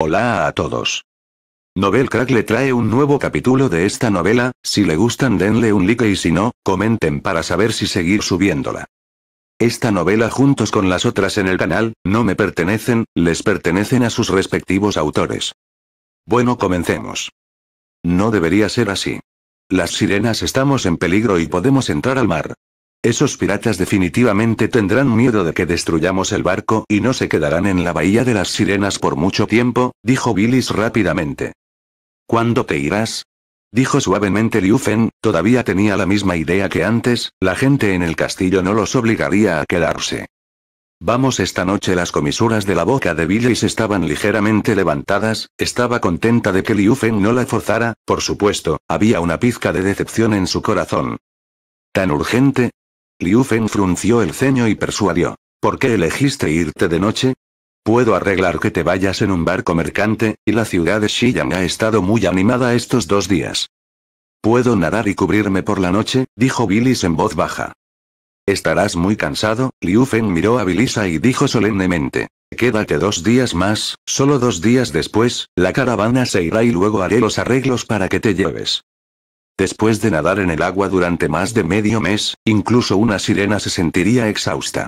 Hola a todos. Novel Crack le trae un nuevo capítulo de esta novela, si le gustan denle un like y si no, comenten para saber si seguir subiéndola. Esta novela juntos con las otras en el canal, no me pertenecen, les pertenecen a sus respectivos autores. Bueno comencemos. No debería ser así. Las sirenas estamos en peligro y podemos entrar al mar. Esos piratas definitivamente tendrán miedo de que destruyamos el barco y no se quedarán en la bahía de las sirenas por mucho tiempo, dijo Billis rápidamente. ¿Cuándo te irás? Dijo suavemente Liu Feng, todavía tenía la misma idea que antes, la gente en el castillo no los obligaría a quedarse. Vamos esta noche las comisuras de la boca de Billis estaban ligeramente levantadas, estaba contenta de que Liu Feng no la forzara, por supuesto, había una pizca de decepción en su corazón. ¿Tan urgente? Liu Feng frunció el ceño y persuadió. ¿Por qué elegiste irte de noche? Puedo arreglar que te vayas en un barco mercante, y la ciudad de Xi'an ha estado muy animada estos dos días. Puedo nadar y cubrirme por la noche, dijo Bilis en voz baja. Estarás muy cansado, Liu Feng miró a Bilisa y dijo solemnemente. Quédate dos días más, solo dos días después, la caravana se irá y luego haré los arreglos para que te lleves. Después de nadar en el agua durante más de medio mes, incluso una sirena se sentiría exhausta.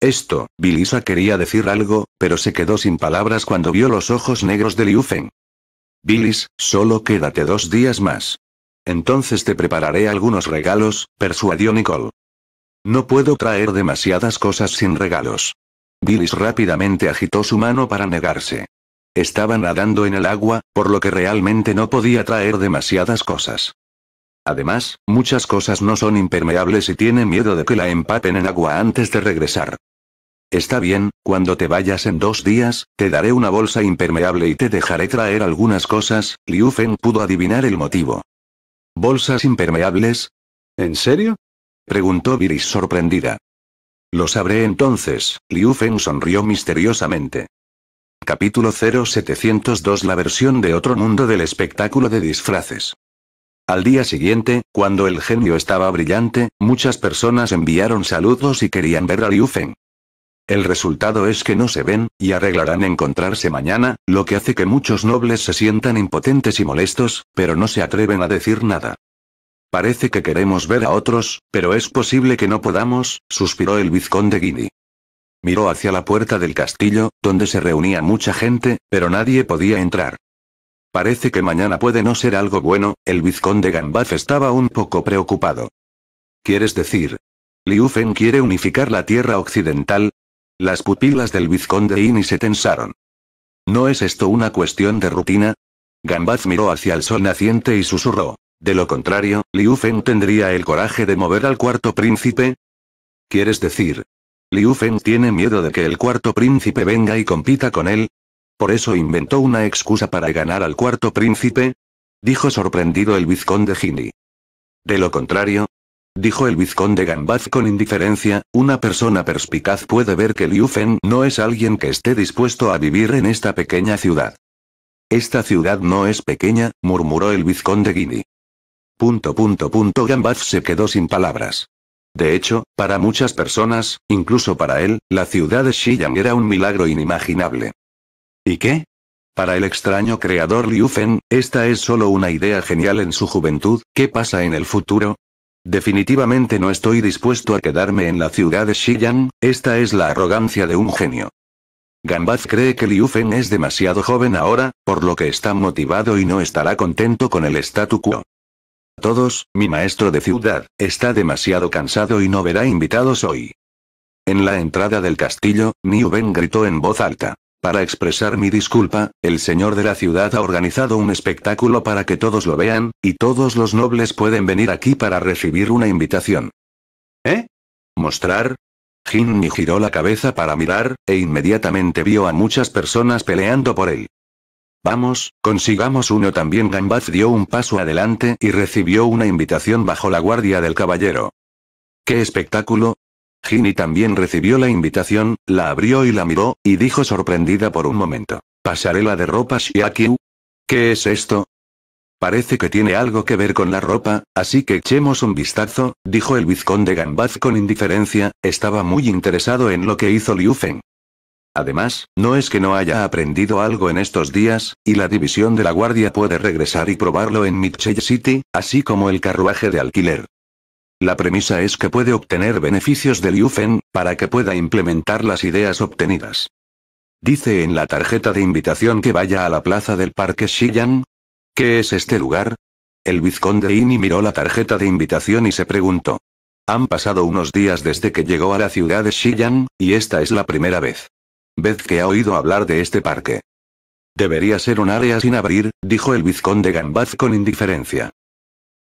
Esto, Bilisa quería decir algo, pero se quedó sin palabras cuando vio los ojos negros de Liufen. Feng. Bilis, solo quédate dos días más. Entonces te prepararé algunos regalos, persuadió Nicole. No puedo traer demasiadas cosas sin regalos. Bilis rápidamente agitó su mano para negarse. Estaba nadando en el agua, por lo que realmente no podía traer demasiadas cosas. Además, muchas cosas no son impermeables y tiene miedo de que la empapen en agua antes de regresar. Está bien, cuando te vayas en dos días, te daré una bolsa impermeable y te dejaré traer algunas cosas, Liu Feng pudo adivinar el motivo. ¿Bolsas impermeables? ¿En serio? Preguntó Viris sorprendida. Lo sabré entonces, Liu Feng sonrió misteriosamente. Capítulo 0702 La versión de otro mundo del espectáculo de disfraces. Al día siguiente, cuando el genio estaba brillante, muchas personas enviaron saludos y querían ver a Liu El resultado es que no se ven, y arreglarán encontrarse mañana, lo que hace que muchos nobles se sientan impotentes y molestos, pero no se atreven a decir nada. Parece que queremos ver a otros, pero es posible que no podamos, suspiró el vizconde Guini. Miró hacia la puerta del castillo, donde se reunía mucha gente, pero nadie podía entrar. Parece que mañana puede no ser algo bueno, el vizconde Gambaz estaba un poco preocupado. ¿Quieres decir? ¿Liu quiere unificar la tierra occidental? Las pupilas del vizconde Ini se tensaron. ¿No es esto una cuestión de rutina? Gambaz miró hacia el sol naciente y susurró. De lo contrario, Liu tendría el coraje de mover al cuarto príncipe. ¿Quieres decir? ¿Liu tiene miedo de que el cuarto príncipe venga y compita con él? Por eso inventó una excusa para ganar al cuarto príncipe, dijo sorprendido el vizconde Gini. De lo contrario, dijo el vizconde Gambaz con indiferencia, una persona perspicaz puede ver que Liu Feng no es alguien que esté dispuesto a vivir en esta pequeña ciudad. Esta ciudad no es pequeña, murmuró el vizconde Gini. Punto punto punto Gambaz se quedó sin palabras. De hecho, para muchas personas, incluso para él, la ciudad de Xiyang era un milagro inimaginable. ¿Y qué? Para el extraño creador Liu Fen, esta es solo una idea genial en su juventud, ¿qué pasa en el futuro? Definitivamente no estoy dispuesto a quedarme en la ciudad de Xi'an, esta es la arrogancia de un genio. Gambaz cree que Liu Fen es demasiado joven ahora, por lo que está motivado y no estará contento con el statu quo. Todos, mi maestro de ciudad, está demasiado cansado y no verá invitados hoy. En la entrada del castillo, Niu Ben gritó en voz alta. Para expresar mi disculpa, el señor de la ciudad ha organizado un espectáculo para que todos lo vean, y todos los nobles pueden venir aquí para recibir una invitación. ¿Eh? ¿Mostrar? Jinny giró la cabeza para mirar, e inmediatamente vio a muchas personas peleando por él. Vamos, consigamos uno también. Gambaz dio un paso adelante y recibió una invitación bajo la guardia del caballero. ¡Qué espectáculo! Ginny también recibió la invitación, la abrió y la miró, y dijo sorprendida por un momento. ¿Pasarela de ropa Shiakiu. ¿Qué es esto? Parece que tiene algo que ver con la ropa, así que echemos un vistazo, dijo el vizconde Gambaz con indiferencia, estaba muy interesado en lo que hizo Liu Feng. Además, no es que no haya aprendido algo en estos días, y la división de la guardia puede regresar y probarlo en Mitchell City, así como el carruaje de alquiler. La premisa es que puede obtener beneficios del Yufen, para que pueda implementar las ideas obtenidas. Dice en la tarjeta de invitación que vaya a la plaza del parque Xiyan. ¿Qué es este lugar? El vizconde Ini miró la tarjeta de invitación y se preguntó. Han pasado unos días desde que llegó a la ciudad de Xi'an, y esta es la primera vez. Vez que ha oído hablar de este parque. Debería ser un área sin abrir, dijo el vizconde Gambaz con indiferencia.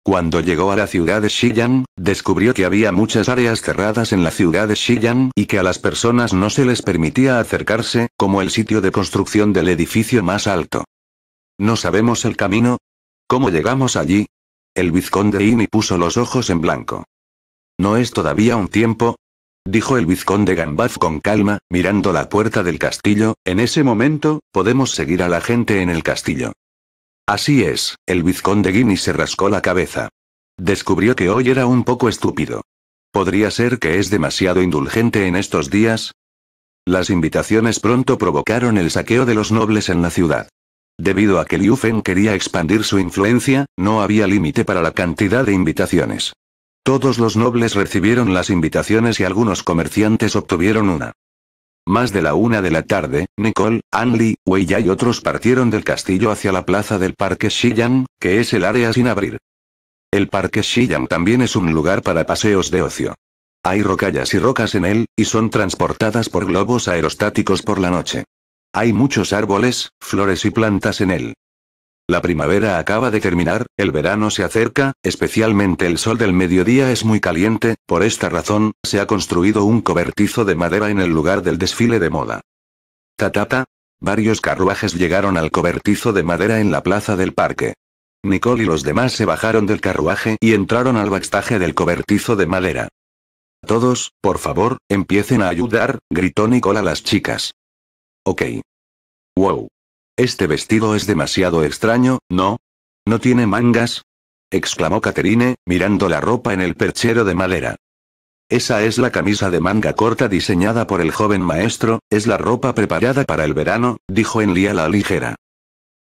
Cuando llegó a la ciudad de Xi'an, descubrió que había muchas áreas cerradas en la ciudad de Xi'an y que a las personas no se les permitía acercarse, como el sitio de construcción del edificio más alto. ¿No sabemos el camino? ¿Cómo llegamos allí? El vizconde Ini puso los ojos en blanco. ¿No es todavía un tiempo? Dijo el vizconde Gambaz con calma, mirando la puerta del castillo, en ese momento, podemos seguir a la gente en el castillo. Así es, el vizconde Guinea se rascó la cabeza. Descubrió que hoy era un poco estúpido. ¿Podría ser que es demasiado indulgente en estos días? Las invitaciones pronto provocaron el saqueo de los nobles en la ciudad. Debido a que Liu Feng quería expandir su influencia, no había límite para la cantidad de invitaciones. Todos los nobles recibieron las invitaciones y algunos comerciantes obtuvieron una. Más de la una de la tarde, Nicole, Anli, Weiya y otros partieron del castillo hacia la plaza del Parque Xi'an, que es el área sin abrir. El Parque Xi'an también es un lugar para paseos de ocio. Hay rocallas y rocas en él, y son transportadas por globos aerostáticos por la noche. Hay muchos árboles, flores y plantas en él. La primavera acaba de terminar, el verano se acerca, especialmente el sol del mediodía es muy caliente, por esta razón, se ha construido un cobertizo de madera en el lugar del desfile de moda. Tatata. Varios carruajes llegaron al cobertizo de madera en la plaza del parque. Nicole y los demás se bajaron del carruaje y entraron al backstage del cobertizo de madera. Todos, por favor, empiecen a ayudar, gritó Nicole a las chicas. Ok. Wow. Este vestido es demasiado extraño, ¿no? ¿No tiene mangas? exclamó Caterine, mirando la ropa en el perchero de madera. Esa es la camisa de manga corta diseñada por el joven maestro, es la ropa preparada para el verano, dijo a la ligera.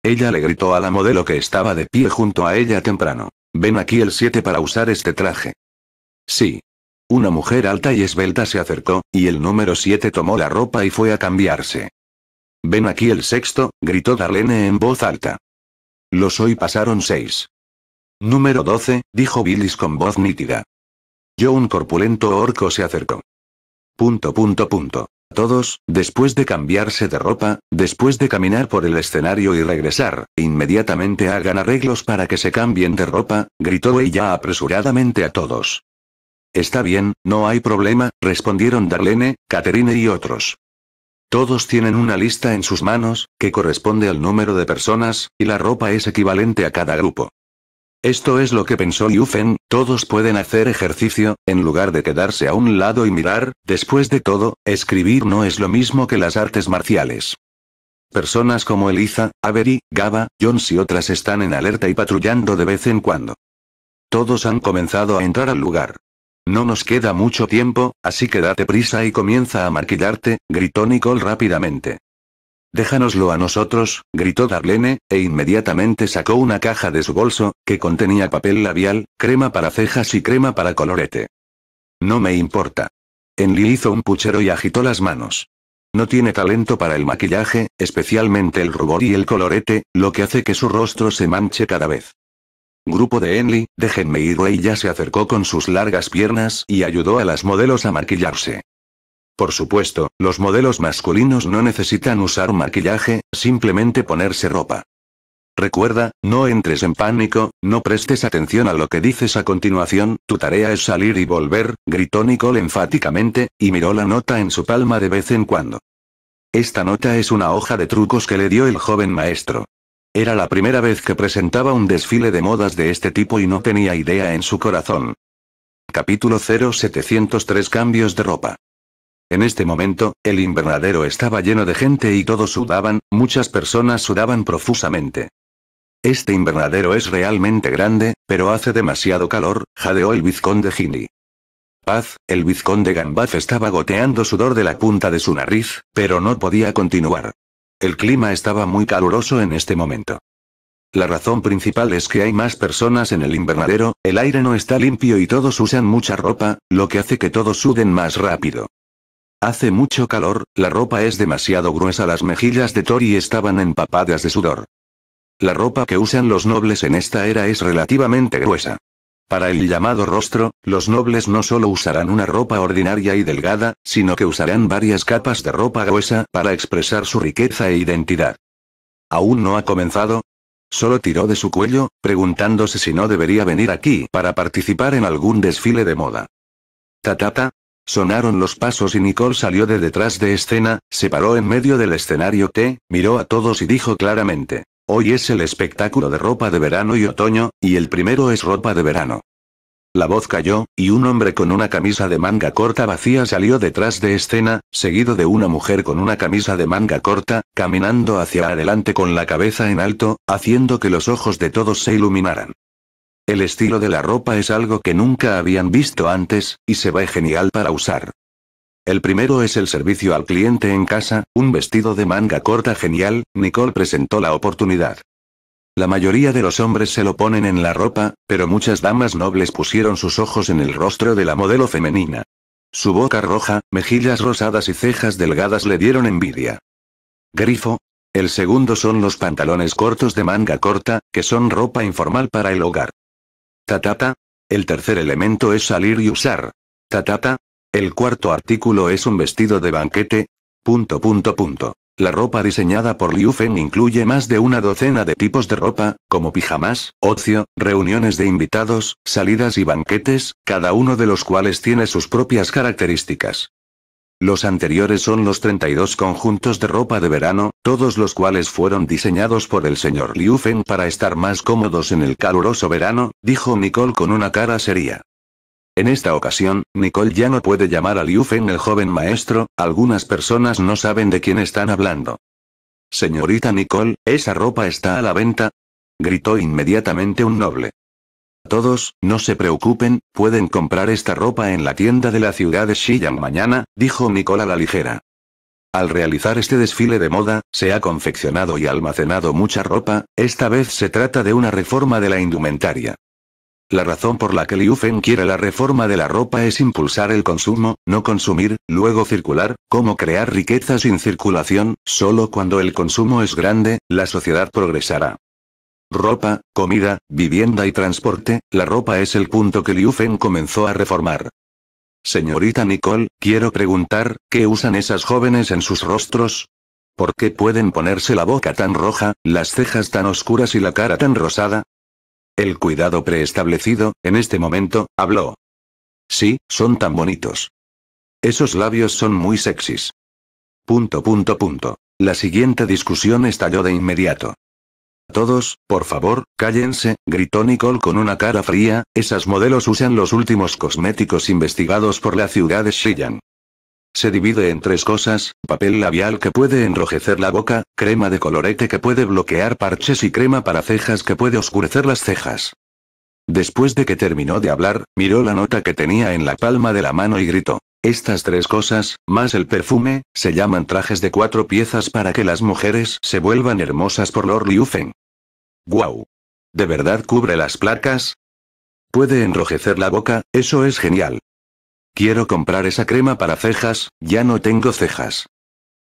Ella le gritó a la modelo que estaba de pie junto a ella temprano. Ven aquí el 7 para usar este traje. Sí. Una mujer alta y esbelta se acercó, y el número 7 tomó la ropa y fue a cambiarse. Ven aquí el sexto, gritó Darlene en voz alta. Los hoy pasaron seis. Número 12, dijo Billis con voz nítida. Yo un corpulento orco se acercó. Punto punto punto. Todos, después de cambiarse de ropa, después de caminar por el escenario y regresar, inmediatamente hagan arreglos para que se cambien de ropa, gritó ella apresuradamente a todos. Está bien, no hay problema, respondieron Darlene, Caterine y otros. Todos tienen una lista en sus manos, que corresponde al número de personas, y la ropa es equivalente a cada grupo. Esto es lo que pensó Yufen. todos pueden hacer ejercicio, en lugar de quedarse a un lado y mirar, después de todo, escribir no es lo mismo que las artes marciales. Personas como Eliza, Avery, Gaba, Jones y otras están en alerta y patrullando de vez en cuando. Todos han comenzado a entrar al lugar. No nos queda mucho tiempo, así que date prisa y comienza a maquillarte, gritó Nicole rápidamente. Déjanoslo a nosotros, gritó Darlene, e inmediatamente sacó una caja de su bolso, que contenía papel labial, crema para cejas y crema para colorete. No me importa. Enli hizo un puchero y agitó las manos. No tiene talento para el maquillaje, especialmente el rubor y el colorete, lo que hace que su rostro se manche cada vez. Grupo de Enly, déjenme ir. ya se acercó con sus largas piernas y ayudó a las modelos a maquillarse. Por supuesto, los modelos masculinos no necesitan usar maquillaje, simplemente ponerse ropa. Recuerda, no entres en pánico, no prestes atención a lo que dices a continuación, tu tarea es salir y volver, gritó Nicole enfáticamente, y miró la nota en su palma de vez en cuando. Esta nota es una hoja de trucos que le dio el joven maestro. Era la primera vez que presentaba un desfile de modas de este tipo y no tenía idea en su corazón. Capítulo 0703 Cambios de ropa. En este momento, el invernadero estaba lleno de gente y todos sudaban, muchas personas sudaban profusamente. Este invernadero es realmente grande, pero hace demasiado calor, jadeó el vizconde Gini. Paz, el vizconde Gambaz estaba goteando sudor de la punta de su nariz, pero no podía continuar. El clima estaba muy caluroso en este momento. La razón principal es que hay más personas en el invernadero, el aire no está limpio y todos usan mucha ropa, lo que hace que todos suden más rápido. Hace mucho calor, la ropa es demasiado gruesa, las mejillas de Tori estaban empapadas de sudor. La ropa que usan los nobles en esta era es relativamente gruesa. Para el llamado rostro, los nobles no solo usarán una ropa ordinaria y delgada, sino que usarán varias capas de ropa gruesa para expresar su riqueza e identidad. ¿Aún no ha comenzado? Solo tiró de su cuello, preguntándose si no debería venir aquí para participar en algún desfile de moda. Tatata. Sonaron los pasos y Nicole salió de detrás de escena, se paró en medio del escenario T, miró a todos y dijo claramente. Hoy es el espectáculo de ropa de verano y otoño, y el primero es ropa de verano. La voz cayó, y un hombre con una camisa de manga corta vacía salió detrás de escena, seguido de una mujer con una camisa de manga corta, caminando hacia adelante con la cabeza en alto, haciendo que los ojos de todos se iluminaran. El estilo de la ropa es algo que nunca habían visto antes, y se ve genial para usar. El primero es el servicio al cliente en casa, un vestido de manga corta genial, Nicole presentó la oportunidad. La mayoría de los hombres se lo ponen en la ropa, pero muchas damas nobles pusieron sus ojos en el rostro de la modelo femenina. Su boca roja, mejillas rosadas y cejas delgadas le dieron envidia. Grifo. El segundo son los pantalones cortos de manga corta, que son ropa informal para el hogar. Tatata. El tercer elemento es salir y usar. Tatata, el cuarto artículo es un vestido de banquete. Punto punto punto. La ropa diseñada por Liu Feng incluye más de una docena de tipos de ropa, como pijamas, ocio, reuniones de invitados, salidas y banquetes, cada uno de los cuales tiene sus propias características. Los anteriores son los 32 conjuntos de ropa de verano, todos los cuales fueron diseñados por el señor Liu Feng para estar más cómodos en el caluroso verano, dijo Nicole con una cara seria. En esta ocasión, Nicole ya no puede llamar a Liu Feng el joven maestro, algunas personas no saben de quién están hablando. Señorita Nicole, ¿esa ropa está a la venta? gritó inmediatamente un noble. Todos, no se preocupen, pueden comprar esta ropa en la tienda de la ciudad de Xiyang mañana, dijo Nicole a la ligera. Al realizar este desfile de moda, se ha confeccionado y almacenado mucha ropa, esta vez se trata de una reforma de la indumentaria. La razón por la que Liu Feng quiere la reforma de la ropa es impulsar el consumo, no consumir, luego circular, como crear riqueza sin circulación, solo cuando el consumo es grande, la sociedad progresará. Ropa, comida, vivienda y transporte, la ropa es el punto que Liu Feng comenzó a reformar. Señorita Nicole, quiero preguntar, ¿qué usan esas jóvenes en sus rostros? ¿Por qué pueden ponerse la boca tan roja, las cejas tan oscuras y la cara tan rosada? El cuidado preestablecido, en este momento, habló. Sí, son tan bonitos. Esos labios son muy sexys. Punto, punto, punto. La siguiente discusión estalló de inmediato. Todos, por favor, cállense, gritó Nicole con una cara fría, esas modelos usan los últimos cosméticos investigados por la ciudad de Shillan. Se divide en tres cosas, papel labial que puede enrojecer la boca, crema de colorete que puede bloquear parches y crema para cejas que puede oscurecer las cejas. Después de que terminó de hablar, miró la nota que tenía en la palma de la mano y gritó. Estas tres cosas, más el perfume, se llaman trajes de cuatro piezas para que las mujeres se vuelvan hermosas por Lord Liufen. ¡Guau! ¿De verdad cubre las placas? Puede enrojecer la boca, eso es genial. Quiero comprar esa crema para cejas, ya no tengo cejas.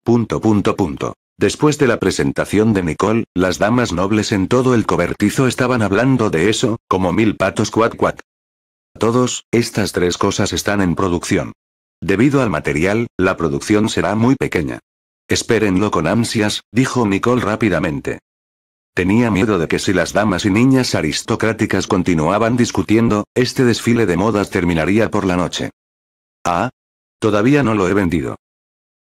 Punto punto punto. Después de la presentación de Nicole, las damas nobles en todo el cobertizo estaban hablando de eso, como mil patos cuac cuac. Todos, estas tres cosas están en producción. Debido al material, la producción será muy pequeña. Espérenlo con ansias, dijo Nicole rápidamente. Tenía miedo de que si las damas y niñas aristocráticas continuaban discutiendo, este desfile de modas terminaría por la noche. Ah. Todavía no lo he vendido.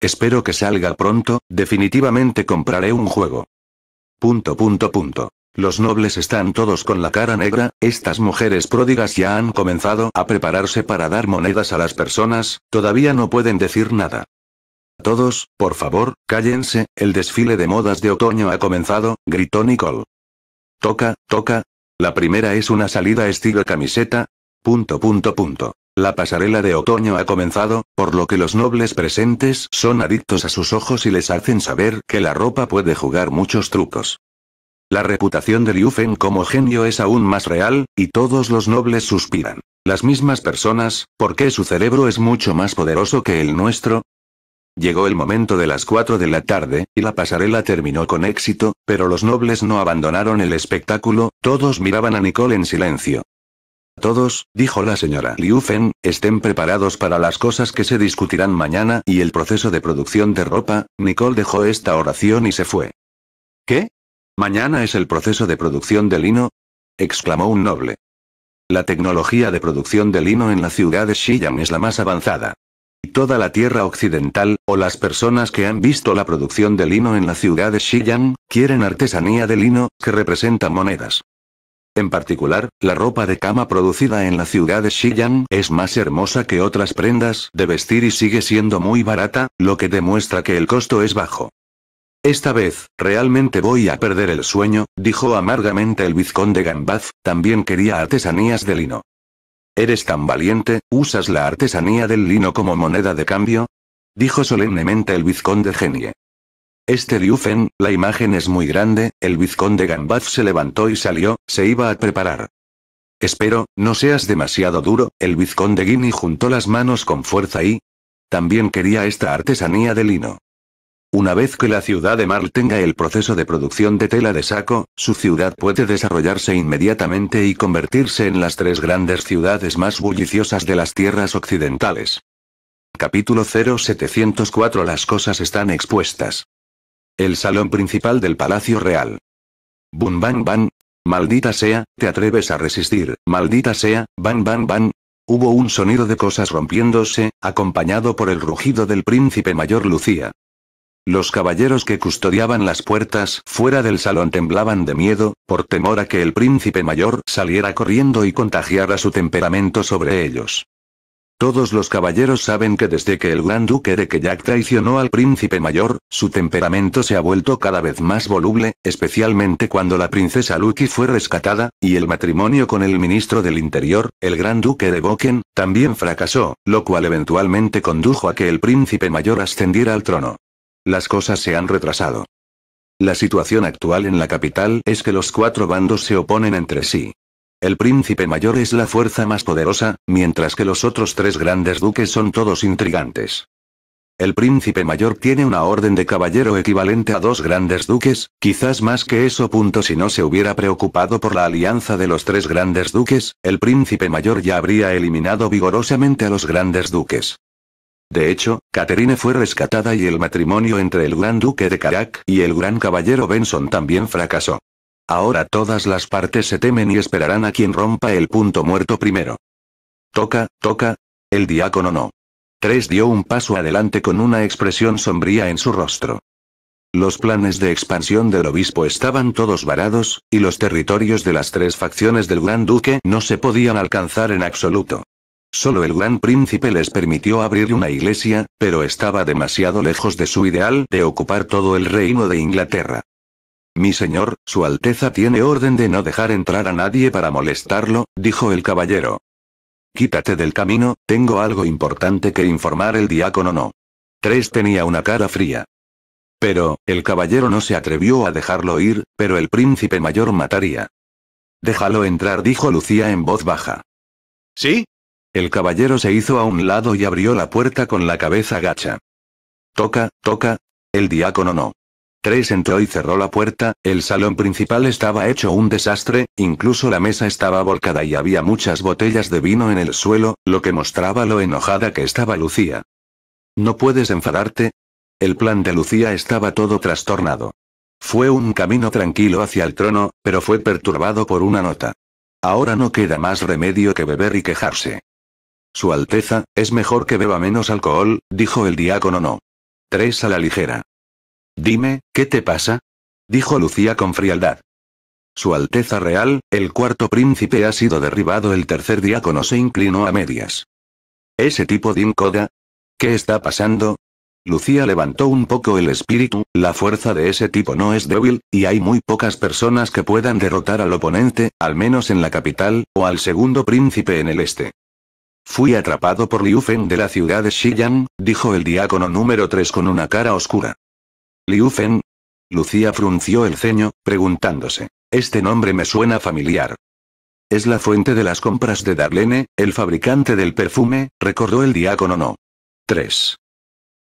Espero que salga pronto, definitivamente compraré un juego. Punto punto punto. Los nobles están todos con la cara negra, estas mujeres pródigas ya han comenzado a prepararse para dar monedas a las personas, todavía no pueden decir nada. Todos, por favor, cállense, el desfile de modas de otoño ha comenzado, gritó Nicole. Toca, toca. La primera es una salida estilo camiseta. Punto punto punto. La pasarela de otoño ha comenzado, por lo que los nobles presentes son adictos a sus ojos y les hacen saber que la ropa puede jugar muchos trucos. La reputación de Liu como genio es aún más real, y todos los nobles suspiran. Las mismas personas, porque su cerebro es mucho más poderoso que el nuestro? Llegó el momento de las 4 de la tarde, y la pasarela terminó con éxito, pero los nobles no abandonaron el espectáculo, todos miraban a Nicole en silencio. Todos, dijo la señora Liufen, estén preparados para las cosas que se discutirán mañana y el proceso de producción de ropa. Nicole dejó esta oración y se fue. ¿Qué? ¿Mañana es el proceso de producción de lino? exclamó un noble. La tecnología de producción de lino en la ciudad de Xi'an es la más avanzada. Toda la tierra occidental, o las personas que han visto la producción de lino en la ciudad de Xi'an, quieren artesanía de lino, que representa monedas. En particular, la ropa de cama producida en la ciudad de Xi'an es más hermosa que otras prendas de vestir y sigue siendo muy barata, lo que demuestra que el costo es bajo. Esta vez, realmente voy a perder el sueño, dijo amargamente el vizconde Gambaz, también quería artesanías de lino. ¿Eres tan valiente, usas la artesanía del lino como moneda de cambio? dijo solemnemente el vizconde Genie. Este Liufen, la imagen es muy grande, el vizconde Gambaz se levantó y salió, se iba a preparar. Espero, no seas demasiado duro, el vizconde Guini juntó las manos con fuerza y... También quería esta artesanía de lino. Una vez que la ciudad de Marl tenga el proceso de producción de tela de saco, su ciudad puede desarrollarse inmediatamente y convertirse en las tres grandes ciudades más bulliciosas de las tierras occidentales. Capítulo 0704 Las cosas están expuestas. El salón principal del Palacio Real. Bum bam bam. Maldita sea, te atreves a resistir, maldita sea, bam bam bam. Hubo un sonido de cosas rompiéndose, acompañado por el rugido del príncipe mayor Lucía. Los caballeros que custodiaban las puertas fuera del salón temblaban de miedo, por temor a que el príncipe mayor saliera corriendo y contagiara su temperamento sobre ellos. Todos los caballeros saben que desde que el gran duque de Keyak traicionó al príncipe mayor, su temperamento se ha vuelto cada vez más voluble, especialmente cuando la princesa Lucky fue rescatada, y el matrimonio con el ministro del interior, el gran duque de Boken, también fracasó, lo cual eventualmente condujo a que el príncipe mayor ascendiera al trono. Las cosas se han retrasado. La situación actual en la capital es que los cuatro bandos se oponen entre sí. El príncipe mayor es la fuerza más poderosa, mientras que los otros tres grandes duques son todos intrigantes. El príncipe mayor tiene una orden de caballero equivalente a dos grandes duques, quizás más que eso. Punto si no se hubiera preocupado por la alianza de los tres grandes duques, el príncipe mayor ya habría eliminado vigorosamente a los grandes duques. De hecho, Caterine fue rescatada y el matrimonio entre el gran duque de Karak y el gran caballero Benson también fracasó. Ahora todas las partes se temen y esperarán a quien rompa el punto muerto primero. Toca, toca. El diácono no. Tres dio un paso adelante con una expresión sombría en su rostro. Los planes de expansión del obispo estaban todos varados, y los territorios de las tres facciones del gran duque no se podían alcanzar en absoluto. Solo el gran príncipe les permitió abrir una iglesia, pero estaba demasiado lejos de su ideal de ocupar todo el reino de Inglaterra. Mi señor, Su Alteza tiene orden de no dejar entrar a nadie para molestarlo, dijo el caballero. Quítate del camino, tengo algo importante que informar el diácono no. Tres tenía una cara fría. Pero, el caballero no se atrevió a dejarlo ir, pero el príncipe mayor mataría. Déjalo entrar, dijo Lucía en voz baja. ¿Sí? El caballero se hizo a un lado y abrió la puerta con la cabeza gacha. Toca, toca. El diácono no. Tres entró y cerró la puerta, el salón principal estaba hecho un desastre, incluso la mesa estaba volcada y había muchas botellas de vino en el suelo, lo que mostraba lo enojada que estaba Lucía. ¿No puedes enfadarte? El plan de Lucía estaba todo trastornado. Fue un camino tranquilo hacia el trono, pero fue perturbado por una nota. Ahora no queda más remedio que beber y quejarse. Su Alteza, es mejor que beba menos alcohol, dijo el diácono no. Tres a la ligera. Dime, ¿qué te pasa? dijo Lucía con frialdad. Su Alteza Real, el cuarto príncipe ha sido derribado el tercer diácono se inclinó a medias. ¿Ese tipo de incoda? ¿Qué está pasando? Lucía levantó un poco el espíritu, la fuerza de ese tipo no es débil, y hay muy pocas personas que puedan derrotar al oponente, al menos en la capital, o al segundo príncipe en el este. Fui atrapado por Feng de la ciudad de Xiyang, dijo el diácono número 3 con una cara oscura. Liu Lucía frunció el ceño, preguntándose. Este nombre me suena familiar. Es la fuente de las compras de Darlene, el fabricante del perfume, recordó el diácono no. 3.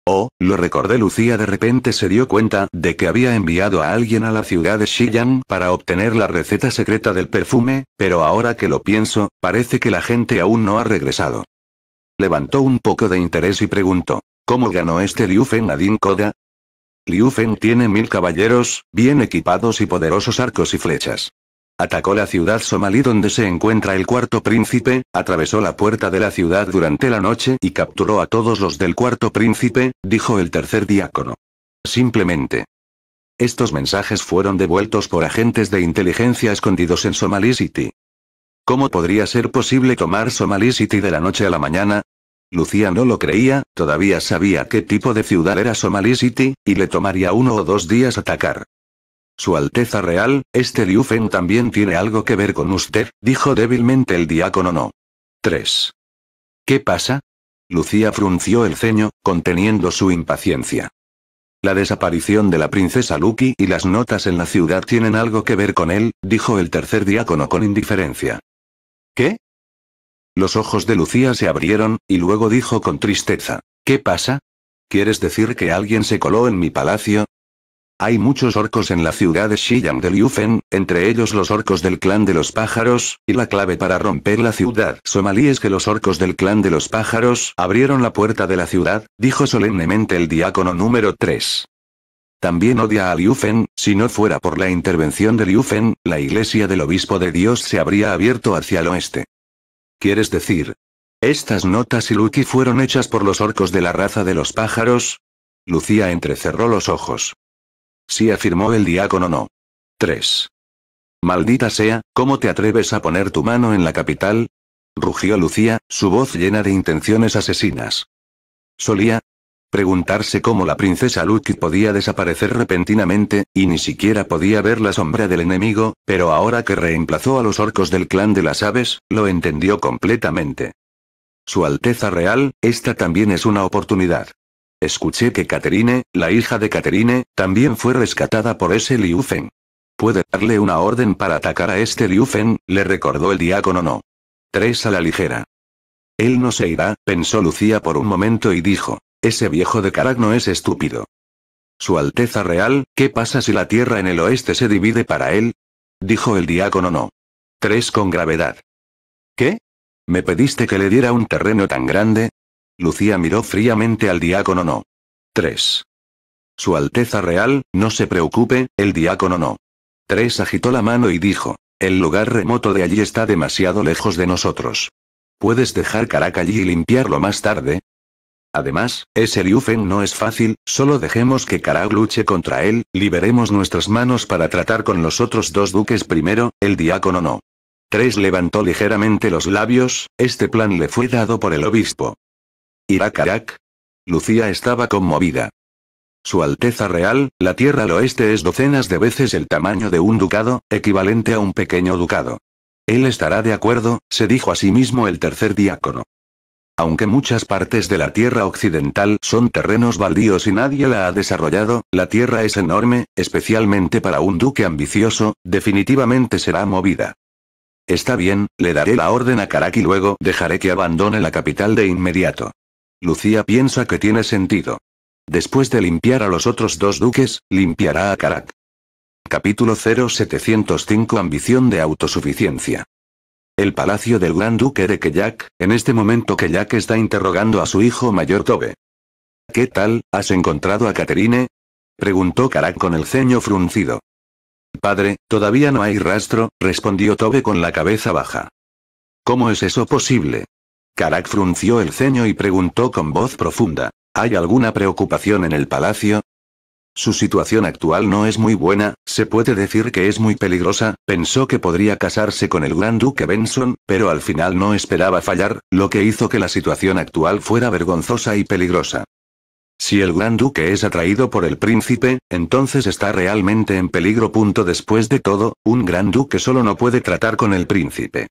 Oh, lo recordé Lucía de repente se dio cuenta de que había enviado a alguien a la ciudad de Xi'an para obtener la receta secreta del perfume, pero ahora que lo pienso, parece que la gente aún no ha regresado. Levantó un poco de interés y preguntó, ¿cómo ganó este Liu Feng a Koda? Liu Feng tiene mil caballeros, bien equipados y poderosos arcos y flechas. Atacó la ciudad somalí donde se encuentra el cuarto príncipe, atravesó la puerta de la ciudad durante la noche y capturó a todos los del cuarto príncipe, dijo el tercer diácono. Simplemente. Estos mensajes fueron devueltos por agentes de inteligencia escondidos en Somalí City. ¿Cómo podría ser posible tomar Somalí City de la noche a la mañana? Lucía no lo creía, todavía sabía qué tipo de ciudad era Somali City, y le tomaría uno o dos días atacar. Su Alteza Real, este Feng también tiene algo que ver con usted, dijo débilmente el diácono no. 3. ¿Qué pasa? Lucía frunció el ceño, conteniendo su impaciencia. La desaparición de la princesa Lucky y las notas en la ciudad tienen algo que ver con él, dijo el tercer diácono con indiferencia. ¿Qué? Los ojos de Lucía se abrieron, y luego dijo con tristeza, ¿Qué pasa? ¿Quieres decir que alguien se coló en mi palacio? Hay muchos orcos en la ciudad de Xiyang de Liufen, entre ellos los orcos del clan de los pájaros, y la clave para romper la ciudad somalí es que los orcos del clan de los pájaros abrieron la puerta de la ciudad, dijo solemnemente el diácono número 3. También odia a Liufen, si no fuera por la intervención de Liufen, la iglesia del obispo de Dios se habría abierto hacia el oeste. ¿Quieres decir? ¿Estas notas y Lucky fueron hechas por los orcos de la raza de los pájaros? Lucía entrecerró los ojos. Sí afirmó el diácono no. 3. Maldita sea, ¿cómo te atreves a poner tu mano en la capital? Rugió Lucía, su voz llena de intenciones asesinas. Solía, Preguntarse cómo la princesa Lucky podía desaparecer repentinamente, y ni siquiera podía ver la sombra del enemigo, pero ahora que reemplazó a los orcos del clan de las aves, lo entendió completamente. Su Alteza Real, esta también es una oportunidad. Escuché que Caterine, la hija de Caterine, también fue rescatada por ese Liufen. Puede darle una orden para atacar a este Liufen. le recordó el diácono no. Tres a la ligera. Él no se irá, pensó Lucía por un momento y dijo. Ese viejo de no es estúpido. Su Alteza Real, ¿qué pasa si la tierra en el oeste se divide para él? Dijo el diácono no. Tres con gravedad. ¿Qué? ¿Me pediste que le diera un terreno tan grande? Lucía miró fríamente al diácono no. Tres. Su Alteza Real, no se preocupe, el diácono no. Tres agitó la mano y dijo, el lugar remoto de allí está demasiado lejos de nosotros. Puedes dejar Caraca allí y limpiarlo más tarde, Además, ese Liu no es fácil, solo dejemos que Karak luche contra él, liberemos nuestras manos para tratar con los otros dos duques primero, el diácono no. 3 levantó ligeramente los labios, este plan le fue dado por el obispo. ¿Irá Karak? Lucía estaba conmovida. Su Alteza Real, la Tierra al Oeste es docenas de veces el tamaño de un ducado, equivalente a un pequeño ducado. Él estará de acuerdo, se dijo a sí mismo el tercer diácono. Aunque muchas partes de la Tierra Occidental son terrenos baldíos y nadie la ha desarrollado, la Tierra es enorme, especialmente para un duque ambicioso, definitivamente será movida. Está bien, le daré la orden a Karak y luego dejaré que abandone la capital de inmediato. Lucía piensa que tiene sentido. Después de limpiar a los otros dos duques, limpiará a Karak. Capítulo 0705 Ambición de autosuficiencia el palacio del Gran Duque de Keyak, en este momento Keyak está interrogando a su hijo mayor Tobe. ¿Qué tal, has encontrado a Caterine? preguntó Karak con el ceño fruncido. Padre, todavía no hay rastro, respondió Tobe con la cabeza baja. ¿Cómo es eso posible? Karak frunció el ceño y preguntó con voz profunda. ¿Hay alguna preocupación en el palacio? Su situación actual no es muy buena, se puede decir que es muy peligrosa, pensó que podría casarse con el gran duque Benson, pero al final no esperaba fallar, lo que hizo que la situación actual fuera vergonzosa y peligrosa. Si el gran duque es atraído por el príncipe, entonces está realmente en peligro. Punto después de todo, un gran duque solo no puede tratar con el príncipe.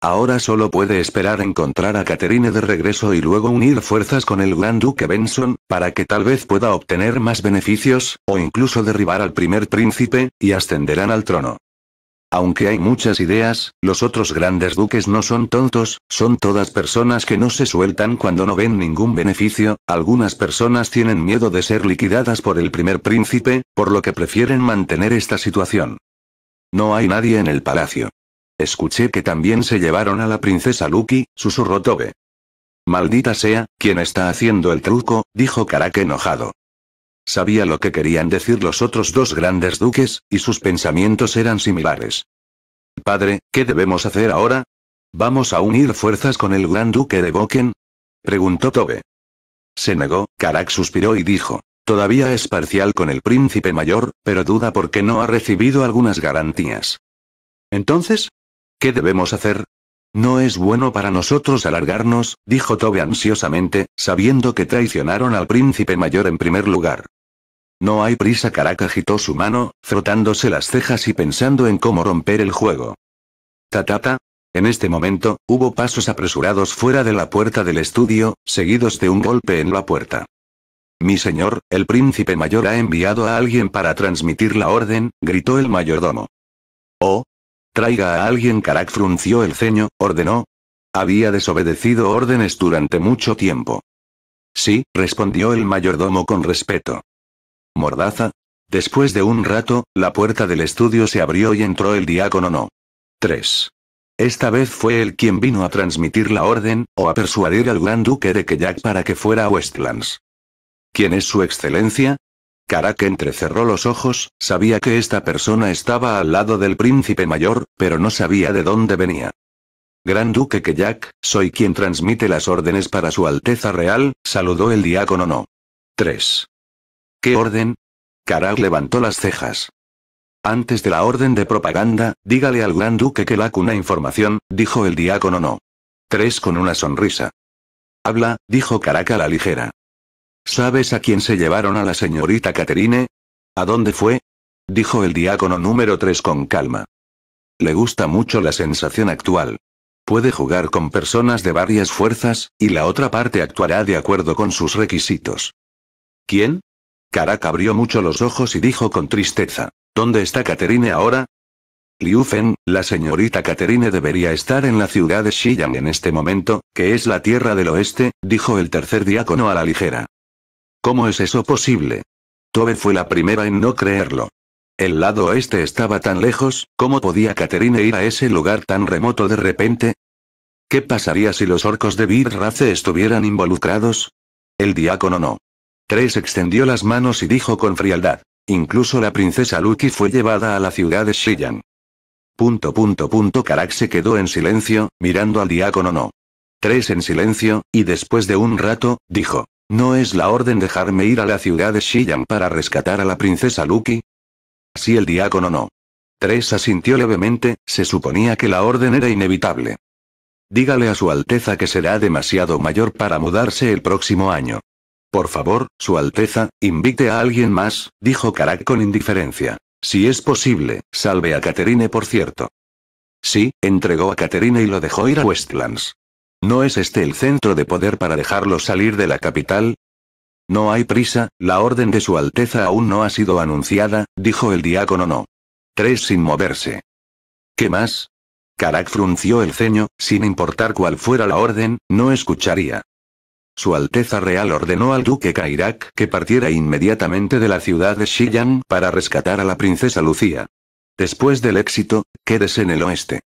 Ahora solo puede esperar encontrar a Caterine de regreso y luego unir fuerzas con el Gran Duque Benson, para que tal vez pueda obtener más beneficios, o incluso derribar al primer príncipe, y ascenderán al trono. Aunque hay muchas ideas, los otros grandes duques no son tontos, son todas personas que no se sueltan cuando no ven ningún beneficio, algunas personas tienen miedo de ser liquidadas por el primer príncipe, por lo que prefieren mantener esta situación. No hay nadie en el palacio. Escuché que también se llevaron a la princesa Luki, susurró Tobe. Maldita sea, ¿quién está haciendo el truco? dijo Karak enojado. Sabía lo que querían decir los otros dos grandes duques, y sus pensamientos eran similares. Padre, ¿qué debemos hacer ahora? ¿Vamos a unir fuerzas con el gran duque de Boken? preguntó Tobe. Se negó, Karak suspiró y dijo, todavía es parcial con el príncipe mayor, pero duda porque no ha recibido algunas garantías. Entonces, ¿Qué debemos hacer? No es bueno para nosotros alargarnos, dijo Tobe ansiosamente, sabiendo que traicionaron al príncipe mayor en primer lugar. No hay prisa, Karak agitó su mano, frotándose las cejas y pensando en cómo romper el juego. Tatata. En este momento, hubo pasos apresurados fuera de la puerta del estudio, seguidos de un golpe en la puerta. Mi señor, el príncipe mayor ha enviado a alguien para transmitir la orden, gritó el mayordomo. Oh, Traiga a alguien. Carac frunció el ceño, ordenó. Había desobedecido órdenes durante mucho tiempo. Sí, respondió el mayordomo con respeto. Mordaza. Después de un rato, la puerta del estudio se abrió y entró el diácono no. 3. Esta vez fue él quien vino a transmitir la orden, o a persuadir al gran duque de Kejak para que fuera a Westlands. ¿Quién es su excelencia? Karak entrecerró los ojos, sabía que esta persona estaba al lado del príncipe mayor, pero no sabía de dónde venía. Gran Duque Jack soy quien transmite las órdenes para su Alteza Real, saludó el diácono no. 3. ¿Qué orden? Karak levantó las cejas. Antes de la orden de propaganda, dígale al Gran Duque que la una información, dijo el diácono no. 3 con una sonrisa. Habla, dijo Karak a la ligera. ¿Sabes a quién se llevaron a la señorita Caterine? ¿A dónde fue? Dijo el diácono número 3 con calma. Le gusta mucho la sensación actual. Puede jugar con personas de varias fuerzas, y la otra parte actuará de acuerdo con sus requisitos. ¿Quién? Karak abrió mucho los ojos y dijo con tristeza. ¿Dónde está Caterine ahora? Liufen, la señorita Caterine debería estar en la ciudad de Xiyang en este momento, que es la tierra del oeste, dijo el tercer diácono a la ligera. ¿Cómo es eso posible? Tobe fue la primera en no creerlo. El lado este estaba tan lejos, ¿cómo podía Caterine ir a ese lugar tan remoto de repente? ¿Qué pasaría si los orcos de Birrace estuvieran involucrados? El diácono no. Tres extendió las manos y dijo con frialdad. Incluso la princesa Lucky fue llevada a la ciudad de Shillan. Punto punto punto Karak se quedó en silencio, mirando al diácono no. Tres en silencio, y después de un rato, dijo. ¿No es la orden dejarme ir a la ciudad de Shiyan para rescatar a la princesa Lucky? Así el diácono no. Tres asintió levemente, se suponía que la orden era inevitable. Dígale a su Alteza que será demasiado mayor para mudarse el próximo año. Por favor, su Alteza, invite a alguien más, dijo Karak con indiferencia. Si es posible, salve a Caterine por cierto. Sí, entregó a Caterine y lo dejó ir a Westlands. ¿No es este el centro de poder para dejarlo salir de la capital? No hay prisa, la orden de su Alteza aún no ha sido anunciada, dijo el diácono no. Tres sin moverse. ¿Qué más? Karak frunció el ceño, sin importar cuál fuera la orden, no escucharía. Su Alteza Real ordenó al duque Kairak que partiera inmediatamente de la ciudad de Xi'an para rescatar a la princesa Lucía. Después del éxito, quédese en el oeste.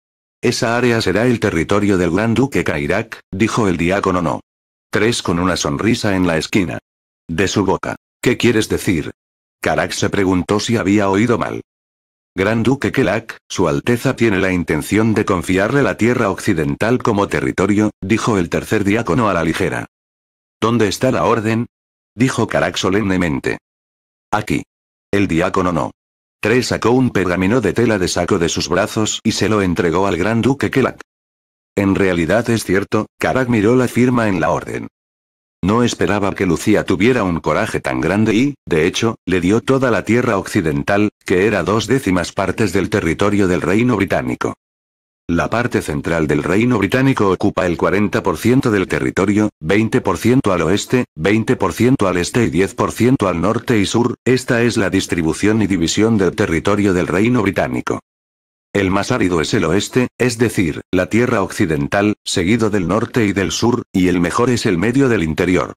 Esa área será el territorio del gran duque Kairak, dijo el diácono No. Tres con una sonrisa en la esquina. De su boca. ¿Qué quieres decir? Karak se preguntó si había oído mal. Gran Duque Kelak, Su Alteza tiene la intención de confiarle la tierra occidental como territorio, dijo el tercer diácono a la ligera. ¿Dónde está la orden? dijo Karak solemnemente. Aquí. El diácono no. Tres sacó un pergamino de tela de saco de sus brazos y se lo entregó al gran duque Kelak. En realidad es cierto, Karak miró la firma en la orden. No esperaba que Lucía tuviera un coraje tan grande y, de hecho, le dio toda la tierra occidental, que era dos décimas partes del territorio del reino británico. La parte central del Reino Británico ocupa el 40% del territorio, 20% al oeste, 20% al este y 10% al norte y sur, esta es la distribución y división del territorio del Reino Británico. El más árido es el oeste, es decir, la tierra occidental, seguido del norte y del sur, y el mejor es el medio del interior.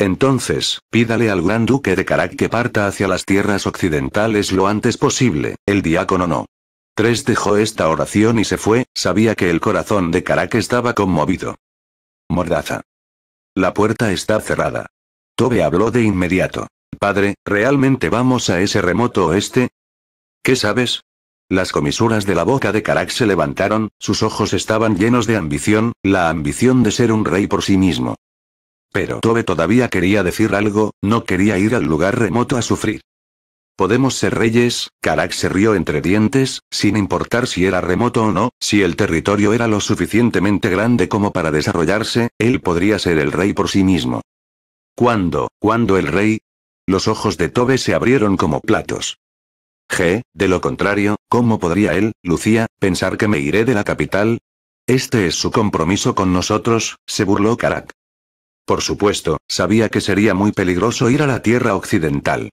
Entonces, pídale al gran duque de Karak que parta hacia las tierras occidentales lo antes posible, el diácono no. Tres dejó esta oración y se fue, sabía que el corazón de Karak estaba conmovido. Mordaza. La puerta está cerrada. Tobe habló de inmediato. Padre, ¿realmente vamos a ese remoto oeste? ¿Qué sabes? Las comisuras de la boca de Karak se levantaron, sus ojos estaban llenos de ambición, la ambición de ser un rey por sí mismo. Pero Tobe todavía quería decir algo, no quería ir al lugar remoto a sufrir. Podemos ser reyes, Karak se rió entre dientes, sin importar si era remoto o no, si el territorio era lo suficientemente grande como para desarrollarse, él podría ser el rey por sí mismo. ¿Cuándo, cuándo el rey? Los ojos de Tobe se abrieron como platos. G, de lo contrario, ¿cómo podría él, Lucía, pensar que me iré de la capital? Este es su compromiso con nosotros, se burló Karak. Por supuesto, sabía que sería muy peligroso ir a la tierra occidental.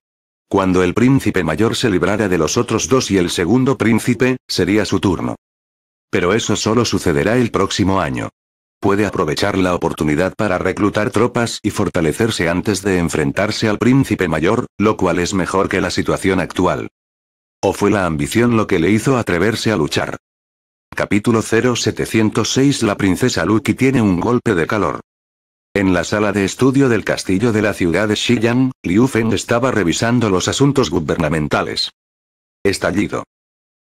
Cuando el príncipe mayor se librara de los otros dos y el segundo príncipe, sería su turno. Pero eso solo sucederá el próximo año. Puede aprovechar la oportunidad para reclutar tropas y fortalecerse antes de enfrentarse al príncipe mayor, lo cual es mejor que la situación actual. ¿O fue la ambición lo que le hizo atreverse a luchar? Capítulo 0706 La princesa Lucky tiene un golpe de calor. En la sala de estudio del castillo de la ciudad de Xiyang, Liu Feng estaba revisando los asuntos gubernamentales. Estallido.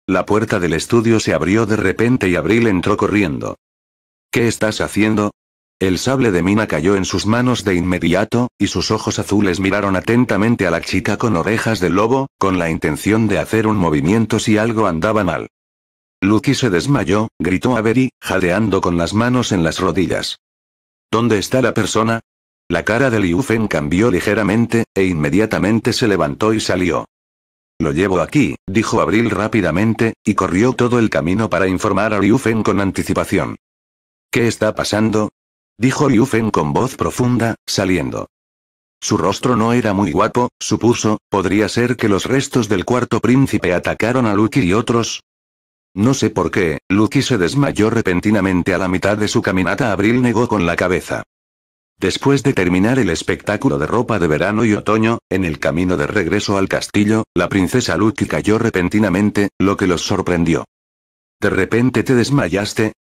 La puerta del estudio se abrió de repente y Abril entró corriendo. ¿Qué estás haciendo? El sable de mina cayó en sus manos de inmediato, y sus ojos azules miraron atentamente a la chica con orejas de lobo, con la intención de hacer un movimiento si algo andaba mal. Lucky se desmayó, gritó Avery, jadeando con las manos en las rodillas. ¿Dónde está la persona? La cara de Liu cambió ligeramente, e inmediatamente se levantó y salió. Lo llevo aquí, dijo Abril rápidamente, y corrió todo el camino para informar a Liu con anticipación. ¿Qué está pasando? dijo Liu con voz profunda, saliendo. Su rostro no era muy guapo, supuso, podría ser que los restos del cuarto príncipe atacaron a Luki y otros, no sé por qué, Lucky se desmayó repentinamente a la mitad de su caminata. Abril negó con la cabeza. Después de terminar el espectáculo de ropa de verano y otoño, en el camino de regreso al castillo, la princesa Lucky cayó repentinamente, lo que los sorprendió. ¿De repente te desmayaste?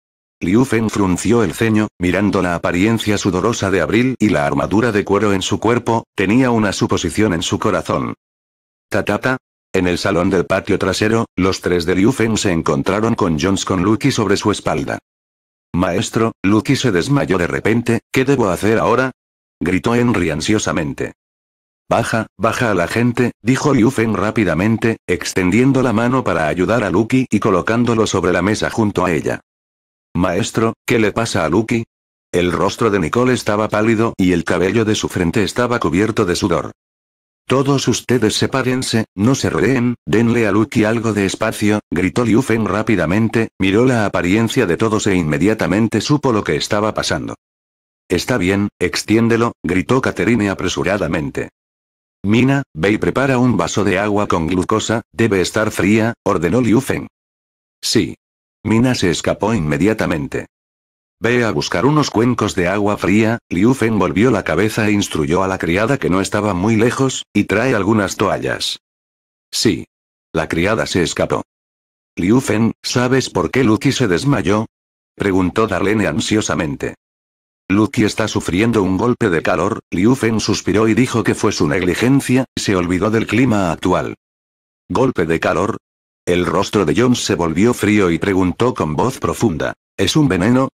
Liu frunció el ceño, mirando la apariencia sudorosa de Abril y la armadura de cuero en su cuerpo, tenía una suposición en su corazón. Tatata, en el salón del patio trasero, los tres de Liu Feng se encontraron con Jones con Lucky sobre su espalda. Maestro, Lucky se desmayó de repente, ¿qué debo hacer ahora? gritó Henry ansiosamente. Baja, baja a la gente, dijo Liu Feng rápidamente, extendiendo la mano para ayudar a Lucky y colocándolo sobre la mesa junto a ella. Maestro, ¿qué le pasa a Lucky? El rostro de Nicole estaba pálido y el cabello de su frente estaba cubierto de sudor. Todos ustedes sepárense, no se rodeen, denle a Lucky algo de espacio, gritó Liu Feng rápidamente, miró la apariencia de todos e inmediatamente supo lo que estaba pasando. Está bien, extiéndelo, gritó Caterine apresuradamente. Mina, ve y prepara un vaso de agua con glucosa, debe estar fría, ordenó Liu Feng. Sí. Mina se escapó inmediatamente. Ve a buscar unos cuencos de agua fría, Liu Fen volvió la cabeza e instruyó a la criada que no estaba muy lejos, y trae algunas toallas. Sí. La criada se escapó. Liu ¿sabes por qué Lucky se desmayó? Preguntó Darlene ansiosamente. Lucky está sufriendo un golpe de calor, Liu Fen suspiró y dijo que fue su negligencia, se olvidó del clima actual. ¿Golpe de calor? El rostro de Jones se volvió frío y preguntó con voz profunda. ¿Es un veneno?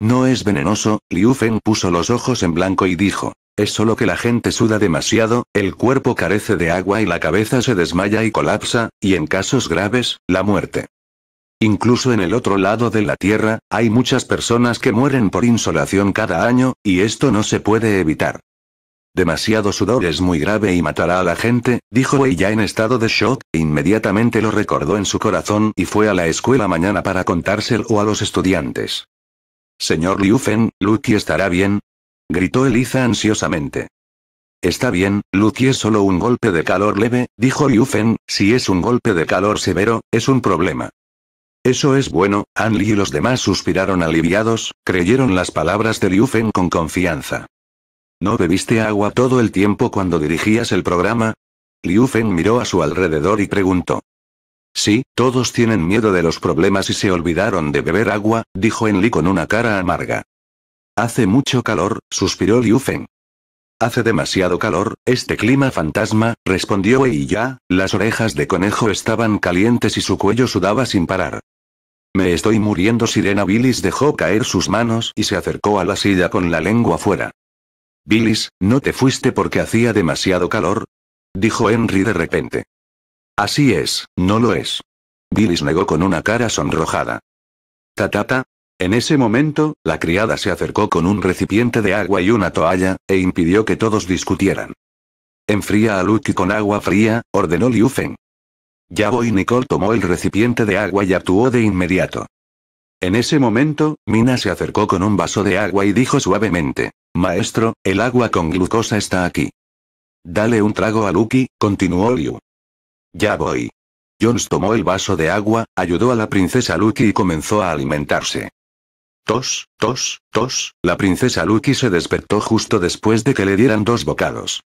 No es venenoso, Liu Feng puso los ojos en blanco y dijo. Es solo que la gente suda demasiado, el cuerpo carece de agua y la cabeza se desmaya y colapsa, y en casos graves, la muerte. Incluso en el otro lado de la Tierra, hay muchas personas que mueren por insolación cada año, y esto no se puede evitar. Demasiado sudor es muy grave y matará a la gente, dijo Wei ya en estado de shock, e inmediatamente lo recordó en su corazón y fue a la escuela mañana para contárselo a los estudiantes. Señor Liu Fen, estará bien. Gritó Eliza ansiosamente. Está bien, Lucky es solo un golpe de calor leve, dijo Liu si es un golpe de calor severo, es un problema. Eso es bueno, An y los demás suspiraron aliviados, creyeron las palabras de Liu con confianza. ¿No bebiste agua todo el tiempo cuando dirigías el programa? Liufen miró a su alrededor y preguntó. Sí, todos tienen miedo de los problemas y se olvidaron de beber agua, dijo Enli con una cara amarga. Hace mucho calor, suspiró Liu Feng. Hace demasiado calor, este clima fantasma, respondió y ya, las orejas de conejo estaban calientes y su cuello sudaba sin parar. Me estoy muriendo. Sirena Billis dejó caer sus manos y se acercó a la silla con la lengua fuera. Billis, ¿no te fuiste porque hacía demasiado calor? Dijo Henry de repente. Así es, no lo es. Billis negó con una cara sonrojada. Tatata. Ta, En ese momento, la criada se acercó con un recipiente de agua y una toalla, e impidió que todos discutieran. Enfría a Lucky con agua fría, ordenó Liu Feng. Ya voy Nicole tomó el recipiente de agua y actuó de inmediato. En ese momento, Mina se acercó con un vaso de agua y dijo suavemente, Maestro, el agua con glucosa está aquí. Dale un trago a Lucky, continuó Liu. Ya voy. Jones tomó el vaso de agua, ayudó a la princesa Lucky y comenzó a alimentarse. Tos, tos, tos, la princesa Lucky se despertó justo después de que le dieran dos bocados.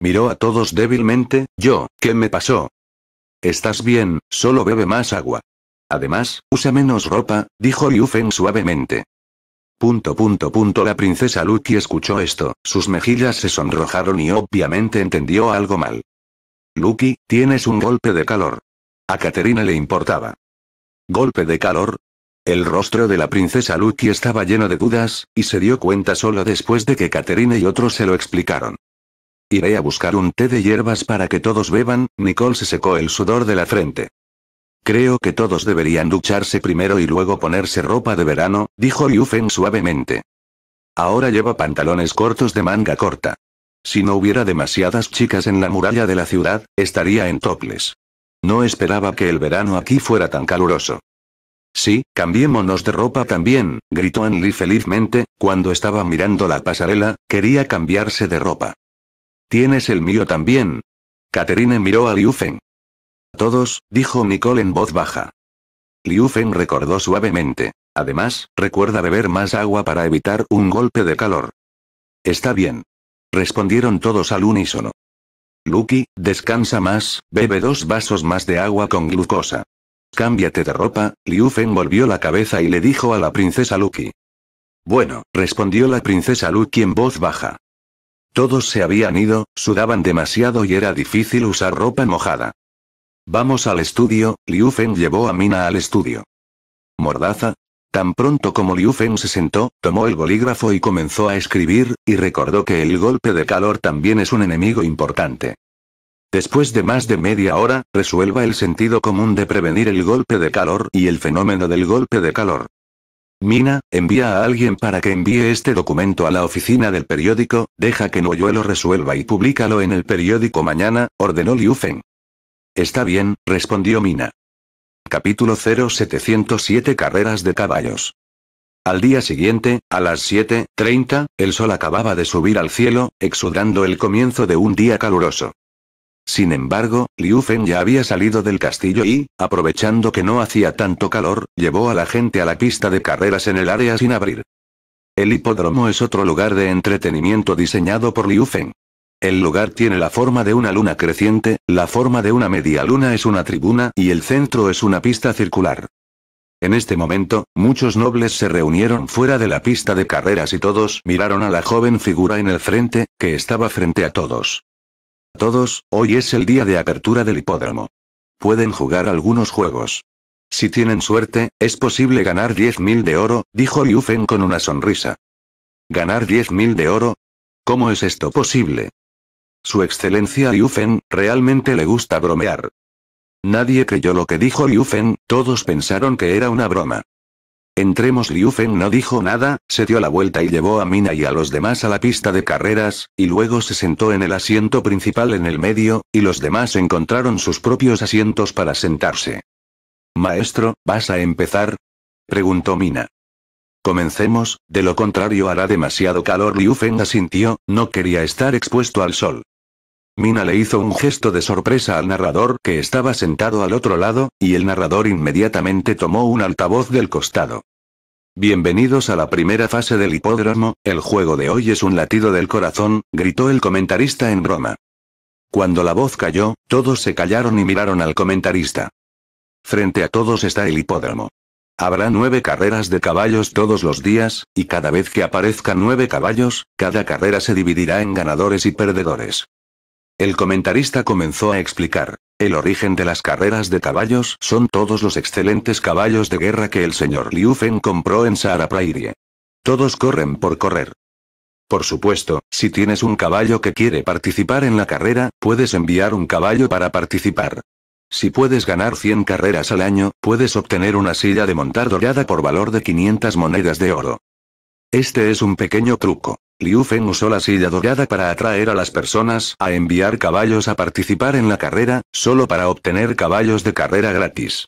Miró a todos débilmente, yo, ¿qué me pasó? Estás bien, solo bebe más agua. Además, usa menos ropa, dijo Yufen suavemente. Punto punto punto la princesa Lucky escuchó esto, sus mejillas se sonrojaron y obviamente entendió algo mal. Lucky, tienes un golpe de calor. A Caterina le importaba. ¿Golpe de calor? El rostro de la princesa Lucky estaba lleno de dudas, y se dio cuenta solo después de que Katerina y otros se lo explicaron. Iré a buscar un té de hierbas para que todos beban, Nicole se secó el sudor de la frente. Creo que todos deberían ducharse primero y luego ponerse ropa de verano, dijo Liu suavemente. Ahora lleva pantalones cortos de manga corta. Si no hubiera demasiadas chicas en la muralla de la ciudad, estaría en toples. No esperaba que el verano aquí fuera tan caluroso. Sí, cambiémonos de ropa también, gritó Anli felizmente, cuando estaba mirando la pasarela, quería cambiarse de ropa. ¿Tienes el mío también? Caterine miró a Liu Feng. Todos, dijo Nicole en voz baja. Liu Feng recordó suavemente. Además, recuerda beber más agua para evitar un golpe de calor. Está bien. Respondieron todos al unísono. Lucky, descansa más, bebe dos vasos más de agua con glucosa. Cámbiate de ropa, Liu Feng volvió la cabeza y le dijo a la princesa Lucky. Bueno, respondió la princesa Lucky en voz baja. Todos se habían ido, sudaban demasiado y era difícil usar ropa mojada. Vamos al estudio, Liu Feng llevó a Mina al estudio. Mordaza, Tan pronto como Liu Feng se sentó, tomó el bolígrafo y comenzó a escribir, y recordó que el golpe de calor también es un enemigo importante. Después de más de media hora, resuelva el sentido común de prevenir el golpe de calor y el fenómeno del golpe de calor. Mina, envía a alguien para que envíe este documento a la oficina del periódico, deja que Noyuelo lo resuelva y públicalo en el periódico mañana, ordenó Liu Feng. Está bien, respondió Mina. Capítulo 0707 Carreras de caballos. Al día siguiente, a las 7.30, el sol acababa de subir al cielo, exudando el comienzo de un día caluroso. Sin embargo, Liu Feng ya había salido del castillo y, aprovechando que no hacía tanto calor, llevó a la gente a la pista de carreras en el área sin abrir. El hipódromo es otro lugar de entretenimiento diseñado por Liu Feng. El lugar tiene la forma de una luna creciente, la forma de una media luna es una tribuna y el centro es una pista circular. En este momento, muchos nobles se reunieron fuera de la pista de carreras y todos miraron a la joven figura en el frente, que estaba frente a todos. Todos, hoy es el día de apertura del hipódromo. Pueden jugar algunos juegos. Si tienen suerte, es posible ganar 10.000 de oro, dijo Liu con una sonrisa. ¿Ganar 10.000 de oro? ¿Cómo es esto posible? Su excelencia Liu Feng, realmente le gusta bromear. Nadie creyó lo que dijo Liu Feng, todos pensaron que era una broma. Entremos Liu Feng no dijo nada, se dio la vuelta y llevó a Mina y a los demás a la pista de carreras, y luego se sentó en el asiento principal en el medio, y los demás encontraron sus propios asientos para sentarse. Maestro, ¿vas a empezar? preguntó Mina. Comencemos, de lo contrario hará demasiado calor. Liu Feng asintió, no quería estar expuesto al sol. Mina le hizo un gesto de sorpresa al narrador que estaba sentado al otro lado, y el narrador inmediatamente tomó un altavoz del costado. Bienvenidos a la primera fase del hipódromo, el juego de hoy es un latido del corazón, gritó el comentarista en broma. Cuando la voz cayó, todos se callaron y miraron al comentarista. Frente a todos está el hipódromo. Habrá nueve carreras de caballos todos los días, y cada vez que aparezcan nueve caballos, cada carrera se dividirá en ganadores y perdedores. El comentarista comenzó a explicar. El origen de las carreras de caballos son todos los excelentes caballos de guerra que el señor Liu Feng compró en Sahara Prairie. Todos corren por correr. Por supuesto, si tienes un caballo que quiere participar en la carrera, puedes enviar un caballo para participar. Si puedes ganar 100 carreras al año, puedes obtener una silla de montar dorada por valor de 500 monedas de oro. Este es un pequeño truco. Liu Feng usó la silla dorada para atraer a las personas a enviar caballos a participar en la carrera, solo para obtener caballos de carrera gratis.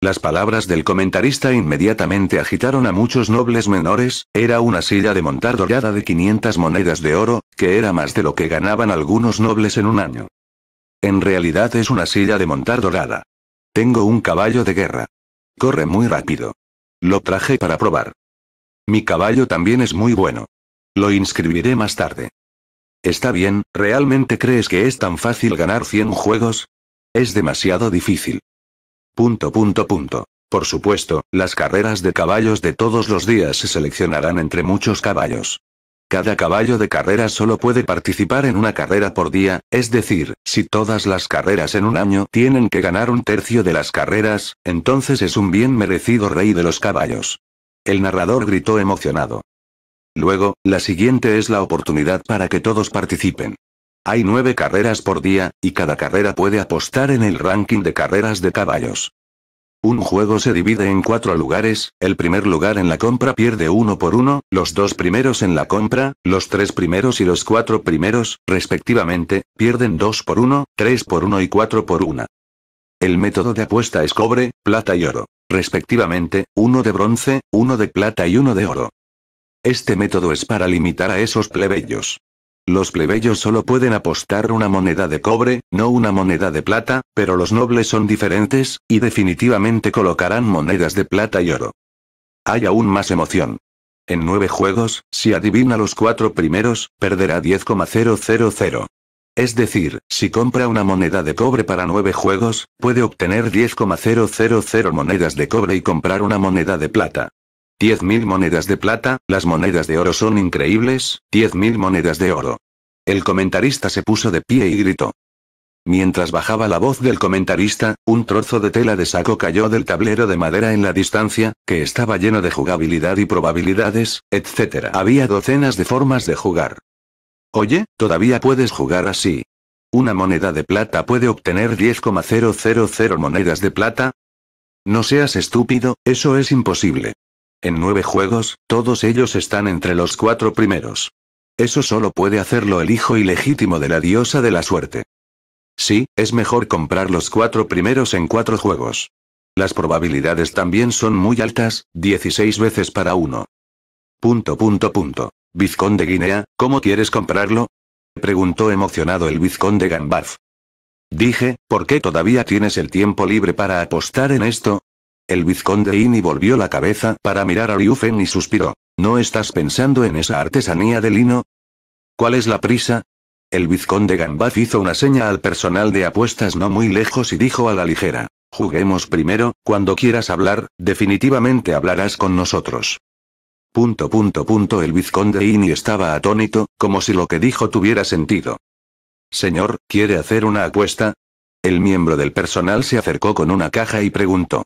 Las palabras del comentarista inmediatamente agitaron a muchos nobles menores, era una silla de montar dorada de 500 monedas de oro, que era más de lo que ganaban algunos nobles en un año. En realidad es una silla de montar dorada. Tengo un caballo de guerra. Corre muy rápido. Lo traje para probar. Mi caballo también es muy bueno. Lo inscribiré más tarde. Está bien, ¿realmente crees que es tan fácil ganar 100 juegos? Es demasiado difícil. Punto, punto, punto. Por supuesto, las carreras de caballos de todos los días se seleccionarán entre muchos caballos. Cada caballo de carrera solo puede participar en una carrera por día, es decir, si todas las carreras en un año tienen que ganar un tercio de las carreras, entonces es un bien merecido rey de los caballos. El narrador gritó emocionado. Luego, la siguiente es la oportunidad para que todos participen. Hay nueve carreras por día, y cada carrera puede apostar en el ranking de carreras de caballos. Un juego se divide en cuatro lugares, el primer lugar en la compra pierde uno por uno, los dos primeros en la compra, los tres primeros y los cuatro primeros, respectivamente, pierden dos por uno, tres por uno y cuatro por una. El método de apuesta es cobre, plata y oro. Respectivamente, uno de bronce, uno de plata y uno de oro. Este método es para limitar a esos plebeyos. Los plebeyos solo pueden apostar una moneda de cobre, no una moneda de plata, pero los nobles son diferentes, y definitivamente colocarán monedas de plata y oro. Hay aún más emoción. En nueve juegos, si adivina los cuatro primeros, perderá 10,000 es decir, si compra una moneda de cobre para nueve juegos, puede obtener 10,000 monedas de cobre y comprar una moneda de plata. 10.000 monedas de plata, las monedas de oro son increíbles, 10.000 monedas de oro. El comentarista se puso de pie y gritó. Mientras bajaba la voz del comentarista, un trozo de tela de saco cayó del tablero de madera en la distancia, que estaba lleno de jugabilidad y probabilidades, etc. Había docenas de formas de jugar. Oye, todavía puedes jugar así. Una moneda de plata puede obtener 10,000 monedas de plata. No seas estúpido, eso es imposible. En nueve juegos, todos ellos están entre los cuatro primeros. Eso solo puede hacerlo el hijo ilegítimo de la diosa de la suerte. Sí, es mejor comprar los cuatro primeros en cuatro juegos. Las probabilidades también son muy altas, 16 veces para uno. Punto punto punto de Guinea, ¿cómo quieres comprarlo? preguntó emocionado el vizconde Gambaf. Dije, ¿por qué todavía tienes el tiempo libre para apostar en esto? El vizconde Ini volvió la cabeza para mirar a Liu y suspiró. ¿No estás pensando en esa artesanía de lino? ¿Cuál es la prisa? El vizconde Gambaf hizo una seña al personal de apuestas no muy lejos y dijo a la ligera. Juguemos primero, cuando quieras hablar, definitivamente hablarás con nosotros. Punto punto punto el vizconde Ini estaba atónito, como si lo que dijo tuviera sentido. Señor, ¿quiere hacer una apuesta? El miembro del personal se acercó con una caja y preguntó.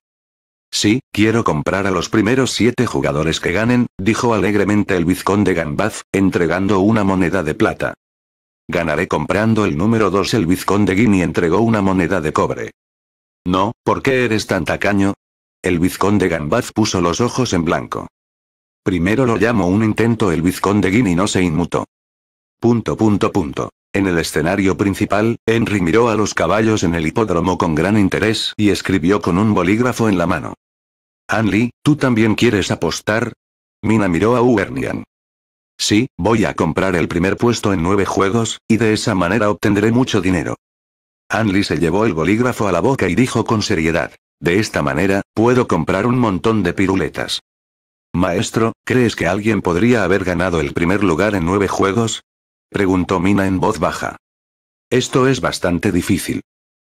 Sí, quiero comprar a los primeros siete jugadores que ganen, dijo alegremente el vizconde Gambaz, entregando una moneda de plata. Ganaré comprando el número dos El vizconde Guini entregó una moneda de cobre. No, ¿por qué eres tan tacaño? El vizconde Gambaz puso los ojos en blanco. Primero lo llamó un intento el vizconde Guin y no se inmutó. Punto punto punto. En el escenario principal, Henry miró a los caballos en el hipódromo con gran interés y escribió con un bolígrafo en la mano. Anli, ¿tú también quieres apostar? Mina miró a Uernian. Sí, voy a comprar el primer puesto en nueve juegos, y de esa manera obtendré mucho dinero. Anli se llevó el bolígrafo a la boca y dijo con seriedad. De esta manera, puedo comprar un montón de piruletas. Maestro, ¿crees que alguien podría haber ganado el primer lugar en nueve juegos? Preguntó Mina en voz baja. Esto es bastante difícil.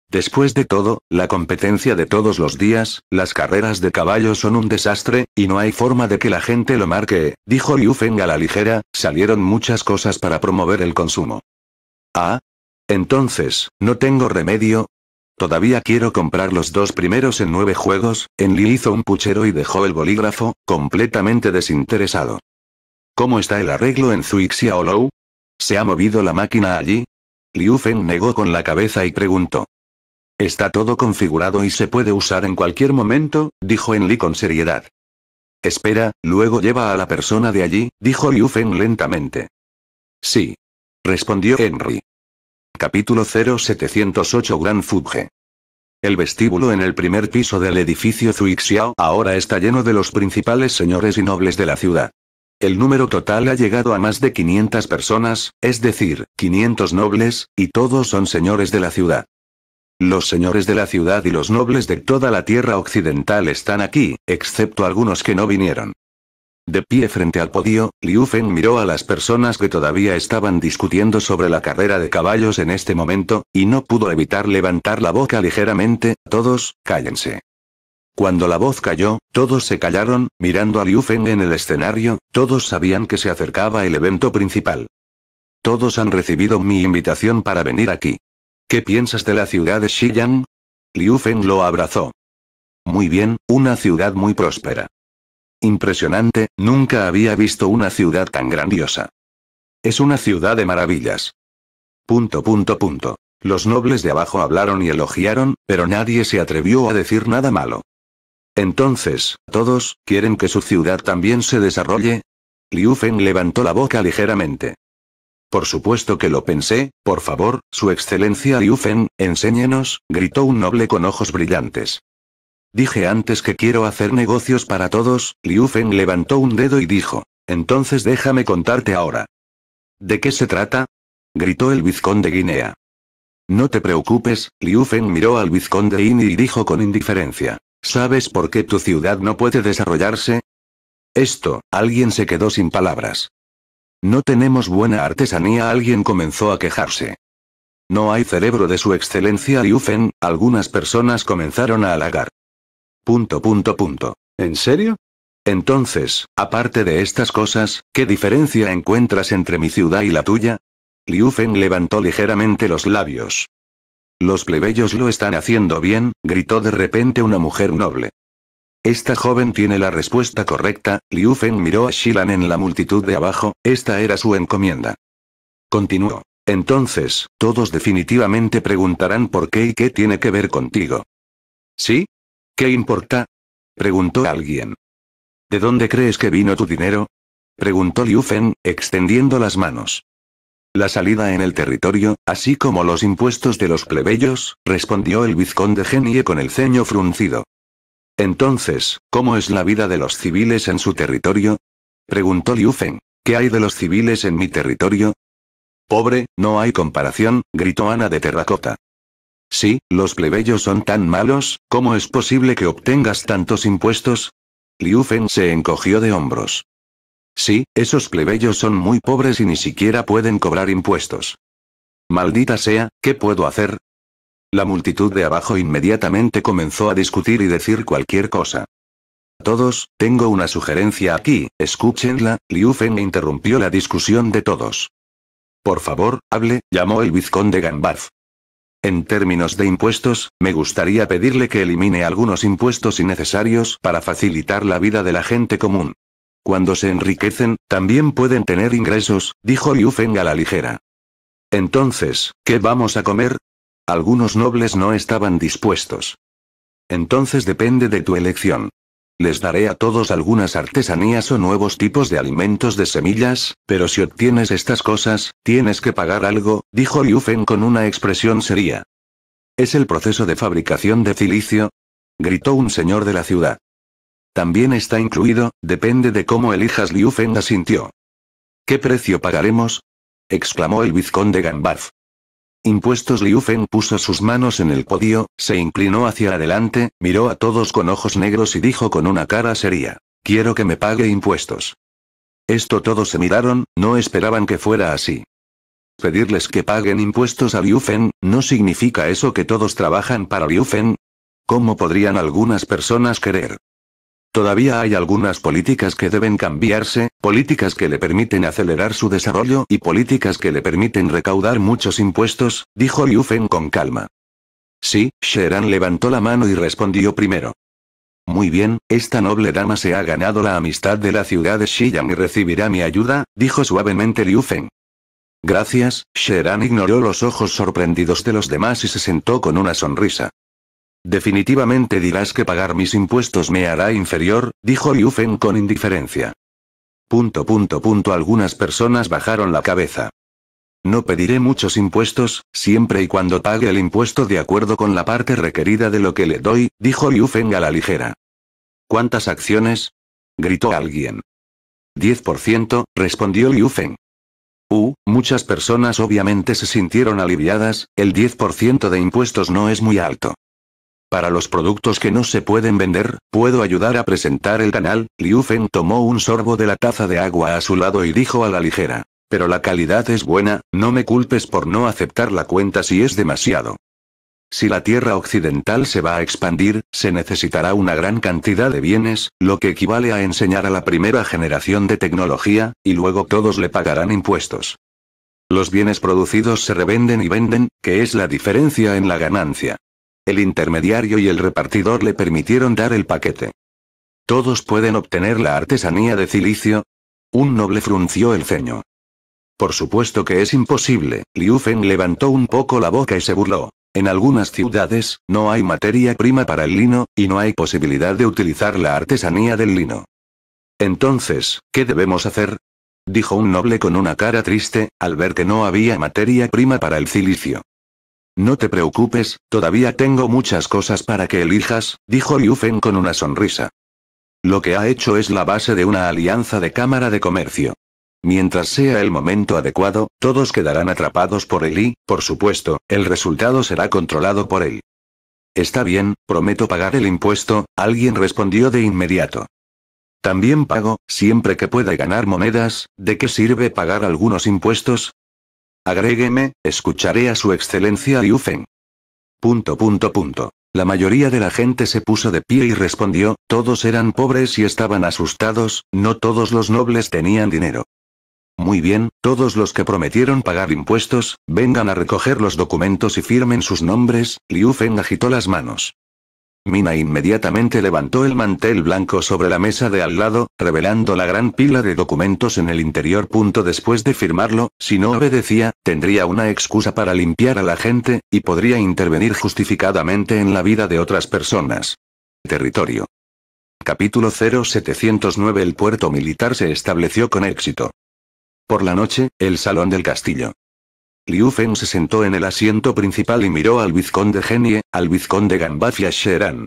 Después de todo, la competencia de todos los días, las carreras de caballos son un desastre, y no hay forma de que la gente lo marque, dijo Liu Feng a la ligera, salieron muchas cosas para promover el consumo. Ah. Entonces, no tengo remedio, Todavía quiero comprar los dos primeros en nueve juegos, Enli hizo un puchero y dejó el bolígrafo, completamente desinteresado. ¿Cómo está el arreglo en Zuixia ¿Se ha movido la máquina allí? Liu Feng negó con la cabeza y preguntó. Está todo configurado y se puede usar en cualquier momento, dijo Enli con seriedad. Espera, luego lleva a la persona de allí, dijo Liu Feng lentamente. Sí. Respondió Henry. Capítulo 0708 Gran Fuge. El vestíbulo en el primer piso del edificio Zuixiao ahora está lleno de los principales señores y nobles de la ciudad. El número total ha llegado a más de 500 personas, es decir, 500 nobles, y todos son señores de la ciudad. Los señores de la ciudad y los nobles de toda la tierra occidental están aquí, excepto algunos que no vinieron. De pie frente al podio, Liu Feng miró a las personas que todavía estaban discutiendo sobre la carrera de caballos en este momento, y no pudo evitar levantar la boca ligeramente, todos, cállense. Cuando la voz cayó, todos se callaron, mirando a Liu Feng en el escenario, todos sabían que se acercaba el evento principal. Todos han recibido mi invitación para venir aquí. ¿Qué piensas de la ciudad de Xiyang? Liu Feng lo abrazó. Muy bien, una ciudad muy próspera. Impresionante, nunca había visto una ciudad tan grandiosa. Es una ciudad de maravillas. Punto, punto, punto. Los nobles de abajo hablaron y elogiaron, pero nadie se atrevió a decir nada malo. Entonces, ¿todos quieren que su ciudad también se desarrolle? Liu Feng levantó la boca ligeramente. Por supuesto que lo pensé, por favor, Su Excelencia Liu Feng, enséñenos, gritó un noble con ojos brillantes. Dije antes que quiero hacer negocios para todos, Liu Feng levantó un dedo y dijo. Entonces déjame contarte ahora. ¿De qué se trata? gritó el vizconde Guinea. No te preocupes, Liu Feng miró al vizconde Ini y dijo con indiferencia. ¿Sabes por qué tu ciudad no puede desarrollarse? Esto, alguien se quedó sin palabras. No tenemos buena artesanía, alguien comenzó a quejarse. No hay cerebro de su excelencia Liu Feng, algunas personas comenzaron a halagar. Punto punto punto. ¿En serio? Entonces, aparte de estas cosas, ¿qué diferencia encuentras entre mi ciudad y la tuya? Liu Feng levantó ligeramente los labios. Los plebeyos lo están haciendo bien, gritó de repente una mujer noble. Esta joven tiene la respuesta correcta, Liu Feng miró a Shilan en la multitud de abajo, esta era su encomienda. Continuó. Entonces, todos definitivamente preguntarán por qué y qué tiene que ver contigo. ¿Sí? ¿Qué importa? preguntó alguien. ¿De dónde crees que vino tu dinero? preguntó Liu Feng, extendiendo las manos. La salida en el territorio, así como los impuestos de los plebeyos, respondió el vizconde Genie con el ceño fruncido. Entonces, ¿cómo es la vida de los civiles en su territorio? preguntó Liu Feng. ¿Qué hay de los civiles en mi territorio? Pobre, no hay comparación, gritó Ana de Terracota. Sí, los plebeyos son tan malos, ¿cómo es posible que obtengas tantos impuestos? Liu Feng se encogió de hombros. Sí, esos plebeyos son muy pobres y ni siquiera pueden cobrar impuestos. Maldita sea, ¿qué puedo hacer? La multitud de abajo inmediatamente comenzó a discutir y decir cualquier cosa. Todos, tengo una sugerencia aquí, escúchenla, Liu Feng interrumpió la discusión de todos. Por favor, hable, llamó el vizconde Gambaz. En términos de impuestos, me gustaría pedirle que elimine algunos impuestos innecesarios para facilitar la vida de la gente común. Cuando se enriquecen, también pueden tener ingresos, dijo Liu Feng a la ligera. Entonces, ¿qué vamos a comer? Algunos nobles no estaban dispuestos. Entonces depende de tu elección. Les daré a todos algunas artesanías o nuevos tipos de alimentos de semillas, pero si obtienes estas cosas, tienes que pagar algo, dijo Liu Feng con una expresión seria. ¿Es el proceso de fabricación de silicio? gritó un señor de la ciudad. También está incluido, depende de cómo elijas Liu Feng asintió. ¿Qué precio pagaremos? exclamó el vizconde Gambaz. Impuestos Liufen puso sus manos en el podio, se inclinó hacia adelante, miró a todos con ojos negros y dijo con una cara seria. Quiero que me pague impuestos. Esto todos se miraron, no esperaban que fuera así. Pedirles que paguen impuestos a Liufen ¿no significa eso que todos trabajan para Liufen. ¿Cómo podrían algunas personas querer Todavía hay algunas políticas que deben cambiarse, políticas que le permiten acelerar su desarrollo y políticas que le permiten recaudar muchos impuestos, dijo Liu Feng con calma. Sí, Sheran levantó la mano y respondió primero. Muy bien, esta noble dama se ha ganado la amistad de la ciudad de Xi'an y recibirá mi ayuda, dijo suavemente Liu Feng. Gracias, Sheran ignoró los ojos sorprendidos de los demás y se sentó con una sonrisa. Definitivamente dirás que pagar mis impuestos me hará inferior, dijo Liu Feng con indiferencia. Punto punto punto algunas personas bajaron la cabeza. No pediré muchos impuestos, siempre y cuando pague el impuesto de acuerdo con la parte requerida de lo que le doy, dijo Liu Feng a la ligera. ¿Cuántas acciones? gritó alguien. 10%, respondió Liu Feng. Uh, muchas personas obviamente se sintieron aliviadas, el 10% de impuestos no es muy alto. Para los productos que no se pueden vender, puedo ayudar a presentar el canal. Liu Feng tomó un sorbo de la taza de agua a su lado y dijo a la ligera. Pero la calidad es buena, no me culpes por no aceptar la cuenta si es demasiado. Si la tierra occidental se va a expandir, se necesitará una gran cantidad de bienes, lo que equivale a enseñar a la primera generación de tecnología, y luego todos le pagarán impuestos. Los bienes producidos se revenden y venden, que es la diferencia en la ganancia. El intermediario y el repartidor le permitieron dar el paquete. Todos pueden obtener la artesanía de cilicio. Un noble frunció el ceño. Por supuesto que es imposible, Liu Feng levantó un poco la boca y se burló. En algunas ciudades, no hay materia prima para el lino, y no hay posibilidad de utilizar la artesanía del lino. Entonces, ¿qué debemos hacer? Dijo un noble con una cara triste, al ver que no había materia prima para el cilicio. No te preocupes, todavía tengo muchas cosas para que elijas, dijo Liu con una sonrisa. Lo que ha hecho es la base de una alianza de Cámara de Comercio. Mientras sea el momento adecuado, todos quedarán atrapados por él y, por supuesto, el resultado será controlado por él. Está bien, prometo pagar el impuesto, alguien respondió de inmediato. También pago, siempre que pueda ganar monedas, ¿de qué sirve pagar algunos impuestos? Agrégueme, escucharé a su excelencia Liu Feng. Punto punto punto. La mayoría de la gente se puso de pie y respondió, todos eran pobres y estaban asustados, no todos los nobles tenían dinero. Muy bien, todos los que prometieron pagar impuestos, vengan a recoger los documentos y firmen sus nombres, Liu Feng agitó las manos. Mina inmediatamente levantó el mantel blanco sobre la mesa de al lado, revelando la gran pila de documentos en el interior. Punto después de firmarlo, si no obedecía, tendría una excusa para limpiar a la gente, y podría intervenir justificadamente en la vida de otras personas. Territorio. Capítulo 0709 El puerto militar se estableció con éxito. Por la noche, el salón del castillo. Liu Feng se sentó en el asiento principal y miró al vizconde Genie, al vizconde Gambaf y a Sheran.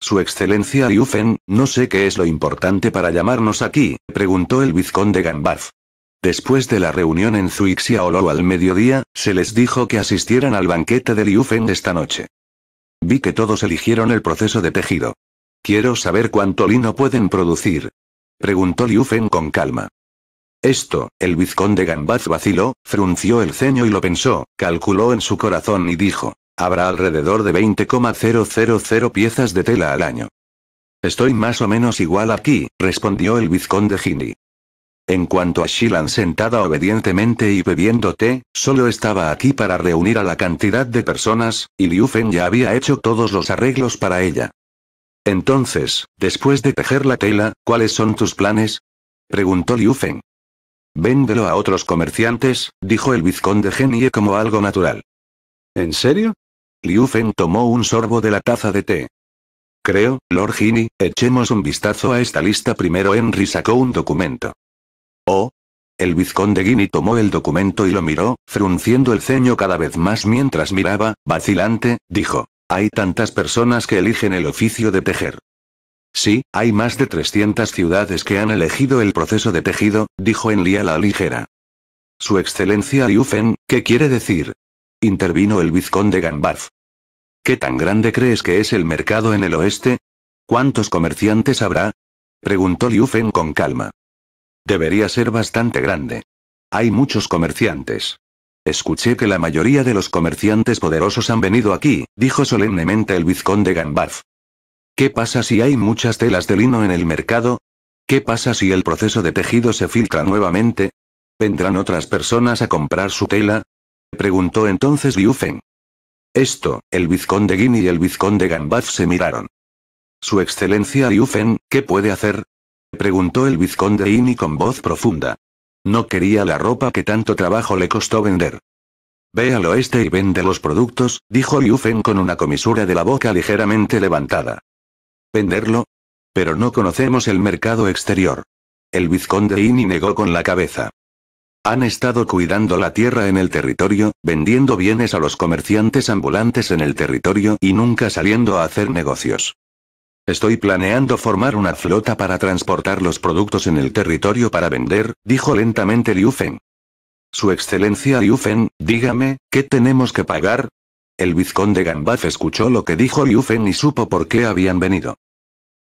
Su excelencia Liu Feng, no sé qué es lo importante para llamarnos aquí, preguntó el vizconde Gambaf. Después de la reunión en Zuixiaolo al mediodía, se les dijo que asistieran al banquete de Liu Feng esta noche. Vi que todos eligieron el proceso de tejido. Quiero saber cuánto lino pueden producir. Preguntó Liu Feng con calma. Esto, el vizconde Gambaz vaciló, frunció el ceño y lo pensó, calculó en su corazón y dijo, habrá alrededor de 20,000 piezas de tela al año. Estoy más o menos igual aquí, respondió el vizconde Gini. En cuanto a Shilan sentada obedientemente y bebiendo té, solo estaba aquí para reunir a la cantidad de personas, y Liu Feng ya había hecho todos los arreglos para ella. Entonces, después de tejer la tela, ¿cuáles son tus planes? preguntó Liu Feng. Véndelo a otros comerciantes, dijo el vizconde Genie como algo natural. ¿En serio? Liu Feng tomó un sorbo de la taza de té. Creo, Lord Gini, echemos un vistazo a esta lista. Primero Henry sacó un documento. Oh. El vizconde Gini tomó el documento y lo miró, frunciendo el ceño cada vez más mientras miraba, vacilante, dijo. Hay tantas personas que eligen el oficio de tejer. Sí, hay más de 300 ciudades que han elegido el proceso de tejido, dijo Enli a la ligera. Su excelencia Liu ¿qué quiere decir? Intervino el vizconde Gambaf. ¿Qué tan grande crees que es el mercado en el oeste? ¿Cuántos comerciantes habrá? Preguntó Liu con calma. Debería ser bastante grande. Hay muchos comerciantes. Escuché que la mayoría de los comerciantes poderosos han venido aquí, dijo solemnemente el vizconde Gambaf. ¿Qué pasa si hay muchas telas de lino en el mercado? ¿Qué pasa si el proceso de tejido se filtra nuevamente? ¿Vendrán otras personas a comprar su tela? Preguntó entonces Liu Feng. Esto, el vizconde Guin y el vizconde Gambaz se miraron. Su excelencia Liu Feng, ¿qué puede hacer? Preguntó el vizconde Guin con voz profunda. No quería la ropa que tanto trabajo le costó vender. Ve al oeste y vende los productos, dijo Liu Feng con una comisura de la boca ligeramente levantada venderlo? Pero no conocemos el mercado exterior. El vizconde Ini negó con la cabeza. Han estado cuidando la tierra en el territorio, vendiendo bienes a los comerciantes ambulantes en el territorio y nunca saliendo a hacer negocios. Estoy planeando formar una flota para transportar los productos en el territorio para vender, dijo lentamente Liu Feng. Su excelencia Liu Feng, dígame, ¿qué tenemos que pagar? El vizconde Gambaz escuchó lo que dijo Liu Feng y supo por qué habían venido.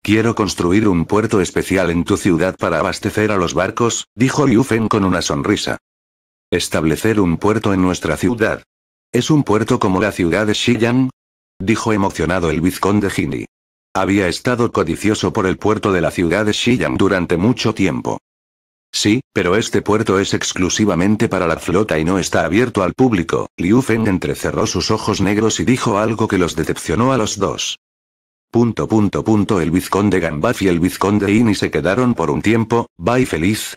Quiero construir un puerto especial en tu ciudad para abastecer a los barcos, dijo Liu Feng con una sonrisa. Establecer un puerto en nuestra ciudad. ¿Es un puerto como la ciudad de Xi'an? Dijo emocionado el vizconde Jini. Había estado codicioso por el puerto de la ciudad de Xi'an durante mucho tiempo. Sí, pero este puerto es exclusivamente para la flota y no está abierto al público. Liu Feng entrecerró sus ojos negros y dijo algo que los decepcionó a los dos. Punto punto punto el vizconde Gambaf y el vizconde Ini se quedaron por un tiempo, y feliz.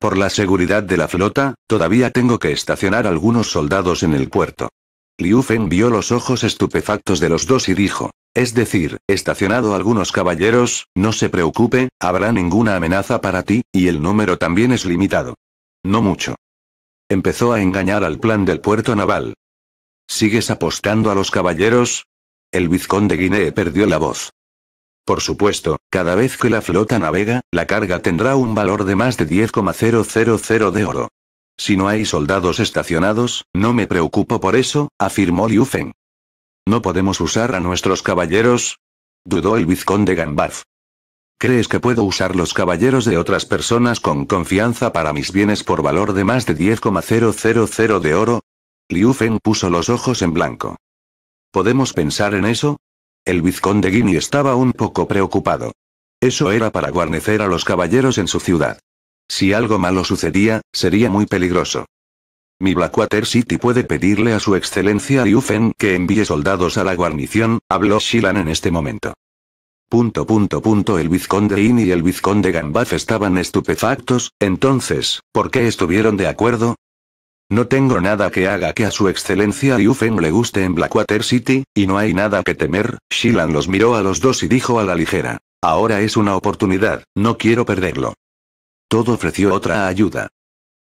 Por la seguridad de la flota, todavía tengo que estacionar algunos soldados en el puerto. Liu Feng vio los ojos estupefactos de los dos y dijo, es decir, estacionado algunos caballeros, no se preocupe, habrá ninguna amenaza para ti, y el número también es limitado. No mucho. Empezó a engañar al plan del puerto naval. ¿Sigues apostando a los caballeros? El vizconde Guinea perdió la voz. Por supuesto, cada vez que la flota navega, la carga tendrá un valor de más de 10,000 de oro. Si no hay soldados estacionados, no me preocupo por eso, afirmó Liu Feng. ¿No podemos usar a nuestros caballeros? dudó el vizconde Gambaz. ¿Crees que puedo usar los caballeros de otras personas con confianza para mis bienes por valor de más de 10,000 de oro? Liu Feng puso los ojos en blanco. ¿Podemos pensar en eso? El vizconde Guini estaba un poco preocupado. Eso era para guarnecer a los caballeros en su ciudad. Si algo malo sucedía, sería muy peligroso. Mi Blackwater City puede pedirle a su excelencia Yufen que envíe soldados a la guarnición, habló Shilan en este momento. Punto punto punto el vizconde In y el vizconde Gambaf estaban estupefactos, entonces, ¿por qué estuvieron de acuerdo? No tengo nada que haga que a su excelencia Liu Feng le guste en Blackwater City, y no hay nada que temer, Shilan los miró a los dos y dijo a la ligera. Ahora es una oportunidad, no quiero perderlo. Todo ofreció otra ayuda.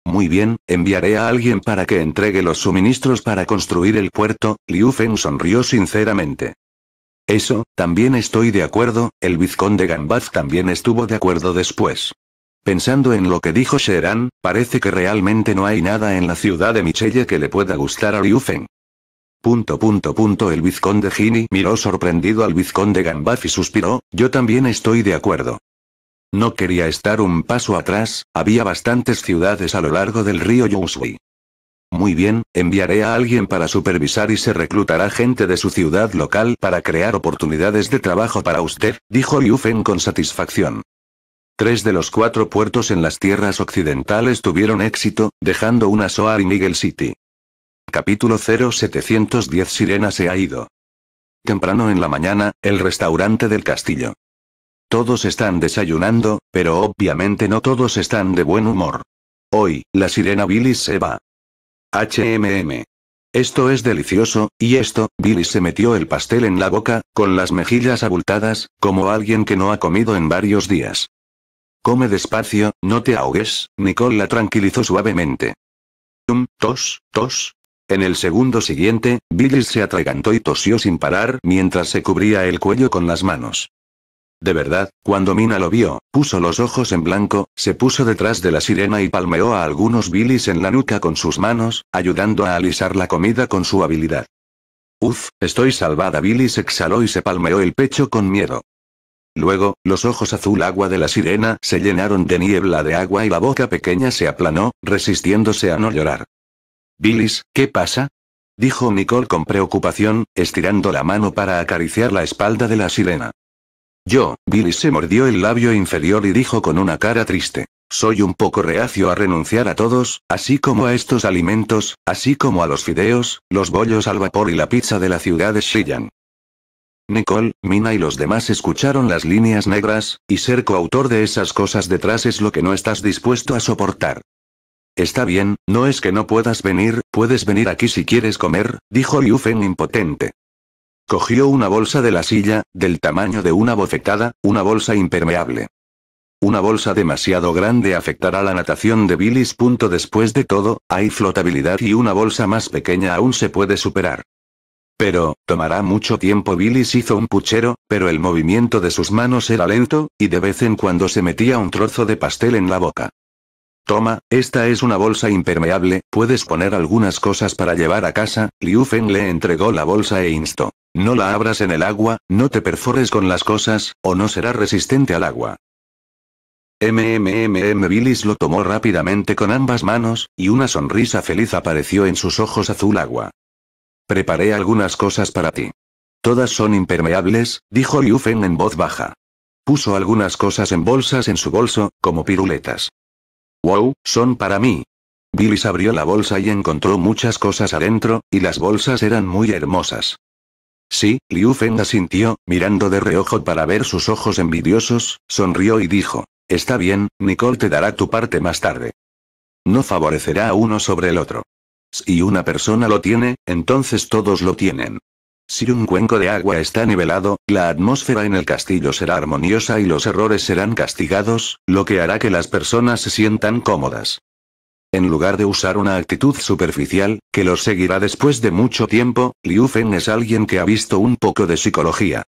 Muy bien, enviaré a alguien para que entregue los suministros para construir el puerto, Liu Feng sonrió sinceramente. Eso, también estoy de acuerdo, el vizconde Gambaz también estuvo de acuerdo después. Pensando en lo que dijo Sheran, parece que realmente no hay nada en la ciudad de Michelle que le pueda gustar a Liu Feng. Punto punto punto el vizconde Gini miró sorprendido al vizconde Gambaf y suspiró, yo también estoy de acuerdo. No quería estar un paso atrás, había bastantes ciudades a lo largo del río Yusui. Muy bien, enviaré a alguien para supervisar y se reclutará gente de su ciudad local para crear oportunidades de trabajo para usted, dijo Liu Feng con satisfacción. Tres de los cuatro puertos en las tierras occidentales tuvieron éxito, dejando una Soar y Miguel City. Capítulo 0710 Sirena se ha ido. Temprano en la mañana, el restaurante del castillo. Todos están desayunando, pero obviamente no todos están de buen humor. Hoy, la sirena Billy se va. HMM. Esto es delicioso, y esto, Billy se metió el pastel en la boca, con las mejillas abultadas, como alguien que no ha comido en varios días. Come despacio, no te ahogues, Nicole la tranquilizó suavemente. Tum, tos, tos. En el segundo siguiente, Billy se atragantó y tosió sin parar mientras se cubría el cuello con las manos. De verdad, cuando Mina lo vio, puso los ojos en blanco, se puso detrás de la sirena y palmeó a algunos Billy's en la nuca con sus manos, ayudando a alisar la comida con su habilidad. Uf, estoy salvada. Billy se exhaló y se palmeó el pecho con miedo. Luego, los ojos azul agua de la sirena se llenaron de niebla de agua y la boca pequeña se aplanó, resistiéndose a no llorar. Billis, ¿qué pasa? dijo Nicole con preocupación, estirando la mano para acariciar la espalda de la sirena. Yo, Billy se mordió el labio inferior y dijo con una cara triste. Soy un poco reacio a renunciar a todos, así como a estos alimentos, así como a los fideos, los bollos al vapor y la pizza de la ciudad de Shillan. Nicole, Mina y los demás escucharon las líneas negras, y ser coautor de esas cosas detrás es lo que no estás dispuesto a soportar. Está bien, no es que no puedas venir, puedes venir aquí si quieres comer, dijo Liu impotente. Cogió una bolsa de la silla, del tamaño de una bofetada, una bolsa impermeable. Una bolsa demasiado grande afectará la natación de Billis. Después de todo, hay flotabilidad y una bolsa más pequeña aún se puede superar. Pero, tomará mucho tiempo. Billis hizo un puchero, pero el movimiento de sus manos era lento, y de vez en cuando se metía un trozo de pastel en la boca. Toma, esta es una bolsa impermeable, puedes poner algunas cosas para llevar a casa, Liu Feng le entregó la bolsa e instó. No la abras en el agua, no te perfores con las cosas, o no será resistente al agua. MMMM Billis lo tomó rápidamente con ambas manos, y una sonrisa feliz apareció en sus ojos azul agua. Preparé algunas cosas para ti. Todas son impermeables, dijo Liu Feng en voz baja. Puso algunas cosas en bolsas en su bolso, como piruletas. Wow, son para mí. Billis abrió la bolsa y encontró muchas cosas adentro, y las bolsas eran muy hermosas. Sí, Liu Feng asintió, mirando de reojo para ver sus ojos envidiosos, sonrió y dijo, Está bien, Nicole te dará tu parte más tarde. No favorecerá a uno sobre el otro. Si una persona lo tiene, entonces todos lo tienen. Si un cuenco de agua está nivelado, la atmósfera en el castillo será armoniosa y los errores serán castigados, lo que hará que las personas se sientan cómodas. En lugar de usar una actitud superficial, que los seguirá después de mucho tiempo, Liu Feng es alguien que ha visto un poco de psicología.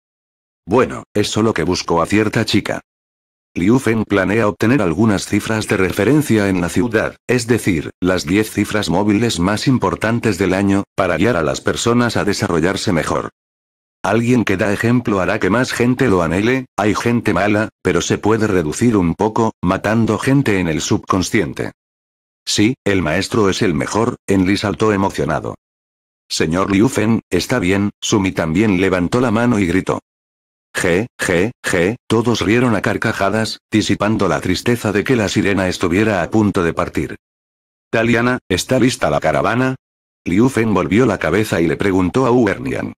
Bueno, es solo que busco a cierta chica. Liu Feng planea obtener algunas cifras de referencia en la ciudad, es decir, las 10 cifras móviles más importantes del año, para guiar a las personas a desarrollarse mejor. Alguien que da ejemplo hará que más gente lo anhele, hay gente mala, pero se puede reducir un poco, matando gente en el subconsciente. Sí, el maestro es el mejor, Enli saltó emocionado. Señor Liu Feng, está bien, Sumi también levantó la mano y gritó. Je, je, je, todos rieron a carcajadas, disipando la tristeza de que la sirena estuviera a punto de partir. Taliana, ¿está lista la caravana? Liufen volvió la cabeza y le preguntó a Ubernian.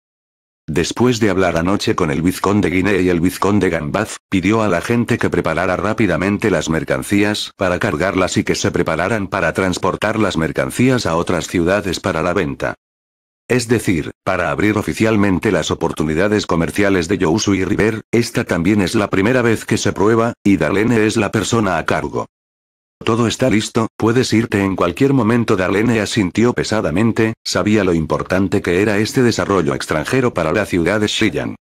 Después de hablar anoche con el vizconde Guinea y el vizconde Gambaz, pidió a la gente que preparara rápidamente las mercancías para cargarlas y que se prepararan para transportar las mercancías a otras ciudades para la venta. Es decir, para abrir oficialmente las oportunidades comerciales de Yousu y River, esta también es la primera vez que se prueba, y Darlene es la persona a cargo. Todo está listo, puedes irte en cualquier momento. Darlene asintió pesadamente, sabía lo importante que era este desarrollo extranjero para la ciudad de Xi'an.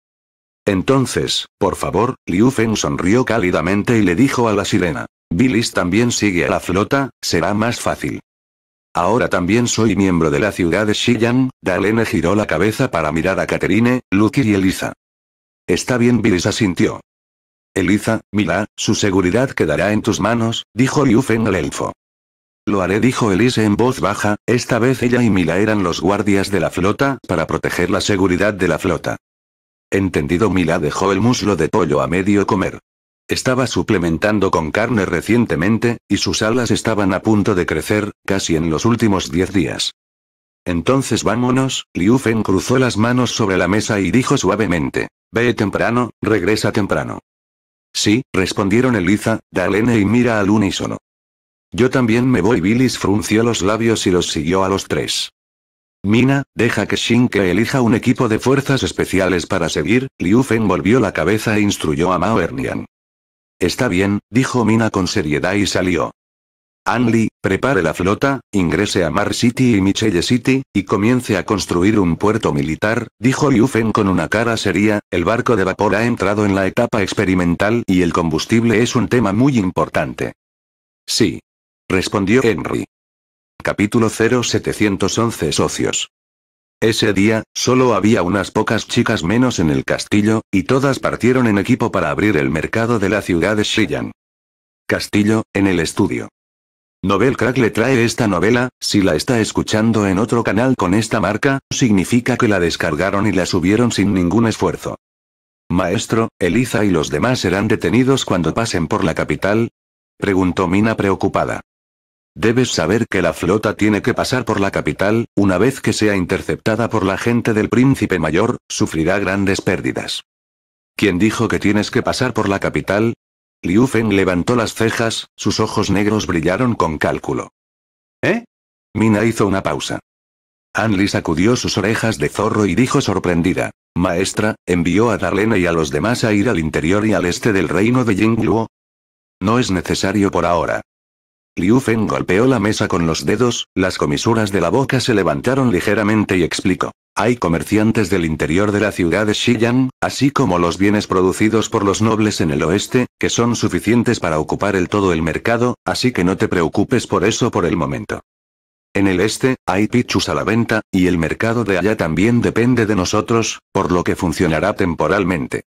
Entonces, por favor, Liu Feng sonrió cálidamente y le dijo a la sirena. Billis también sigue a la flota, será más fácil. Ahora también soy miembro de la ciudad de Xi'an, Dalene giró la cabeza para mirar a Caterine, Lucky y Eliza. Está bien Viris asintió. Eliza, Mila, su seguridad quedará en tus manos, dijo Liufen al elfo. Lo haré dijo Elise en voz baja, esta vez ella y Mila eran los guardias de la flota, para proteger la seguridad de la flota. Entendido Mila dejó el muslo de pollo a medio comer. Estaba suplementando con carne recientemente, y sus alas estaban a punto de crecer, casi en los últimos diez días. Entonces vámonos, Liu Feng cruzó las manos sobre la mesa y dijo suavemente. Ve temprano, regresa temprano. Sí, respondieron Eliza, Dalene y Mira al unísono. Yo también me voy. Billis frunció los labios y los siguió a los tres. Mina, deja que Shinke elija un equipo de fuerzas especiales para seguir, Liu Feng volvió la cabeza e instruyó a Mao Ernian. Está bien, dijo Mina con seriedad y salió. Anli, prepare la flota, ingrese a Mar City y Michelle City, y comience a construir un puerto militar, dijo Yufen con una cara seria, el barco de vapor ha entrado en la etapa experimental y el combustible es un tema muy importante. Sí. Respondió Henry. Capítulo 0711 Socios. Ese día, solo había unas pocas chicas menos en el castillo, y todas partieron en equipo para abrir el mercado de la ciudad de Shillan. Castillo, en el estudio. Novel Crack le trae esta novela, si la está escuchando en otro canal con esta marca, significa que la descargaron y la subieron sin ningún esfuerzo. Maestro, Eliza y los demás serán detenidos cuando pasen por la capital, preguntó Mina preocupada. Debes saber que la flota tiene que pasar por la capital, una vez que sea interceptada por la gente del príncipe mayor, sufrirá grandes pérdidas. ¿Quién dijo que tienes que pasar por la capital? Liu Feng levantó las cejas, sus ojos negros brillaron con cálculo. ¿Eh? Mina hizo una pausa. Anli sacudió sus orejas de zorro y dijo sorprendida. Maestra, ¿envió a Darlene y a los demás a ir al interior y al este del reino de Yingluo? No es necesario por ahora. Liu Feng golpeó la mesa con los dedos, las comisuras de la boca se levantaron ligeramente y explicó. Hay comerciantes del interior de la ciudad de Xi'an, así como los bienes producidos por los nobles en el oeste, que son suficientes para ocupar el todo el mercado, así que no te preocupes por eso por el momento. En el este, hay pichus a la venta, y el mercado de allá también depende de nosotros, por lo que funcionará temporalmente.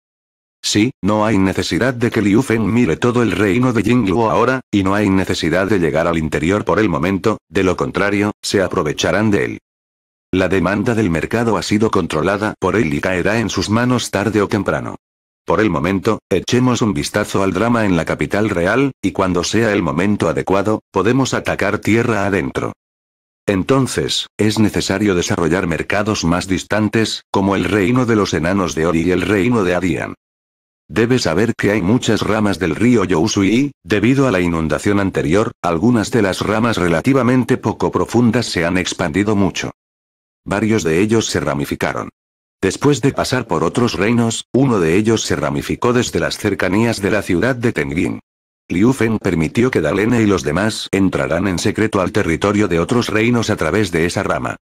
Sí, no hay necesidad de que Liu Feng mire todo el reino de Jinglu ahora, y no hay necesidad de llegar al interior por el momento, de lo contrario, se aprovecharán de él. La demanda del mercado ha sido controlada por él y caerá en sus manos tarde o temprano. Por el momento, echemos un vistazo al drama en la capital real, y cuando sea el momento adecuado, podemos atacar tierra adentro. Entonces, es necesario desarrollar mercados más distantes, como el reino de los enanos de Ori y el reino de Adian. Debes saber que hay muchas ramas del río Yousui y, debido a la inundación anterior, algunas de las ramas relativamente poco profundas se han expandido mucho. Varios de ellos se ramificaron. Después de pasar por otros reinos, uno de ellos se ramificó desde las cercanías de la ciudad de Tengin. Liu Feng permitió que Dalene y los demás entraran en secreto al territorio de otros reinos a través de esa rama.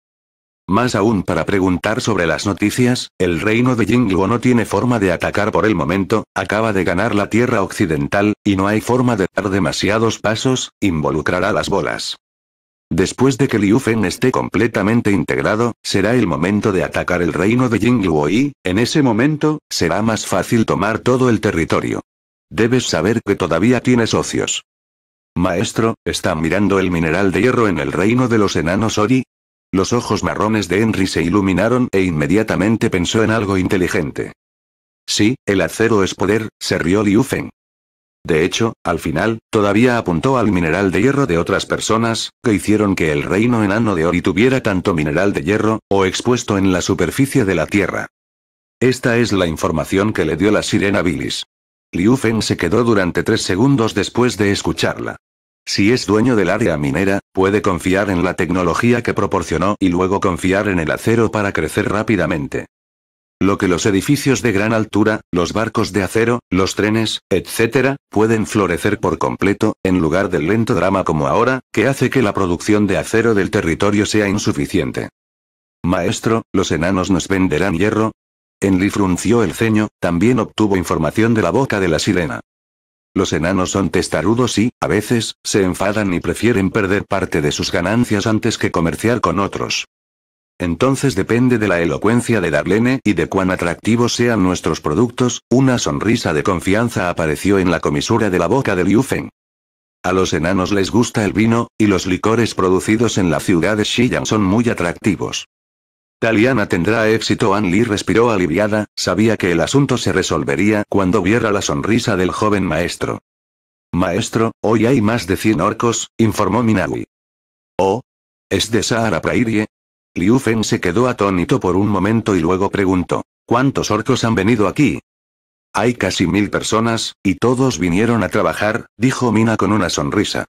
Más aún para preguntar sobre las noticias, el reino de Jingluo no tiene forma de atacar por el momento, acaba de ganar la tierra occidental, y no hay forma de dar demasiados pasos, involucrará las bolas. Después de que Liu esté completamente integrado, será el momento de atacar el reino de Jingluo y, en ese momento, será más fácil tomar todo el territorio. Debes saber que todavía tiene socios. Maestro, ¿está mirando el mineral de hierro en el reino de los enanos Ori? Los ojos marrones de Henry se iluminaron e inmediatamente pensó en algo inteligente. Sí, el acero es poder, se rió Liu Feng. De hecho, al final, todavía apuntó al mineral de hierro de otras personas, que hicieron que el reino enano de Ori tuviera tanto mineral de hierro, o expuesto en la superficie de la Tierra. Esta es la información que le dio la sirena Bilis. Liu Feng se quedó durante tres segundos después de escucharla. Si es dueño del área minera, puede confiar en la tecnología que proporcionó y luego confiar en el acero para crecer rápidamente. Lo que los edificios de gran altura, los barcos de acero, los trenes, etc., pueden florecer por completo, en lugar del lento drama como ahora, que hace que la producción de acero del territorio sea insuficiente. Maestro, ¿los enanos nos venderán hierro? Enli frunció el ceño, también obtuvo información de la boca de la sirena. Los enanos son testarudos y, a veces, se enfadan y prefieren perder parte de sus ganancias antes que comerciar con otros. Entonces depende de la elocuencia de Darlene y de cuán atractivos sean nuestros productos, una sonrisa de confianza apareció en la comisura de la boca de Liu Feng. A los enanos les gusta el vino, y los licores producidos en la ciudad de Xi'an son muy atractivos. Taliana tendrá éxito. Anli respiró aliviada, sabía que el asunto se resolvería cuando viera la sonrisa del joven maestro. Maestro, hoy hay más de 100 orcos, informó Minawi. ¿Oh? ¿Es de Sahara Prairie? Liu Feng se quedó atónito por un momento y luego preguntó, ¿cuántos orcos han venido aquí? Hay casi mil personas, y todos vinieron a trabajar, dijo Mina con una sonrisa.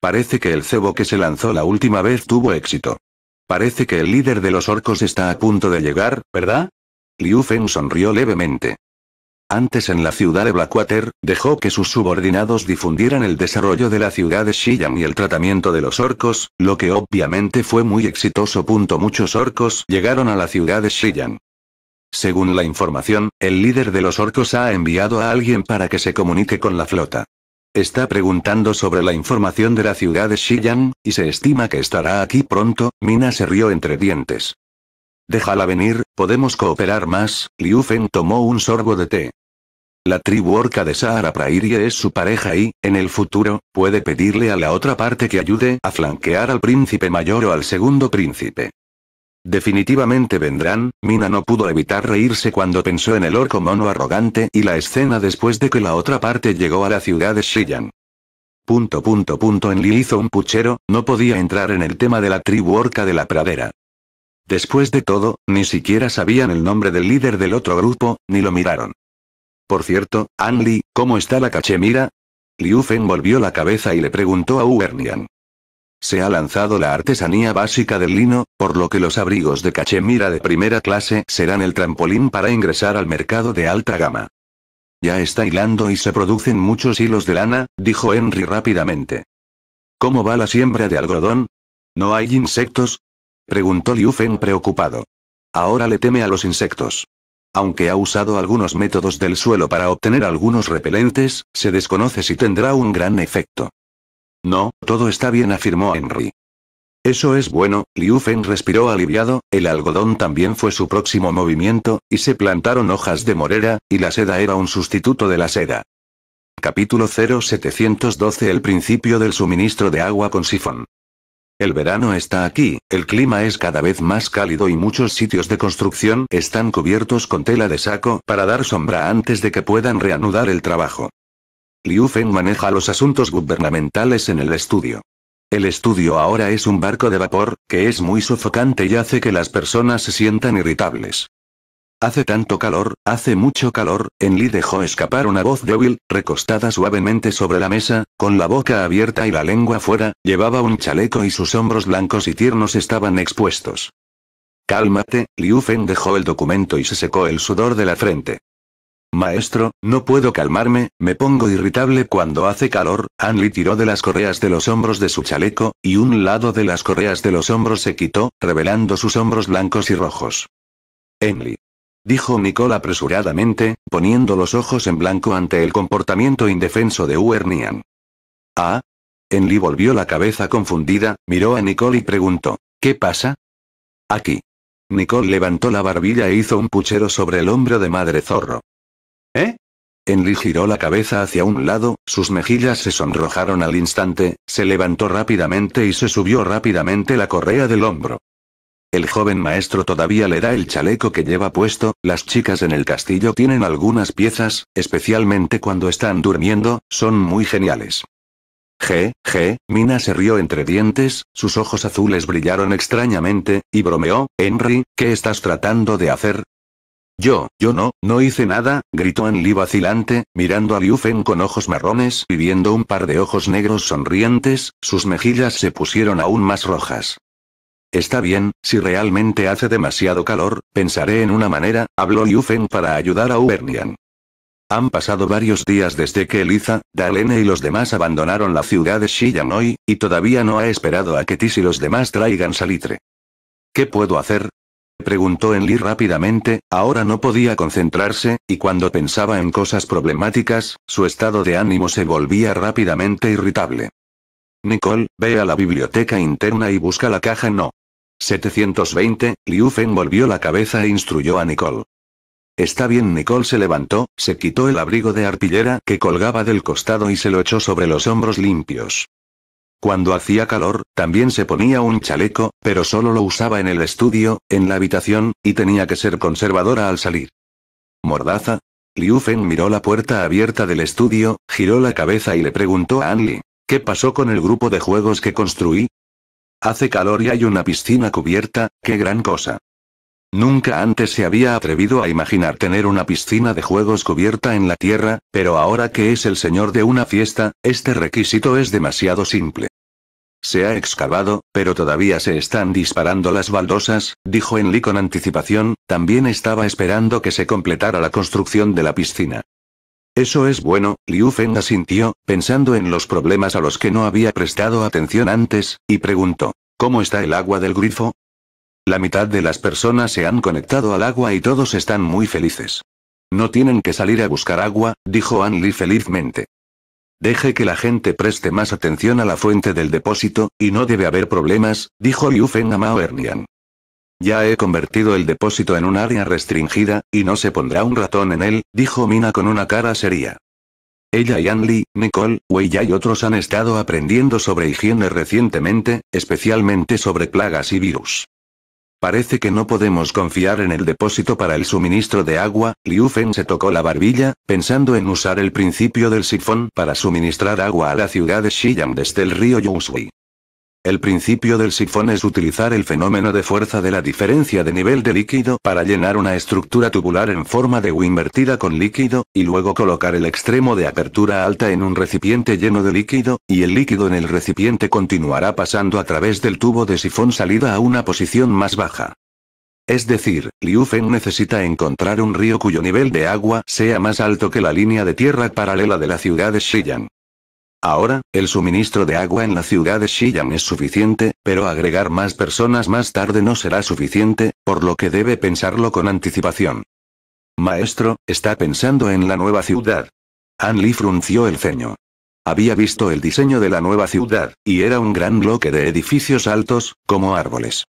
Parece que el cebo que se lanzó la última vez tuvo éxito. Parece que el líder de los orcos está a punto de llegar, ¿verdad? Liu Feng sonrió levemente. Antes en la ciudad de Blackwater, dejó que sus subordinados difundieran el desarrollo de la ciudad de Xi'an y el tratamiento de los orcos, lo que obviamente fue muy exitoso. Muchos orcos llegaron a la ciudad de Xi'an. Según la información, el líder de los orcos ha enviado a alguien para que se comunique con la flota. Está preguntando sobre la información de la ciudad de Xi'an, y se estima que estará aquí pronto, Mina se rió entre dientes. Déjala venir, podemos cooperar más, Liu Feng tomó un sorbo de té. La tribu orca de Sahara Prairie es su pareja y, en el futuro, puede pedirle a la otra parte que ayude a flanquear al príncipe mayor o al segundo príncipe. Definitivamente vendrán, Mina no pudo evitar reírse cuando pensó en el orco mono arrogante y la escena después de que la otra parte llegó a la ciudad de Shiyan. Punto punto punto Lee hizo un puchero, no podía entrar en el tema de la tribu orca de la pradera. Después de todo, ni siquiera sabían el nombre del líder del otro grupo, ni lo miraron. Por cierto, Anli, ¿cómo está la cachemira? Liu volvió la cabeza y le preguntó a Uernian. Se ha lanzado la artesanía básica del lino, por lo que los abrigos de cachemira de primera clase serán el trampolín para ingresar al mercado de alta gama. Ya está hilando y se producen muchos hilos de lana, dijo Henry rápidamente. ¿Cómo va la siembra de algodón? ¿No hay insectos? preguntó Liu Feng preocupado. Ahora le teme a los insectos. Aunque ha usado algunos métodos del suelo para obtener algunos repelentes, se desconoce si tendrá un gran efecto. No, todo está bien, afirmó Henry. Eso es bueno, Liu Feng respiró aliviado, el algodón también fue su próximo movimiento, y se plantaron hojas de morera, y la seda era un sustituto de la seda. Capítulo 0712 El principio del suministro de agua con sifón. El verano está aquí, el clima es cada vez más cálido y muchos sitios de construcción están cubiertos con tela de saco para dar sombra antes de que puedan reanudar el trabajo. Liu Feng maneja los asuntos gubernamentales en el estudio. El estudio ahora es un barco de vapor, que es muy sofocante y hace que las personas se sientan irritables. Hace tanto calor, hace mucho calor, En Li dejó escapar una voz débil, recostada suavemente sobre la mesa, con la boca abierta y la lengua fuera, llevaba un chaleco y sus hombros blancos y tiernos estaban expuestos. Cálmate, Liu Feng dejó el documento y se secó el sudor de la frente. Maestro, no puedo calmarme, me pongo irritable cuando hace calor. Anli tiró de las correas de los hombros de su chaleco, y un lado de las correas de los hombros se quitó, revelando sus hombros blancos y rojos. Emily. Dijo Nicole apresuradamente, poniendo los ojos en blanco ante el comportamiento indefenso de Uernian. ¿Ah? Enli volvió la cabeza confundida, miró a Nicole y preguntó, ¿qué pasa? Aquí. Nicole levantó la barbilla e hizo un puchero sobre el hombro de Madre Zorro. ¿Eh? Enri giró la cabeza hacia un lado, sus mejillas se sonrojaron al instante, se levantó rápidamente y se subió rápidamente la correa del hombro. El joven maestro todavía le da el chaleco que lleva puesto, las chicas en el castillo tienen algunas piezas, especialmente cuando están durmiendo, son muy geniales. G, G, Mina se rió entre dientes, sus ojos azules brillaron extrañamente, y bromeó, Henry, ¿qué estás tratando de hacer? Yo, yo no, no hice nada, gritó Anli vacilante, mirando a Liu Feng con ojos marrones y viendo un par de ojos negros sonrientes, sus mejillas se pusieron aún más rojas. Está bien, si realmente hace demasiado calor, pensaré en una manera, habló Liu Feng para ayudar a Ubernian. Han pasado varios días desde que Eliza, Dalene y los demás abandonaron la ciudad de Shiyanoi, y todavía no ha esperado a que Tis y los demás traigan salitre. ¿Qué puedo hacer? preguntó en Lee rápidamente, ahora no podía concentrarse, y cuando pensaba en cosas problemáticas, su estado de ánimo se volvía rápidamente irritable. Nicole, ve a la biblioteca interna y busca la caja no. 720, Liu Feng volvió la cabeza e instruyó a Nicole. Está bien, Nicole se levantó, se quitó el abrigo de arpillera que colgaba del costado y se lo echó sobre los hombros limpios. Cuando hacía calor, también se ponía un chaleco, pero solo lo usaba en el estudio, en la habitación, y tenía que ser conservadora al salir. ¿Mordaza? Liu Feng miró la puerta abierta del estudio, giró la cabeza y le preguntó a Anli, ¿qué pasó con el grupo de juegos que construí? Hace calor y hay una piscina cubierta, qué gran cosa. Nunca antes se había atrevido a imaginar tener una piscina de juegos cubierta en la tierra, pero ahora que es el señor de una fiesta, este requisito es demasiado simple. Se ha excavado, pero todavía se están disparando las baldosas, dijo Enli con anticipación, también estaba esperando que se completara la construcción de la piscina. Eso es bueno, Liu Feng asintió, pensando en los problemas a los que no había prestado atención antes, y preguntó, ¿cómo está el agua del grifo? La mitad de las personas se han conectado al agua y todos están muy felices. No tienen que salir a buscar agua, dijo Anli felizmente. Deje que la gente preste más atención a la fuente del depósito, y no debe haber problemas, dijo Liu a Mao Ernian. Ya he convertido el depósito en un área restringida, y no se pondrá un ratón en él, dijo Mina con una cara seria. Ella y Anli, Nicole, Weiya y otros han estado aprendiendo sobre higiene recientemente, especialmente sobre plagas y virus. Parece que no podemos confiar en el depósito para el suministro de agua, Liu Feng se tocó la barbilla, pensando en usar el principio del sifón para suministrar agua a la ciudad de Xi'an desde el río Yusui. El principio del sifón es utilizar el fenómeno de fuerza de la diferencia de nivel de líquido para llenar una estructura tubular en forma de U invertida con líquido, y luego colocar el extremo de apertura alta en un recipiente lleno de líquido, y el líquido en el recipiente continuará pasando a través del tubo de sifón salida a una posición más baja. Es decir, Liu Feng necesita encontrar un río cuyo nivel de agua sea más alto que la línea de tierra paralela de la ciudad de Xi'an. Ahora, el suministro de agua en la ciudad de Xi'an es suficiente, pero agregar más personas más tarde no será suficiente, por lo que debe pensarlo con anticipación. Maestro, está pensando en la nueva ciudad. An Li frunció el ceño. Había visto el diseño de la nueva ciudad, y era un gran bloque de edificios altos, como árboles.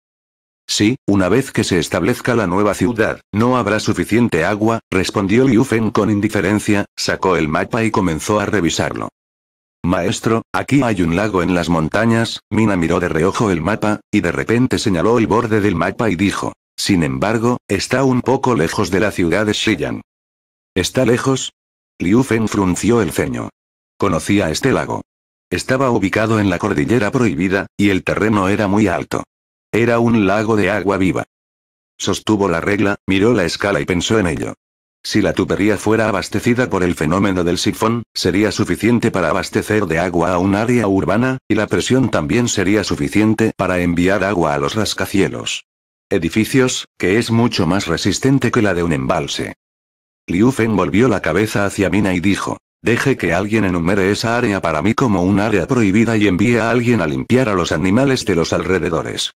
Sí, una vez que se establezca la nueva ciudad, no habrá suficiente agua, respondió Liu Feng con indiferencia, sacó el mapa y comenzó a revisarlo. Maestro, aquí hay un lago en las montañas, Mina miró de reojo el mapa, y de repente señaló el borde del mapa y dijo, sin embargo, está un poco lejos de la ciudad de Shiyan. ¿Está lejos? Liu Feng frunció el ceño. Conocía este lago. Estaba ubicado en la cordillera prohibida, y el terreno era muy alto. Era un lago de agua viva. Sostuvo la regla, miró la escala y pensó en ello. Si la tubería fuera abastecida por el fenómeno del sifón, sería suficiente para abastecer de agua a un área urbana, y la presión también sería suficiente para enviar agua a los rascacielos. Edificios, que es mucho más resistente que la de un embalse. Liu Feng volvió la cabeza hacia Mina y dijo, deje que alguien enumere esa área para mí como un área prohibida y envíe a alguien a limpiar a los animales de los alrededores.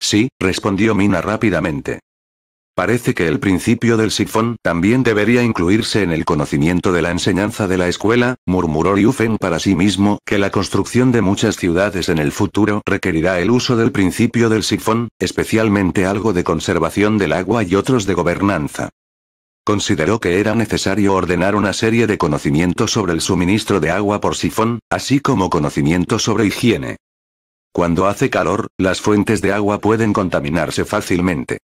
Sí, respondió Mina rápidamente. Parece que el principio del sifón también debería incluirse en el conocimiento de la enseñanza de la escuela, murmuró Yufen para sí mismo que la construcción de muchas ciudades en el futuro requerirá el uso del principio del sifón, especialmente algo de conservación del agua y otros de gobernanza. Consideró que era necesario ordenar una serie de conocimientos sobre el suministro de agua por sifón, así como conocimientos sobre higiene. Cuando hace calor, las fuentes de agua pueden contaminarse fácilmente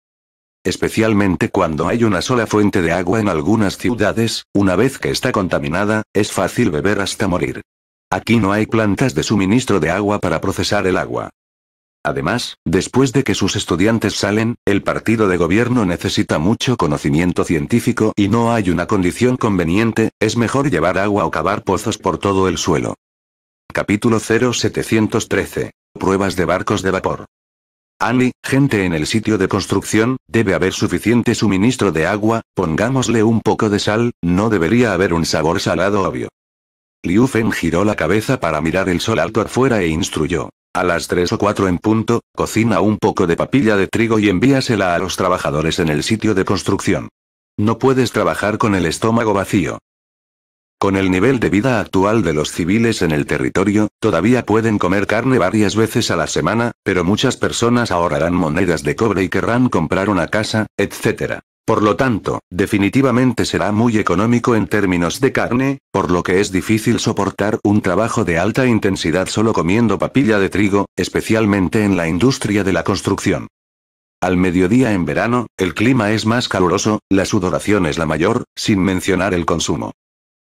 especialmente cuando hay una sola fuente de agua en algunas ciudades, una vez que está contaminada, es fácil beber hasta morir. Aquí no hay plantas de suministro de agua para procesar el agua. Además, después de que sus estudiantes salen, el partido de gobierno necesita mucho conocimiento científico y no hay una condición conveniente, es mejor llevar agua o cavar pozos por todo el suelo. Capítulo 0713. Pruebas de barcos de vapor. Annie, gente en el sitio de construcción, debe haber suficiente suministro de agua, pongámosle un poco de sal, no debería haber un sabor salado obvio. Liu Feng giró la cabeza para mirar el sol alto afuera e instruyó. A las 3 o 4 en punto, cocina un poco de papilla de trigo y envíasela a los trabajadores en el sitio de construcción. No puedes trabajar con el estómago vacío. Con el nivel de vida actual de los civiles en el territorio, todavía pueden comer carne varias veces a la semana, pero muchas personas ahorrarán monedas de cobre y querrán comprar una casa, etc. Por lo tanto, definitivamente será muy económico en términos de carne, por lo que es difícil soportar un trabajo de alta intensidad solo comiendo papilla de trigo, especialmente en la industria de la construcción. Al mediodía en verano, el clima es más caluroso, la sudoración es la mayor, sin mencionar el consumo.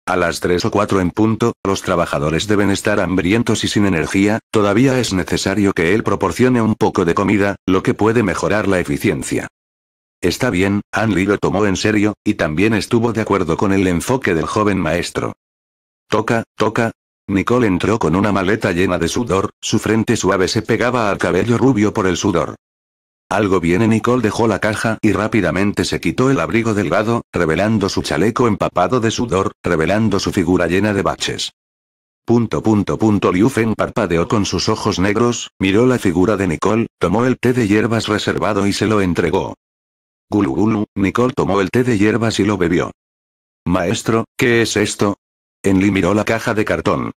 A las 3 o 4 en punto, los trabajadores deben estar hambrientos y sin energía, todavía es necesario que él proporcione un poco de comida, lo que puede mejorar la eficiencia. Está bien, Anli lo tomó en serio, y también estuvo de acuerdo con el enfoque del joven maestro. Toca, toca. Nicole entró con una maleta llena de sudor, su frente suave se pegaba al cabello rubio por el sudor. Algo viene Nicole dejó la caja y rápidamente se quitó el abrigo delgado, revelando su chaleco empapado de sudor, revelando su figura llena de baches. Punto punto punto Liu parpadeó con sus ojos negros, miró la figura de Nicole, tomó el té de hierbas reservado y se lo entregó. Gulu Nicole tomó el té de hierbas y lo bebió. Maestro, ¿qué es esto? Enli miró la caja de cartón.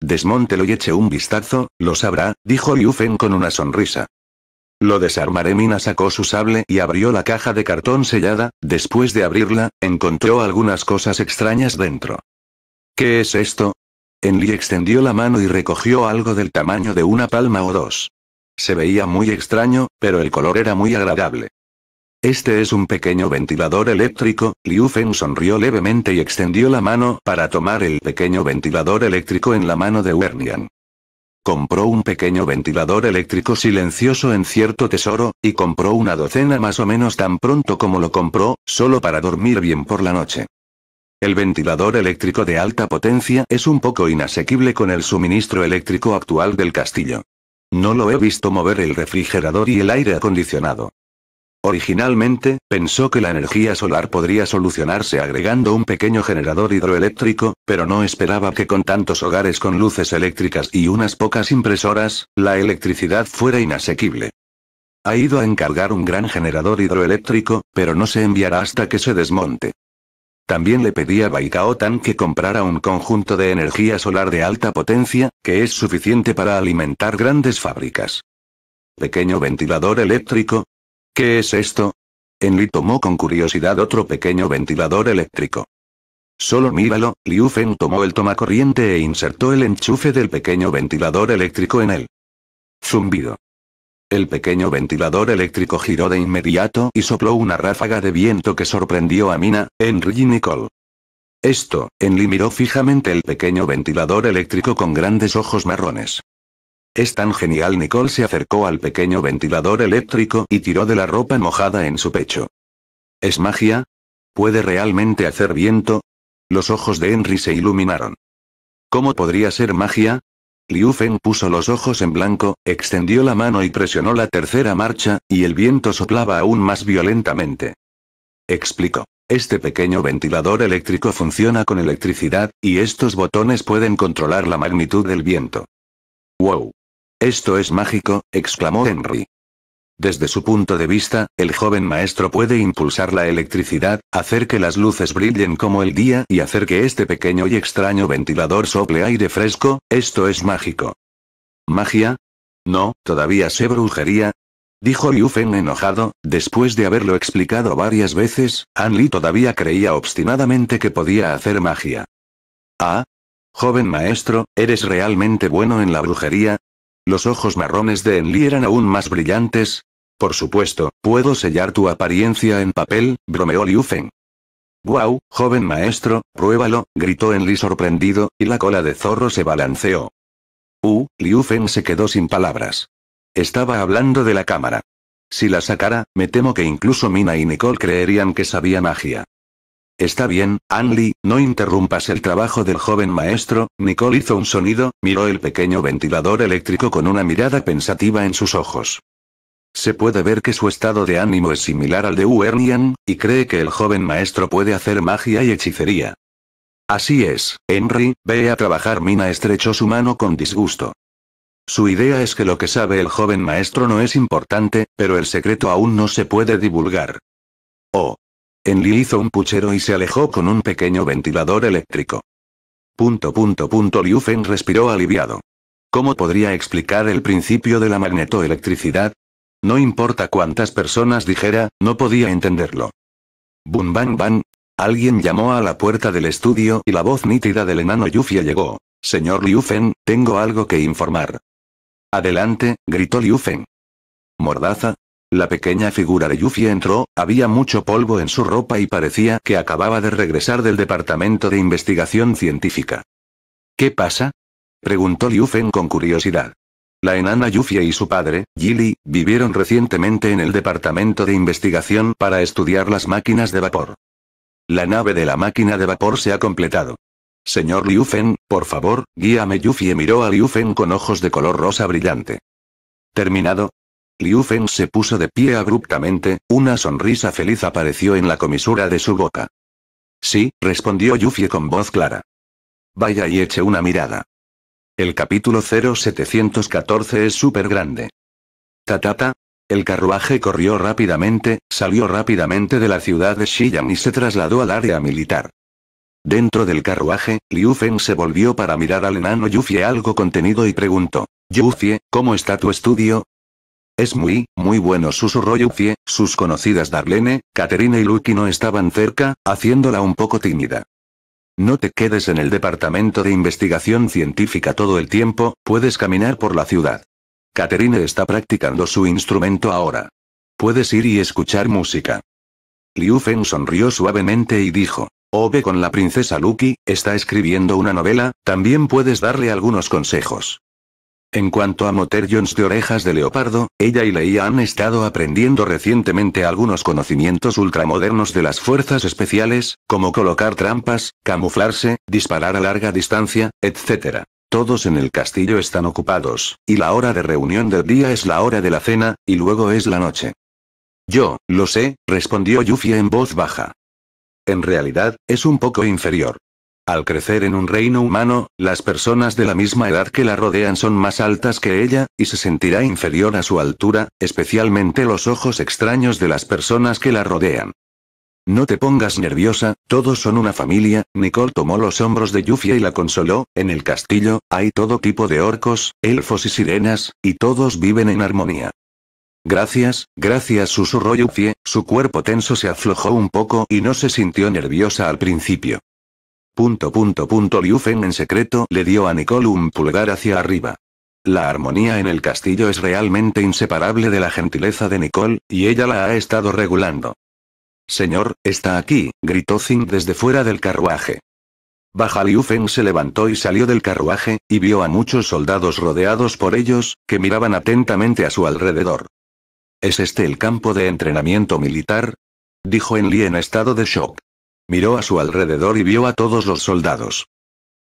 Desmontelo y eche un vistazo, lo sabrá, dijo Liu con una sonrisa. Lo desarmaré. Mina sacó su sable y abrió la caja de cartón sellada, después de abrirla, encontró algunas cosas extrañas dentro. ¿Qué es esto? Enli extendió la mano y recogió algo del tamaño de una palma o dos. Se veía muy extraño, pero el color era muy agradable. Este es un pequeño ventilador eléctrico, Liu Feng sonrió levemente y extendió la mano para tomar el pequeño ventilador eléctrico en la mano de Wernian. Compró un pequeño ventilador eléctrico silencioso en cierto tesoro, y compró una docena más o menos tan pronto como lo compró, solo para dormir bien por la noche. El ventilador eléctrico de alta potencia es un poco inasequible con el suministro eléctrico actual del castillo. No lo he visto mover el refrigerador y el aire acondicionado. Originalmente, pensó que la energía solar podría solucionarse agregando un pequeño generador hidroeléctrico, pero no esperaba que con tantos hogares con luces eléctricas y unas pocas impresoras, la electricidad fuera inasequible. Ha ido a encargar un gran generador hidroeléctrico, pero no se enviará hasta que se desmonte. También le pedía a Baikaotan que comprara un conjunto de energía solar de alta potencia, que es suficiente para alimentar grandes fábricas pequeño ventilador eléctrico, ¿Qué es esto? Enli tomó con curiosidad otro pequeño ventilador eléctrico. Solo míralo, Liu tomó el tomacorriente e insertó el enchufe del pequeño ventilador eléctrico en él. Zumbido. El pequeño ventilador eléctrico giró de inmediato y sopló una ráfaga de viento que sorprendió a Mina, Henry y Nicole. Esto, Enli miró fijamente el pequeño ventilador eléctrico con grandes ojos marrones. Es tan genial. Nicole se acercó al pequeño ventilador eléctrico y tiró de la ropa mojada en su pecho. ¿Es magia? ¿Puede realmente hacer viento? Los ojos de Henry se iluminaron. ¿Cómo podría ser magia? Liu Feng puso los ojos en blanco, extendió la mano y presionó la tercera marcha, y el viento soplaba aún más violentamente. Explicó. Este pequeño ventilador eléctrico funciona con electricidad, y estos botones pueden controlar la magnitud del viento. ¡Wow! Esto es mágico, exclamó Henry. Desde su punto de vista, el joven maestro puede impulsar la electricidad, hacer que las luces brillen como el día y hacer que este pequeño y extraño ventilador sople aire fresco, esto es mágico. ¿Magia? No, todavía sé brujería. Dijo Yufen enojado, después de haberlo explicado varias veces, An todavía creía obstinadamente que podía hacer magia. Ah. Joven maestro, ¿eres realmente bueno en la brujería? Los ojos marrones de Enli eran aún más brillantes. Por supuesto, puedo sellar tu apariencia en papel, bromeó Liu Feng. ¡Guau, joven maestro, pruébalo! gritó Enli sorprendido, y la cola de zorro se balanceó. Uh, Liu Feng se quedó sin palabras. Estaba hablando de la cámara. Si la sacara, me temo que incluso Mina y Nicole creerían que sabía magia. Está bien, Anli, no interrumpas el trabajo del joven maestro, Nicole hizo un sonido, miró el pequeño ventilador eléctrico con una mirada pensativa en sus ojos. Se puede ver que su estado de ánimo es similar al de Uernian, y cree que el joven maestro puede hacer magia y hechicería. Así es, Henry, ve a trabajar. Mina estrechó su mano con disgusto. Su idea es que lo que sabe el joven maestro no es importante, pero el secreto aún no se puede divulgar. Oh, Enli hizo un puchero y se alejó con un pequeño ventilador eléctrico. Punto punto punto Liu Feng respiró aliviado. ¿Cómo podría explicar el principio de la magnetoelectricidad? No importa cuántas personas dijera, no podía entenderlo. Bum bang bang. Alguien llamó a la puerta del estudio y la voz nítida del enano Yufia llegó. Señor Liu Feng, tengo algo que informar. Adelante, gritó Liu Feng. Mordaza, la pequeña figura de Yuffie entró, había mucho polvo en su ropa y parecía que acababa de regresar del departamento de investigación científica. ¿Qué pasa? preguntó Liufen con curiosidad. La enana Yuffie y su padre, Jili, vivieron recientemente en el departamento de investigación para estudiar las máquinas de vapor. La nave de la máquina de vapor se ha completado. Señor Feng, por favor, guíame. Yufie miró a Liufen con ojos de color rosa brillante. Terminado, Liu Feng se puso de pie abruptamente, una sonrisa feliz apareció en la comisura de su boca. Sí, respondió Yufie con voz clara. Vaya y eche una mirada. El capítulo 0714 es súper grande. Tatata. El carruaje corrió rápidamente, salió rápidamente de la ciudad de Xiyang y se trasladó al área militar. Dentro del carruaje, Liu Feng se volvió para mirar al enano Yufie algo contenido y preguntó. Yufie, ¿cómo está tu estudio? Es muy, muy bueno susurró Yuffie, sus conocidas Darlene, Caterina y Lucky no estaban cerca, haciéndola un poco tímida. No te quedes en el departamento de investigación científica todo el tiempo, puedes caminar por la ciudad. Caterine está practicando su instrumento ahora. Puedes ir y escuchar música. Liu Feng sonrió suavemente y dijo, Ove con la princesa Lucky, está escribiendo una novela, también puedes darle algunos consejos. En cuanto a Mother Jones de orejas de leopardo, ella y Leia han estado aprendiendo recientemente algunos conocimientos ultramodernos de las fuerzas especiales, como colocar trampas, camuflarse, disparar a larga distancia, etc. Todos en el castillo están ocupados, y la hora de reunión del día es la hora de la cena, y luego es la noche. Yo, lo sé, respondió Yuffie en voz baja. En realidad, es un poco inferior. Al crecer en un reino humano, las personas de la misma edad que la rodean son más altas que ella, y se sentirá inferior a su altura, especialmente los ojos extraños de las personas que la rodean. No te pongas nerviosa, todos son una familia, Nicole tomó los hombros de Yufia y la consoló, en el castillo, hay todo tipo de orcos, elfos y sirenas, y todos viven en armonía. Gracias, gracias susurró Yufie, su cuerpo tenso se aflojó un poco y no se sintió nerviosa al principio. Punto punto punto Liu en secreto le dio a Nicole un pulgar hacia arriba. La armonía en el castillo es realmente inseparable de la gentileza de Nicole, y ella la ha estado regulando. Señor, está aquí, gritó Zing desde fuera del carruaje. Baja Liu se levantó y salió del carruaje, y vio a muchos soldados rodeados por ellos, que miraban atentamente a su alrededor. ¿Es este el campo de entrenamiento militar? Dijo Enli en estado de shock. Miró a su alrededor y vio a todos los soldados.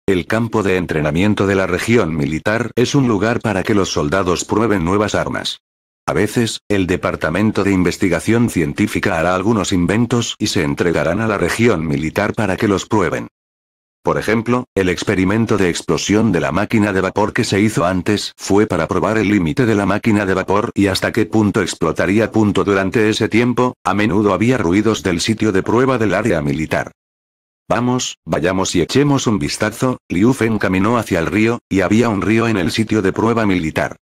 El campo de entrenamiento de la región militar es un lugar para que los soldados prueben nuevas armas. A veces, el Departamento de Investigación Científica hará algunos inventos y se entregarán a la región militar para que los prueben. Por ejemplo, el experimento de explosión de la máquina de vapor que se hizo antes fue para probar el límite de la máquina de vapor y hasta qué punto explotaría. Punto durante ese tiempo, a menudo había ruidos del sitio de prueba del área militar. Vamos, vayamos y echemos un vistazo, Liu Feng caminó hacia el río, y había un río en el sitio de prueba militar.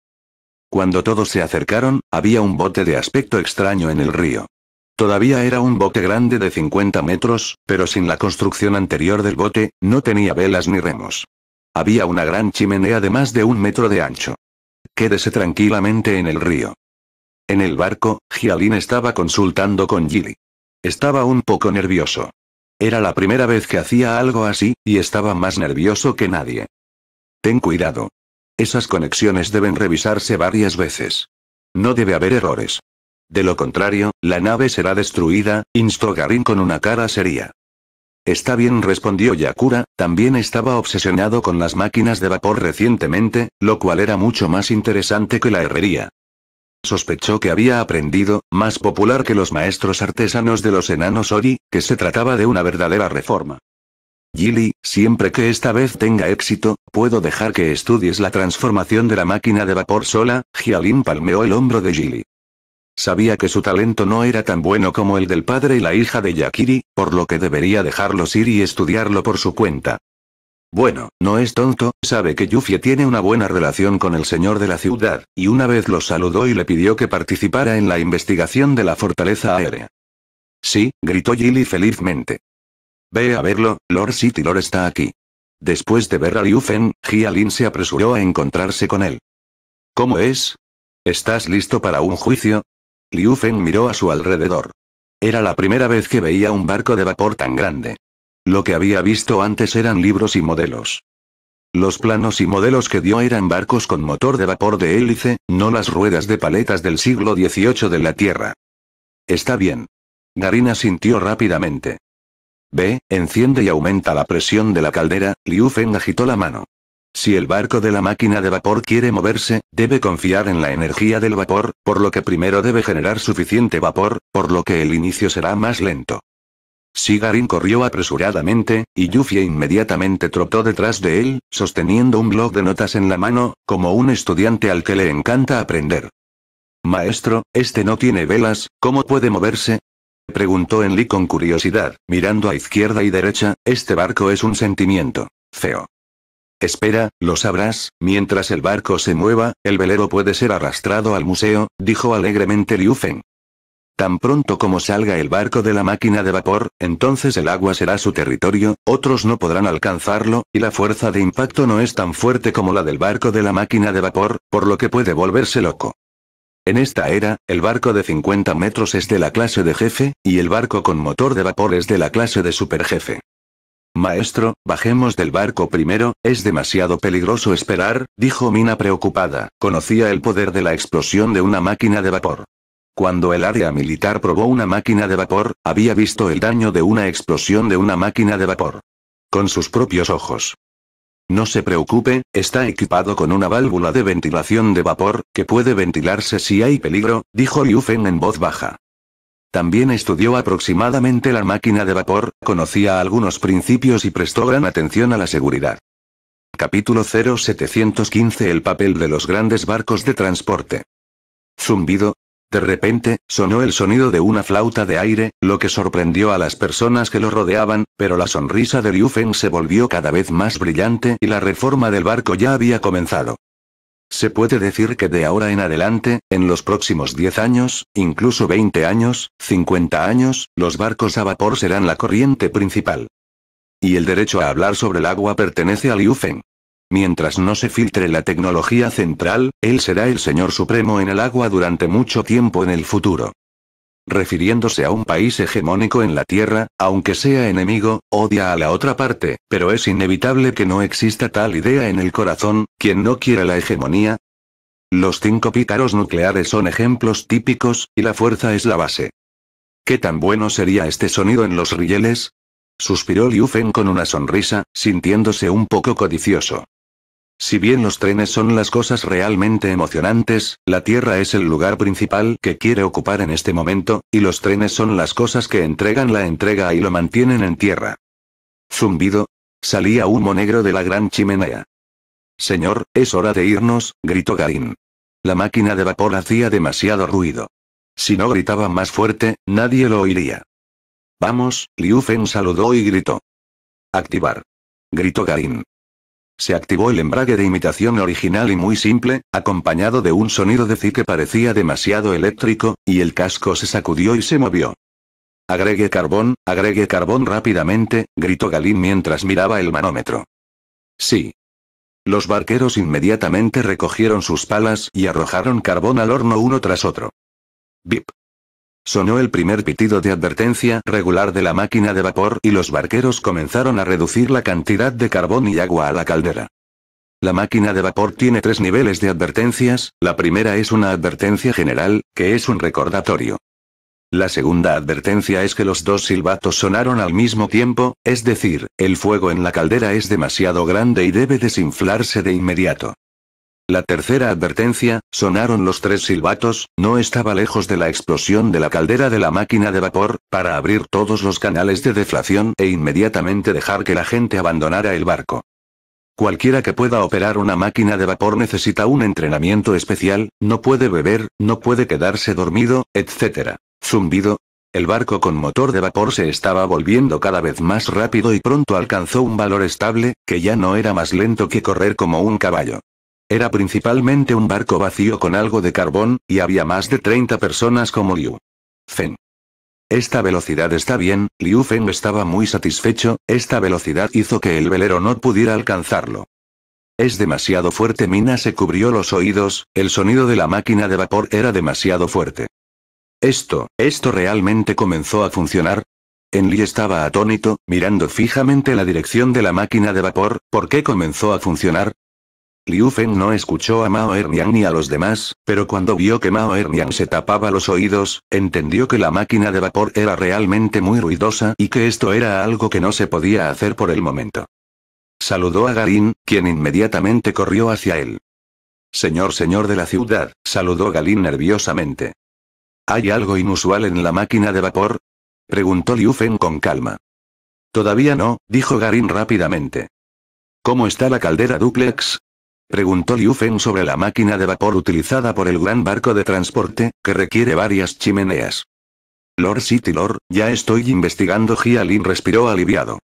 Cuando todos se acercaron, había un bote de aspecto extraño en el río. Todavía era un bote grande de 50 metros, pero sin la construcción anterior del bote, no tenía velas ni remos. Había una gran chimenea de más de un metro de ancho. Quédese tranquilamente en el río. En el barco, Jialin estaba consultando con Gilly. Estaba un poco nervioso. Era la primera vez que hacía algo así, y estaba más nervioso que nadie. Ten cuidado. Esas conexiones deben revisarse varias veces. No debe haber errores. De lo contrario, la nave será destruida, instó Garin con una cara seria. Está bien respondió Yakura, también estaba obsesionado con las máquinas de vapor recientemente, lo cual era mucho más interesante que la herrería. Sospechó que había aprendido, más popular que los maestros artesanos de los enanos Ori, que se trataba de una verdadera reforma. Gilly, siempre que esta vez tenga éxito, puedo dejar que estudies la transformación de la máquina de vapor sola, Jialin palmeó el hombro de Gilly. Sabía que su talento no era tan bueno como el del padre y la hija de Yakiri, por lo que debería dejarlos ir y estudiarlo por su cuenta. Bueno, no es tonto, sabe que Yufie tiene una buena relación con el señor de la ciudad, y una vez lo saludó y le pidió que participara en la investigación de la fortaleza aérea. Sí, gritó Gilly felizmente. Ve a verlo, Lord City Lord está aquí. Después de ver a Liu Fen, se apresuró a encontrarse con él. ¿Cómo es? ¿Estás listo para un juicio? Liu Feng miró a su alrededor. Era la primera vez que veía un barco de vapor tan grande. Lo que había visto antes eran libros y modelos. Los planos y modelos que dio eran barcos con motor de vapor de hélice, no las ruedas de paletas del siglo XVIII de la Tierra. Está bien. Garina sintió rápidamente. Ve, enciende y aumenta la presión de la caldera, Liu Feng agitó la mano. Si el barco de la máquina de vapor quiere moverse, debe confiar en la energía del vapor, por lo que primero debe generar suficiente vapor, por lo que el inicio será más lento. Sigarin corrió apresuradamente, y Yuffie inmediatamente trotó detrás de él, sosteniendo un blog de notas en la mano, como un estudiante al que le encanta aprender. Maestro, este no tiene velas, ¿cómo puede moverse? Preguntó Enli con curiosidad, mirando a izquierda y derecha, este barco es un sentimiento. Feo. Espera, lo sabrás, mientras el barco se mueva, el velero puede ser arrastrado al museo, dijo alegremente Liu Feng. Tan pronto como salga el barco de la máquina de vapor, entonces el agua será su territorio, otros no podrán alcanzarlo, y la fuerza de impacto no es tan fuerte como la del barco de la máquina de vapor, por lo que puede volverse loco. En esta era, el barco de 50 metros es de la clase de jefe, y el barco con motor de vapor es de la clase de superjefe. Maestro, bajemos del barco primero, es demasiado peligroso esperar, dijo Mina preocupada, conocía el poder de la explosión de una máquina de vapor. Cuando el área militar probó una máquina de vapor, había visto el daño de una explosión de una máquina de vapor. Con sus propios ojos. No se preocupe, está equipado con una válvula de ventilación de vapor, que puede ventilarse si hay peligro, dijo Yufen en voz baja. También estudió aproximadamente la máquina de vapor, conocía algunos principios y prestó gran atención a la seguridad. Capítulo 0715 El papel de los grandes barcos de transporte. Zumbido. De repente, sonó el sonido de una flauta de aire, lo que sorprendió a las personas que lo rodeaban, pero la sonrisa de Liu Feng se volvió cada vez más brillante y la reforma del barco ya había comenzado. Se puede decir que de ahora en adelante, en los próximos 10 años, incluso 20 años, 50 años, los barcos a vapor serán la corriente principal. Y el derecho a hablar sobre el agua pertenece al Liufen. Mientras no se filtre la tecnología central, él será el señor supremo en el agua durante mucho tiempo en el futuro refiriéndose a un país hegemónico en la Tierra, aunque sea enemigo, odia a la otra parte, pero es inevitable que no exista tal idea en el corazón, quien no quiera la hegemonía. Los cinco pícaros nucleares son ejemplos típicos, y la fuerza es la base. ¿Qué tan bueno sería este sonido en los rieles? Suspiró Liu con una sonrisa, sintiéndose un poco codicioso. Si bien los trenes son las cosas realmente emocionantes, la Tierra es el lugar principal que quiere ocupar en este momento, y los trenes son las cosas que entregan la entrega y lo mantienen en tierra. Zumbido. Salía humo negro de la gran chimenea. Señor, es hora de irnos, gritó Garín. La máquina de vapor hacía demasiado ruido. Si no gritaba más fuerte, nadie lo oiría. Vamos, Liu Feng saludó y gritó. Activar. Gritó Garín. Se activó el embrague de imitación original y muy simple, acompañado de un sonido de zi que parecía demasiado eléctrico, y el casco se sacudió y se movió. Agregue carbón, agregue carbón rápidamente, gritó Galín mientras miraba el manómetro. Sí. Los barqueros inmediatamente recogieron sus palas y arrojaron carbón al horno uno tras otro. Bip. Sonó el primer pitido de advertencia regular de la máquina de vapor y los barqueros comenzaron a reducir la cantidad de carbón y agua a la caldera. La máquina de vapor tiene tres niveles de advertencias, la primera es una advertencia general, que es un recordatorio. La segunda advertencia es que los dos silbatos sonaron al mismo tiempo, es decir, el fuego en la caldera es demasiado grande y debe desinflarse de inmediato. La tercera advertencia, sonaron los tres silbatos, no estaba lejos de la explosión de la caldera de la máquina de vapor, para abrir todos los canales de deflación e inmediatamente dejar que la gente abandonara el barco. Cualquiera que pueda operar una máquina de vapor necesita un entrenamiento especial, no puede beber, no puede quedarse dormido, etc. Zumbido. El barco con motor de vapor se estaba volviendo cada vez más rápido y pronto alcanzó un valor estable, que ya no era más lento que correr como un caballo. Era principalmente un barco vacío con algo de carbón, y había más de 30 personas como Liu. Fen. Esta velocidad está bien, Liu Feng estaba muy satisfecho, esta velocidad hizo que el velero no pudiera alcanzarlo. Es demasiado fuerte. Mina se cubrió los oídos, el sonido de la máquina de vapor era demasiado fuerte. Esto, esto realmente comenzó a funcionar. En Li estaba atónito, mirando fijamente la dirección de la máquina de vapor, ¿por qué comenzó a funcionar? Liu Feng no escuchó a Mao Ernian ni a los demás, pero cuando vio que Mao Ernian se tapaba los oídos, entendió que la máquina de vapor era realmente muy ruidosa y que esto era algo que no se podía hacer por el momento. Saludó a Garin, quien inmediatamente corrió hacia él. Señor señor de la ciudad, saludó Galín nerviosamente. ¿Hay algo inusual en la máquina de vapor? Preguntó Liu Feng con calma. Todavía no, dijo Garin rápidamente. ¿Cómo está la caldera duplex? Preguntó Liu Feng sobre la máquina de vapor utilizada por el gran barco de transporte, que requiere varias chimeneas. Lord City Lord, ya estoy investigando. Jia Lin respiró aliviado.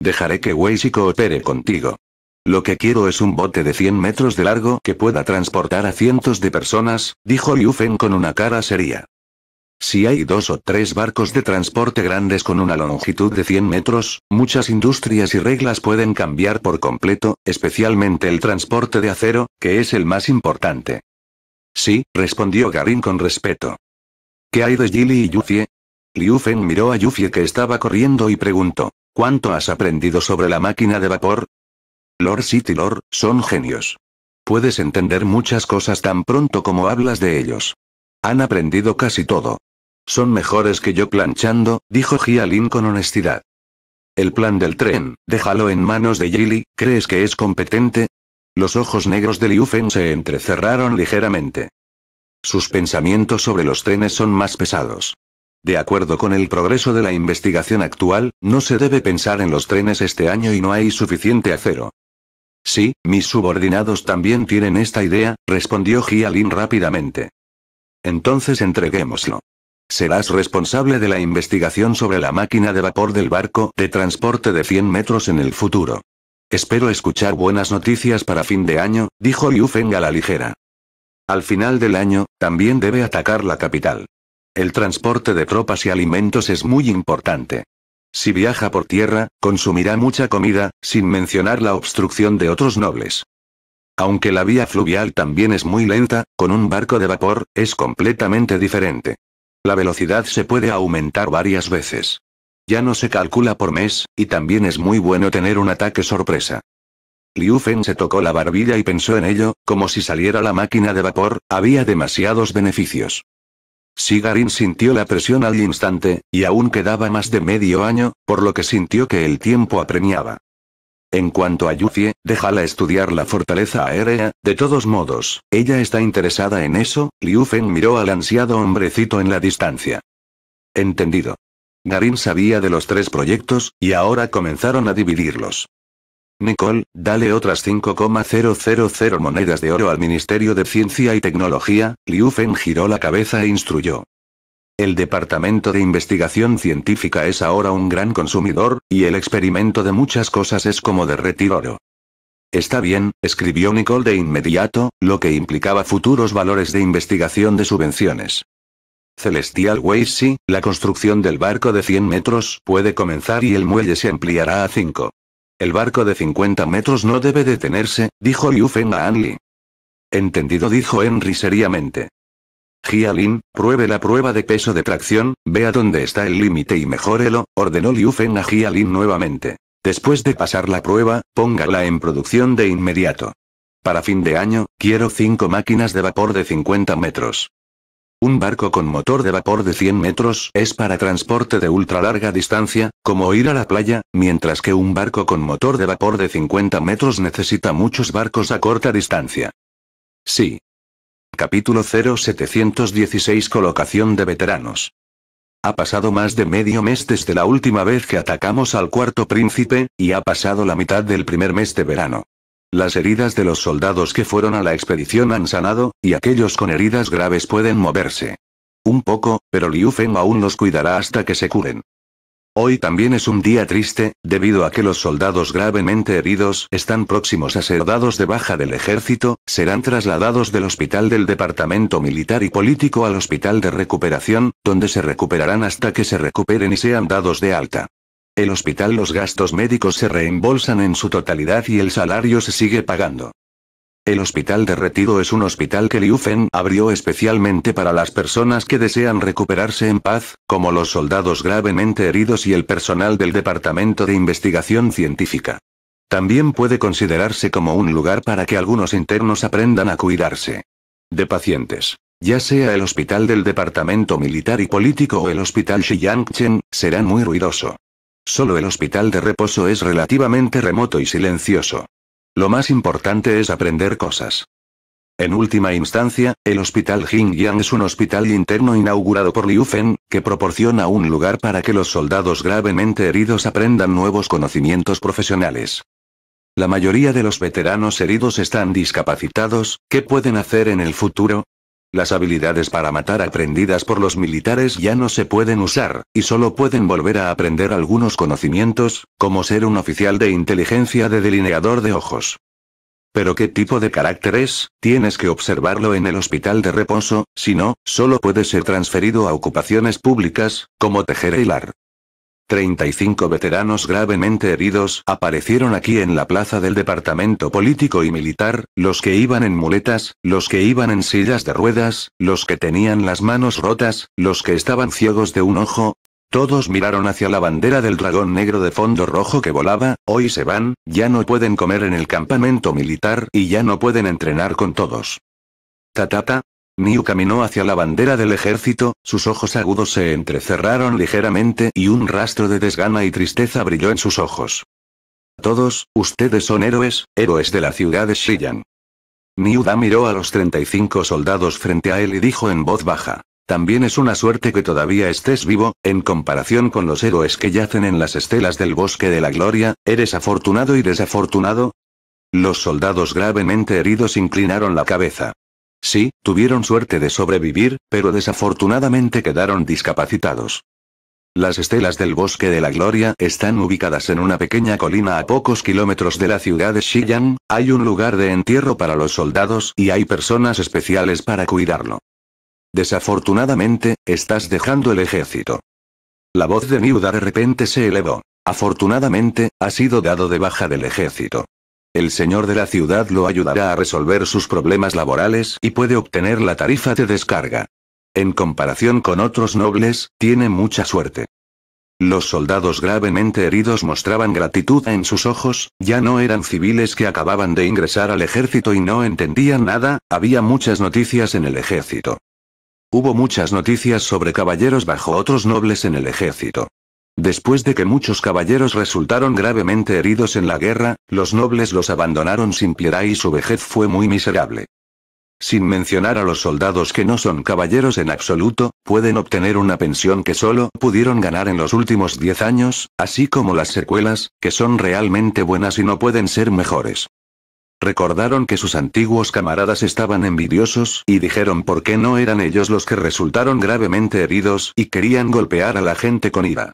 Dejaré que Wei Si coopere contigo. Lo que quiero es un bote de 100 metros de largo que pueda transportar a cientos de personas, dijo Liu Feng con una cara seria. Si hay dos o tres barcos de transporte grandes con una longitud de 100 metros, muchas industrias y reglas pueden cambiar por completo, especialmente el transporte de acero, que es el más importante. Sí, respondió Garin con respeto. ¿Qué hay de Gilly y Yufie? Liu Feng miró a Yufie que estaba corriendo y preguntó, ¿cuánto has aprendido sobre la máquina de vapor? Lord City Lord, son genios. Puedes entender muchas cosas tan pronto como hablas de ellos. Han aprendido casi todo. Son mejores que yo planchando, dijo Jialin con honestidad. El plan del tren, déjalo en manos de Yili, ¿crees que es competente? Los ojos negros de Liu Feng se entrecerraron ligeramente. Sus pensamientos sobre los trenes son más pesados. De acuerdo con el progreso de la investigación actual, no se debe pensar en los trenes este año y no hay suficiente acero. Sí, mis subordinados también tienen esta idea, respondió Jialin rápidamente. Entonces entreguémoslo. Serás responsable de la investigación sobre la máquina de vapor del barco de transporte de 100 metros en el futuro. Espero escuchar buenas noticias para fin de año, dijo Liu Feng a la ligera. Al final del año, también debe atacar la capital. El transporte de tropas y alimentos es muy importante. Si viaja por tierra, consumirá mucha comida, sin mencionar la obstrucción de otros nobles. Aunque la vía fluvial también es muy lenta, con un barco de vapor, es completamente diferente. La velocidad se puede aumentar varias veces. Ya no se calcula por mes, y también es muy bueno tener un ataque sorpresa. Liu se tocó la barbilla y pensó en ello, como si saliera la máquina de vapor, había demasiados beneficios. Sigarin sintió la presión al instante, y aún quedaba más de medio año, por lo que sintió que el tiempo apremiaba. En cuanto a Yuffie, déjala estudiar la fortaleza aérea, de todos modos, ella está interesada en eso, Liu Feng miró al ansiado hombrecito en la distancia. Entendido. Garin sabía de los tres proyectos, y ahora comenzaron a dividirlos. Nicole, dale otras 5,000 monedas de oro al Ministerio de Ciencia y Tecnología, Liu Feng giró la cabeza e instruyó. El Departamento de Investigación Científica es ahora un gran consumidor, y el experimento de muchas cosas es como derretir oro. Está bien, escribió Nicole de inmediato, lo que implicaba futuros valores de investigación de subvenciones. Celestial sí, la construcción del barco de 100 metros puede comenzar y el muelle se ampliará a 5. El barco de 50 metros no debe detenerse, dijo Yufen a Anli. Entendido, dijo Henry seriamente. Jialin, pruebe la prueba de peso de tracción, vea dónde está el límite y mejórelo, ordenó Liu Feng a Jialin nuevamente. Después de pasar la prueba, póngala en producción de inmediato. Para fin de año, quiero 5 máquinas de vapor de 50 metros. Un barco con motor de vapor de 100 metros es para transporte de ultra larga distancia, como ir a la playa, mientras que un barco con motor de vapor de 50 metros necesita muchos barcos a corta distancia. Sí, Capítulo 0716 Colocación de veteranos. Ha pasado más de medio mes desde la última vez que atacamos al cuarto príncipe, y ha pasado la mitad del primer mes de verano. Las heridas de los soldados que fueron a la expedición han sanado, y aquellos con heridas graves pueden moverse. Un poco, pero Liu Feng aún los cuidará hasta que se curen. Hoy también es un día triste, debido a que los soldados gravemente heridos están próximos a ser dados de baja del ejército, serán trasladados del hospital del Departamento Militar y Político al hospital de recuperación, donde se recuperarán hasta que se recuperen y sean dados de alta. El hospital los gastos médicos se reembolsan en su totalidad y el salario se sigue pagando. El Hospital derretido es un hospital que Liu Fen abrió especialmente para las personas que desean recuperarse en paz, como los soldados gravemente heridos y el personal del Departamento de Investigación Científica. También puede considerarse como un lugar para que algunos internos aprendan a cuidarse. De pacientes. Ya sea el hospital del Departamento Militar y Político o el hospital Chen, será muy ruidoso. Solo el hospital de reposo es relativamente remoto y silencioso. Lo más importante es aprender cosas. En última instancia, el Hospital Jingyang es un hospital interno inaugurado por Liu Fen, que proporciona un lugar para que los soldados gravemente heridos aprendan nuevos conocimientos profesionales. La mayoría de los veteranos heridos están discapacitados, ¿qué pueden hacer en el futuro? Las habilidades para matar aprendidas por los militares ya no se pueden usar, y solo pueden volver a aprender algunos conocimientos, como ser un oficial de inteligencia de delineador de ojos. Pero qué tipo de carácter es, tienes que observarlo en el hospital de reposo, si no, solo puede ser transferido a ocupaciones públicas, como tejer e hilar. 35 veteranos gravemente heridos aparecieron aquí en la plaza del departamento político y militar, los que iban en muletas, los que iban en sillas de ruedas, los que tenían las manos rotas, los que estaban ciegos de un ojo. Todos miraron hacia la bandera del dragón negro de fondo rojo que volaba, hoy se van, ya no pueden comer en el campamento militar y ya no pueden entrenar con todos. Tatata, Niu caminó hacia la bandera del ejército, sus ojos agudos se entrecerraron ligeramente y un rastro de desgana y tristeza brilló en sus ojos. Todos, ustedes son héroes, héroes de la ciudad de Shiyan. Da miró a los 35 soldados frente a él y dijo en voz baja. También es una suerte que todavía estés vivo, en comparación con los héroes que yacen en las estelas del bosque de la gloria, eres afortunado y desafortunado. Los soldados gravemente heridos inclinaron la cabeza. Sí, tuvieron suerte de sobrevivir, pero desafortunadamente quedaron discapacitados. Las estelas del Bosque de la Gloria están ubicadas en una pequeña colina a pocos kilómetros de la ciudad de Xi'an, hay un lugar de entierro para los soldados y hay personas especiales para cuidarlo. Desafortunadamente, estás dejando el ejército. La voz de Miuda de repente se elevó. Afortunadamente, ha sido dado de baja del ejército. El señor de la ciudad lo ayudará a resolver sus problemas laborales y puede obtener la tarifa de descarga. En comparación con otros nobles, tiene mucha suerte. Los soldados gravemente heridos mostraban gratitud en sus ojos, ya no eran civiles que acababan de ingresar al ejército y no entendían nada, había muchas noticias en el ejército. Hubo muchas noticias sobre caballeros bajo otros nobles en el ejército. Después de que muchos caballeros resultaron gravemente heridos en la guerra, los nobles los abandonaron sin piedad y su vejez fue muy miserable. Sin mencionar a los soldados que no son caballeros en absoluto, pueden obtener una pensión que solo pudieron ganar en los últimos diez años, así como las secuelas, que son realmente buenas y no pueden ser mejores. Recordaron que sus antiguos camaradas estaban envidiosos y dijeron por qué no eran ellos los que resultaron gravemente heridos y querían golpear a la gente con ira.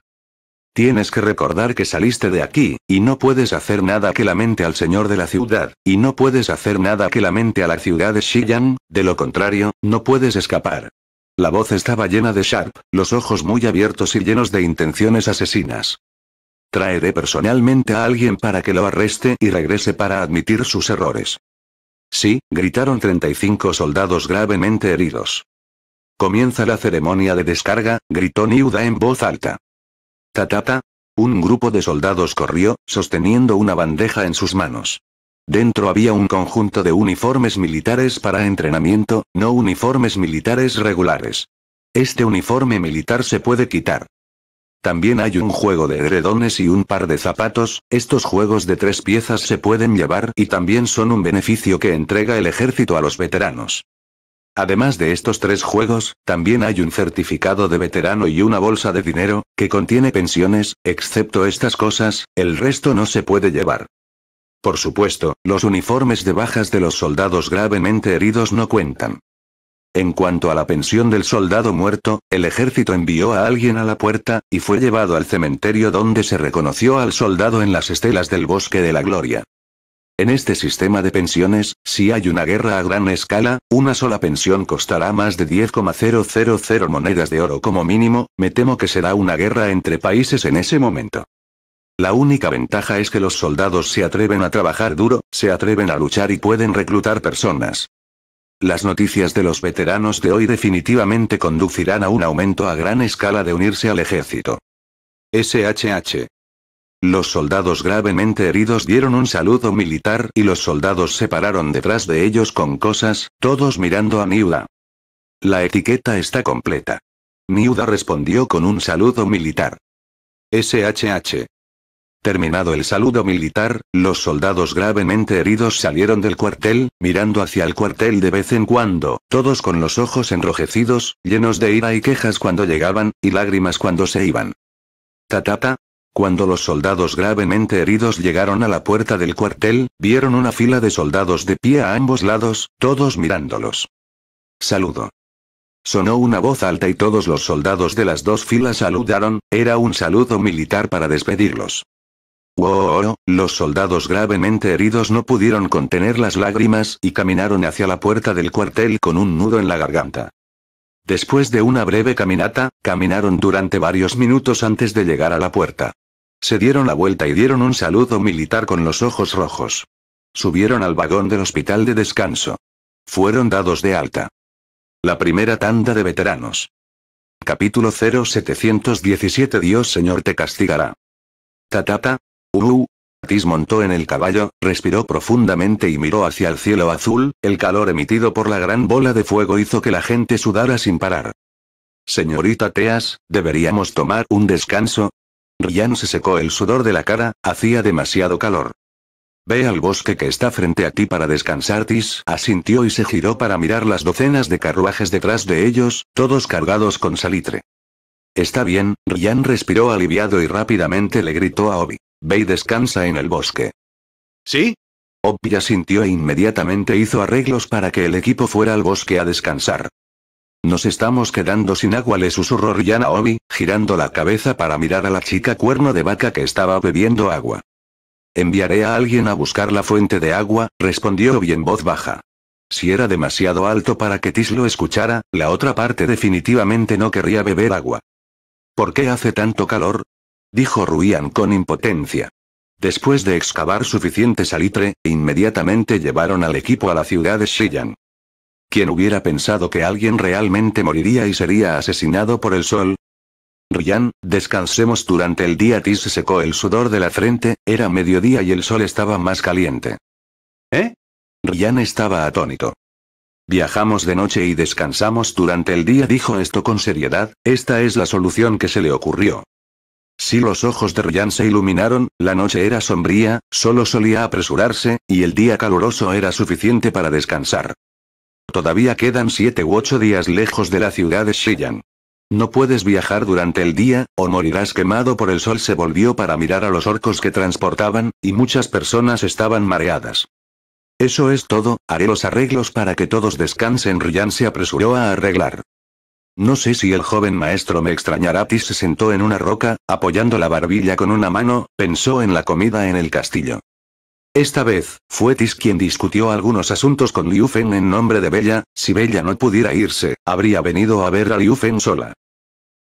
Tienes que recordar que saliste de aquí, y no puedes hacer nada que lamente al señor de la ciudad, y no puedes hacer nada que lamente a la ciudad de Xi'an, de lo contrario, no puedes escapar. La voz estaba llena de Sharp, los ojos muy abiertos y llenos de intenciones asesinas. Traeré personalmente a alguien para que lo arreste y regrese para admitir sus errores. Sí, gritaron 35 soldados gravemente heridos. Comienza la ceremonia de descarga, gritó Niuda en voz alta. Tatata. Un grupo de soldados corrió, sosteniendo una bandeja en sus manos. Dentro había un conjunto de uniformes militares para entrenamiento, no uniformes militares regulares. Este uniforme militar se puede quitar. También hay un juego de heredones y un par de zapatos, estos juegos de tres piezas se pueden llevar y también son un beneficio que entrega el ejército a los veteranos. Además de estos tres juegos, también hay un certificado de veterano y una bolsa de dinero, que contiene pensiones, excepto estas cosas, el resto no se puede llevar. Por supuesto, los uniformes de bajas de los soldados gravemente heridos no cuentan. En cuanto a la pensión del soldado muerto, el ejército envió a alguien a la puerta, y fue llevado al cementerio donde se reconoció al soldado en las estelas del Bosque de la Gloria. En este sistema de pensiones, si hay una guerra a gran escala, una sola pensión costará más de 10,000 monedas de oro como mínimo, me temo que será una guerra entre países en ese momento. La única ventaja es que los soldados se atreven a trabajar duro, se atreven a luchar y pueden reclutar personas. Las noticias de los veteranos de hoy definitivamente conducirán a un aumento a gran escala de unirse al ejército. SHH. Los soldados gravemente heridos dieron un saludo militar y los soldados se pararon detrás de ellos con cosas, todos mirando a Niuda. La etiqueta está completa. miuda respondió con un saludo militar. SHH. Terminado el saludo militar, los soldados gravemente heridos salieron del cuartel, mirando hacia el cuartel de vez en cuando, todos con los ojos enrojecidos, llenos de ira y quejas cuando llegaban, y lágrimas cuando se iban. Tatata, cuando los soldados gravemente heridos llegaron a la puerta del cuartel, vieron una fila de soldados de pie a ambos lados, todos mirándolos. Saludo. Sonó una voz alta y todos los soldados de las dos filas saludaron, era un saludo militar para despedirlos. Wow. los soldados gravemente heridos no pudieron contener las lágrimas y caminaron hacia la puerta del cuartel con un nudo en la garganta. Después de una breve caminata, caminaron durante varios minutos antes de llegar a la puerta. Se dieron la vuelta y dieron un saludo militar con los ojos rojos. Subieron al vagón del hospital de descanso. Fueron dados de alta. La primera tanda de veteranos. Capítulo 0717 Dios Señor te castigará. Tatata. Uh, uh, Atis montó en el caballo, respiró profundamente y miró hacia el cielo azul, el calor emitido por la gran bola de fuego hizo que la gente sudara sin parar. Señorita Teas, deberíamos tomar un descanso, Ryan se secó el sudor de la cara, hacía demasiado calor. Ve al bosque que está frente a ti para descansar, Tis, asintió y se giró para mirar las docenas de carruajes detrás de ellos, todos cargados con salitre. Está bien, Ryan respiró aliviado y rápidamente le gritó a Obi. Ve y descansa en el bosque. ¿Sí? Obi asintió e inmediatamente hizo arreglos para que el equipo fuera al bosque a descansar. Nos estamos quedando sin agua, le susurró a Obi, girando la cabeza para mirar a la chica cuerno de vaca que estaba bebiendo agua. Enviaré a alguien a buscar la fuente de agua, respondió Obi en voz baja. Si era demasiado alto para que Tis lo escuchara, la otra parte definitivamente no querría beber agua. ¿Por qué hace tanto calor? dijo Ruian con impotencia. Después de excavar suficiente salitre, inmediatamente llevaron al equipo a la ciudad de Shiyan. ¿Quién hubiera pensado que alguien realmente moriría y sería asesinado por el sol? Ryan, descansemos durante el día. Tis se secó el sudor de la frente, era mediodía y el sol estaba más caliente. ¿Eh? Ryan estaba atónito. Viajamos de noche y descansamos durante el día, dijo esto con seriedad, esta es la solución que se le ocurrió. Si los ojos de Ryan se iluminaron, la noche era sombría, solo solía apresurarse, y el día caluroso era suficiente para descansar. Todavía quedan siete u ocho días lejos de la ciudad de Shiyan. No puedes viajar durante el día, o morirás quemado por el sol. Se volvió para mirar a los orcos que transportaban, y muchas personas estaban mareadas. Eso es todo, haré los arreglos para que todos descansen. Ryan se apresuró a arreglar. No sé si el joven maestro me extrañará. Tis se sentó en una roca, apoyando la barbilla con una mano, pensó en la comida en el castillo. Esta vez, fue Tis quien discutió algunos asuntos con Liu en nombre de Bella, si Bella no pudiera irse, habría venido a ver a Liu Feng sola.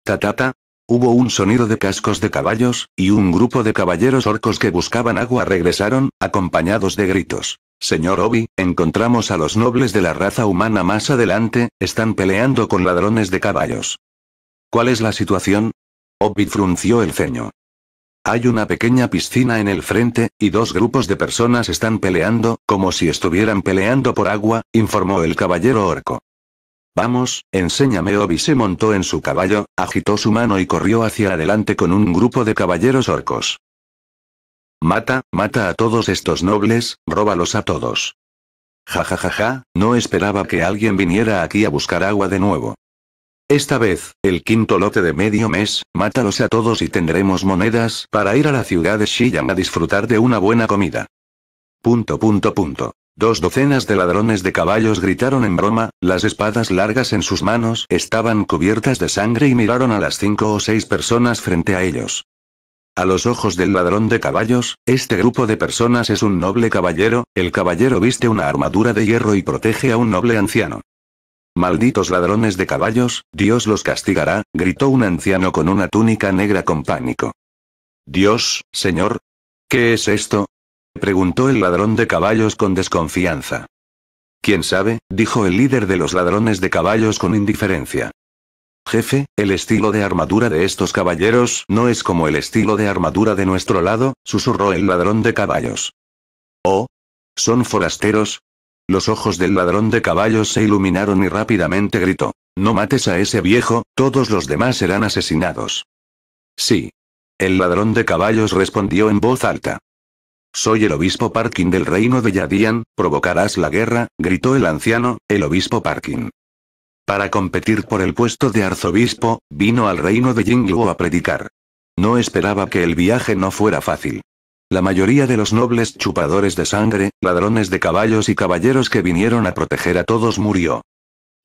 Tatata. Hubo un sonido de cascos de caballos, y un grupo de caballeros orcos que buscaban agua regresaron, acompañados de gritos. Señor Obi, encontramos a los nobles de la raza humana más adelante, están peleando con ladrones de caballos. ¿Cuál es la situación? Obi frunció el ceño. Hay una pequeña piscina en el frente, y dos grupos de personas están peleando, como si estuvieran peleando por agua, informó el caballero orco. Vamos, enséñame. Obi se montó en su caballo, agitó su mano y corrió hacia adelante con un grupo de caballeros orcos. Mata, mata a todos estos nobles, róbalos a todos. Ja ja ja ja, no esperaba que alguien viniera aquí a buscar agua de nuevo. Esta vez, el quinto lote de medio mes, mátalos a todos y tendremos monedas para ir a la ciudad de Xi'an a disfrutar de una buena comida. Punto punto punto. Dos docenas de ladrones de caballos gritaron en broma, las espadas largas en sus manos estaban cubiertas de sangre y miraron a las cinco o seis personas frente a ellos. A los ojos del ladrón de caballos, este grupo de personas es un noble caballero, el caballero viste una armadura de hierro y protege a un noble anciano. Malditos ladrones de caballos, Dios los castigará, gritó un anciano con una túnica negra con pánico. Dios, señor. ¿Qué es esto? preguntó el ladrón de caballos con desconfianza. ¿Quién sabe? dijo el líder de los ladrones de caballos con indiferencia. Jefe, el estilo de armadura de estos caballeros no es como el estilo de armadura de nuestro lado, susurró el ladrón de caballos. Oh. Son forasteros, los ojos del ladrón de caballos se iluminaron y rápidamente gritó. No mates a ese viejo, todos los demás serán asesinados. Sí. El ladrón de caballos respondió en voz alta. Soy el obispo Parkin del reino de Yadian, provocarás la guerra, gritó el anciano, el obispo Parkin. Para competir por el puesto de arzobispo, vino al reino de Yingluo a predicar. No esperaba que el viaje no fuera fácil. La mayoría de los nobles chupadores de sangre, ladrones de caballos y caballeros que vinieron a proteger a todos murió.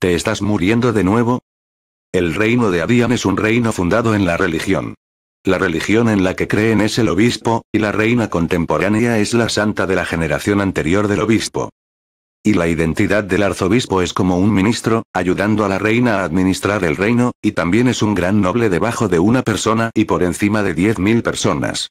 ¿Te estás muriendo de nuevo? El reino de Adian es un reino fundado en la religión. La religión en la que creen es el obispo, y la reina contemporánea es la santa de la generación anterior del obispo. Y la identidad del arzobispo es como un ministro, ayudando a la reina a administrar el reino, y también es un gran noble debajo de una persona y por encima de 10.000 personas.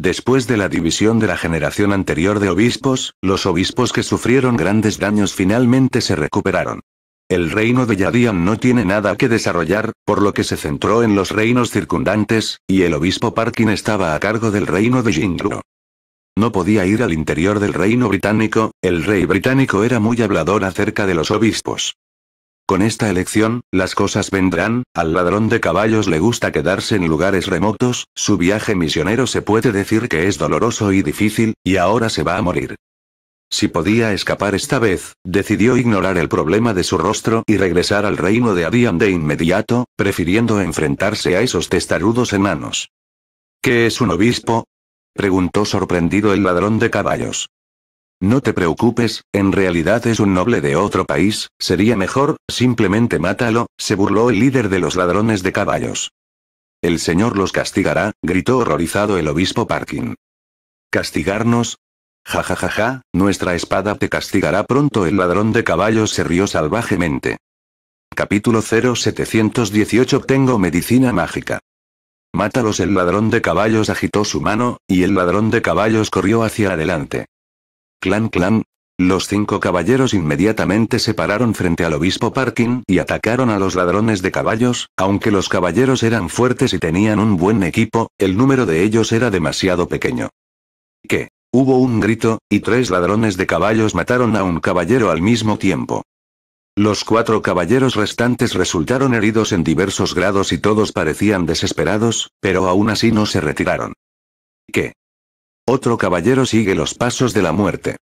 Después de la división de la generación anterior de obispos, los obispos que sufrieron grandes daños finalmente se recuperaron. El reino de Yadian no tiene nada que desarrollar, por lo que se centró en los reinos circundantes, y el obispo Parkin estaba a cargo del reino de Jingluo. No podía ir al interior del reino británico, el rey británico era muy hablador acerca de los obispos. Con esta elección, las cosas vendrán, al ladrón de caballos le gusta quedarse en lugares remotos, su viaje misionero se puede decir que es doloroso y difícil, y ahora se va a morir. Si podía escapar esta vez, decidió ignorar el problema de su rostro y regresar al reino de Adián de inmediato, prefiriendo enfrentarse a esos testarudos enanos. ¿Qué es un obispo? preguntó sorprendido el ladrón de caballos. No te preocupes, en realidad es un noble de otro país, sería mejor, simplemente mátalo, se burló el líder de los ladrones de caballos. El Señor los castigará, gritó horrorizado el obispo Parkin. ¿Castigarnos? Ja ja ja ja, nuestra espada te castigará pronto el ladrón de caballos se rió salvajemente. Capítulo 0718 Tengo medicina mágica. Mátalos el ladrón de caballos agitó su mano, y el ladrón de caballos corrió hacia adelante. Clan clan. Los cinco caballeros inmediatamente se pararon frente al obispo Parkin y atacaron a los ladrones de caballos, aunque los caballeros eran fuertes y tenían un buen equipo, el número de ellos era demasiado pequeño. ¿Qué? Hubo un grito, y tres ladrones de caballos mataron a un caballero al mismo tiempo. Los cuatro caballeros restantes resultaron heridos en diversos grados y todos parecían desesperados, pero aún así no se retiraron. ¿Qué? Otro caballero sigue los pasos de la muerte.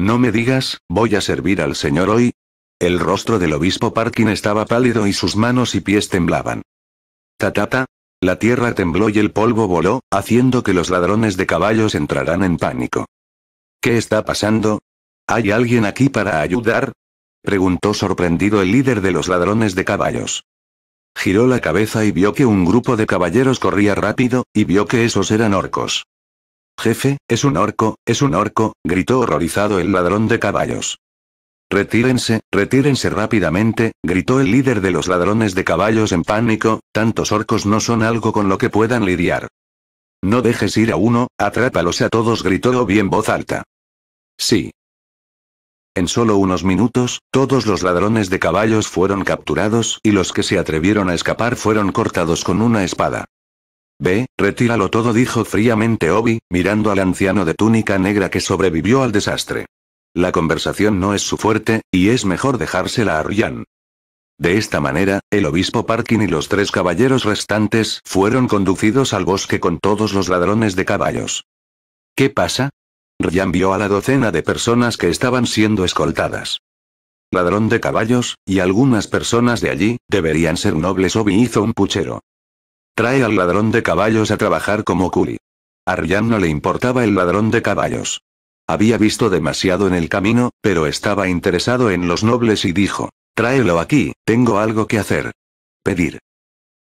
No me digas, voy a servir al Señor hoy. El rostro del obispo Parkin estaba pálido y sus manos y pies temblaban. Tatata. La tierra tembló y el polvo voló, haciendo que los ladrones de caballos entraran en pánico. ¿Qué está pasando? ¿Hay alguien aquí para ayudar? preguntó sorprendido el líder de los ladrones de caballos. Giró la cabeza y vio que un grupo de caballeros corría rápido, y vio que esos eran orcos. Jefe, es un orco, es un orco, gritó horrorizado el ladrón de caballos. Retírense, retírense rápidamente, gritó el líder de los ladrones de caballos en pánico, tantos orcos no son algo con lo que puedan lidiar. No dejes ir a uno, atrápalos a todos, gritó Obi en voz alta. Sí. En solo unos minutos, todos los ladrones de caballos fueron capturados y los que se atrevieron a escapar fueron cortados con una espada. Ve, retíralo todo, dijo fríamente Obi, mirando al anciano de túnica negra que sobrevivió al desastre. La conversación no es su fuerte, y es mejor dejársela a Ryan. De esta manera, el obispo Parkin y los tres caballeros restantes fueron conducidos al bosque con todos los ladrones de caballos. ¿Qué pasa? Ryan vio a la docena de personas que estaban siendo escoltadas. Ladrón de caballos, y algunas personas de allí, deberían ser nobles. Obi hizo un puchero. Trae al ladrón de caballos a trabajar como curi. A Ryan no le importaba el ladrón de caballos. Había visto demasiado en el camino, pero estaba interesado en los nobles y dijo, tráelo aquí, tengo algo que hacer. Pedir.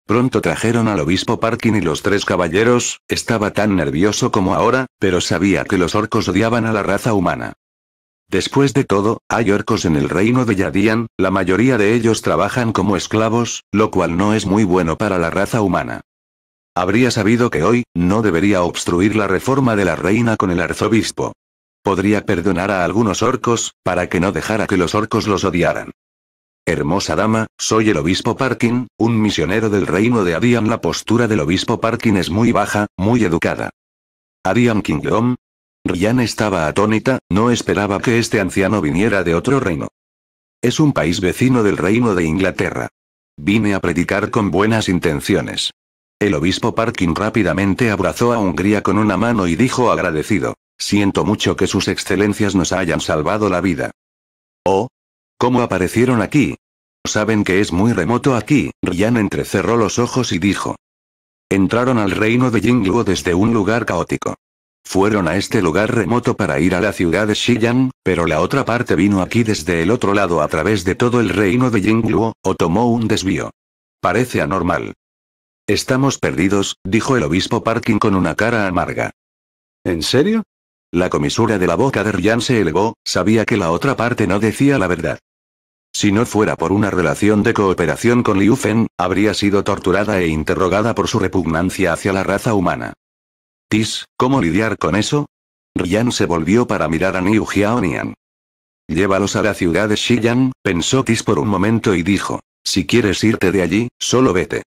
Pronto trajeron al obispo Parkin y los tres caballeros, estaba tan nervioso como ahora, pero sabía que los orcos odiaban a la raza humana. Después de todo, hay orcos en el reino de Yadian, la mayoría de ellos trabajan como esclavos, lo cual no es muy bueno para la raza humana. Habría sabido que hoy, no debería obstruir la reforma de la reina con el arzobispo. Podría perdonar a algunos orcos, para que no dejara que los orcos los odiaran. Hermosa dama, soy el obispo Parkin, un misionero del reino de Adian. La postura del obispo Parkin es muy baja, muy educada. Adian Kingdom, Ryan estaba atónita, no esperaba que este anciano viniera de otro reino. Es un país vecino del reino de Inglaterra. Vine a predicar con buenas intenciones. El obispo Parkin rápidamente abrazó a Hungría con una mano y dijo agradecido, siento mucho que sus excelencias nos hayan salvado la vida. Oh. ¿Cómo aparecieron aquí? Saben que es muy remoto aquí, Ryan entrecerró los ojos y dijo. Entraron al reino de Jingluo desde un lugar caótico. Fueron a este lugar remoto para ir a la ciudad de Xiyang, pero la otra parte vino aquí desde el otro lado a través de todo el reino de Yingluo, o tomó un desvío. Parece anormal. Estamos perdidos, dijo el obispo Parkin con una cara amarga. ¿En serio? La comisura de la boca de Ryan se elevó, sabía que la otra parte no decía la verdad. Si no fuera por una relación de cooperación con Liu Fen, habría sido torturada e interrogada por su repugnancia hacia la raza humana. Tis, ¿cómo lidiar con eso? Ryan se volvió para mirar a Niu Jiaonian. Llévalos a la ciudad de Xiyan, pensó Tis por un momento y dijo. Si quieres irte de allí, solo vete.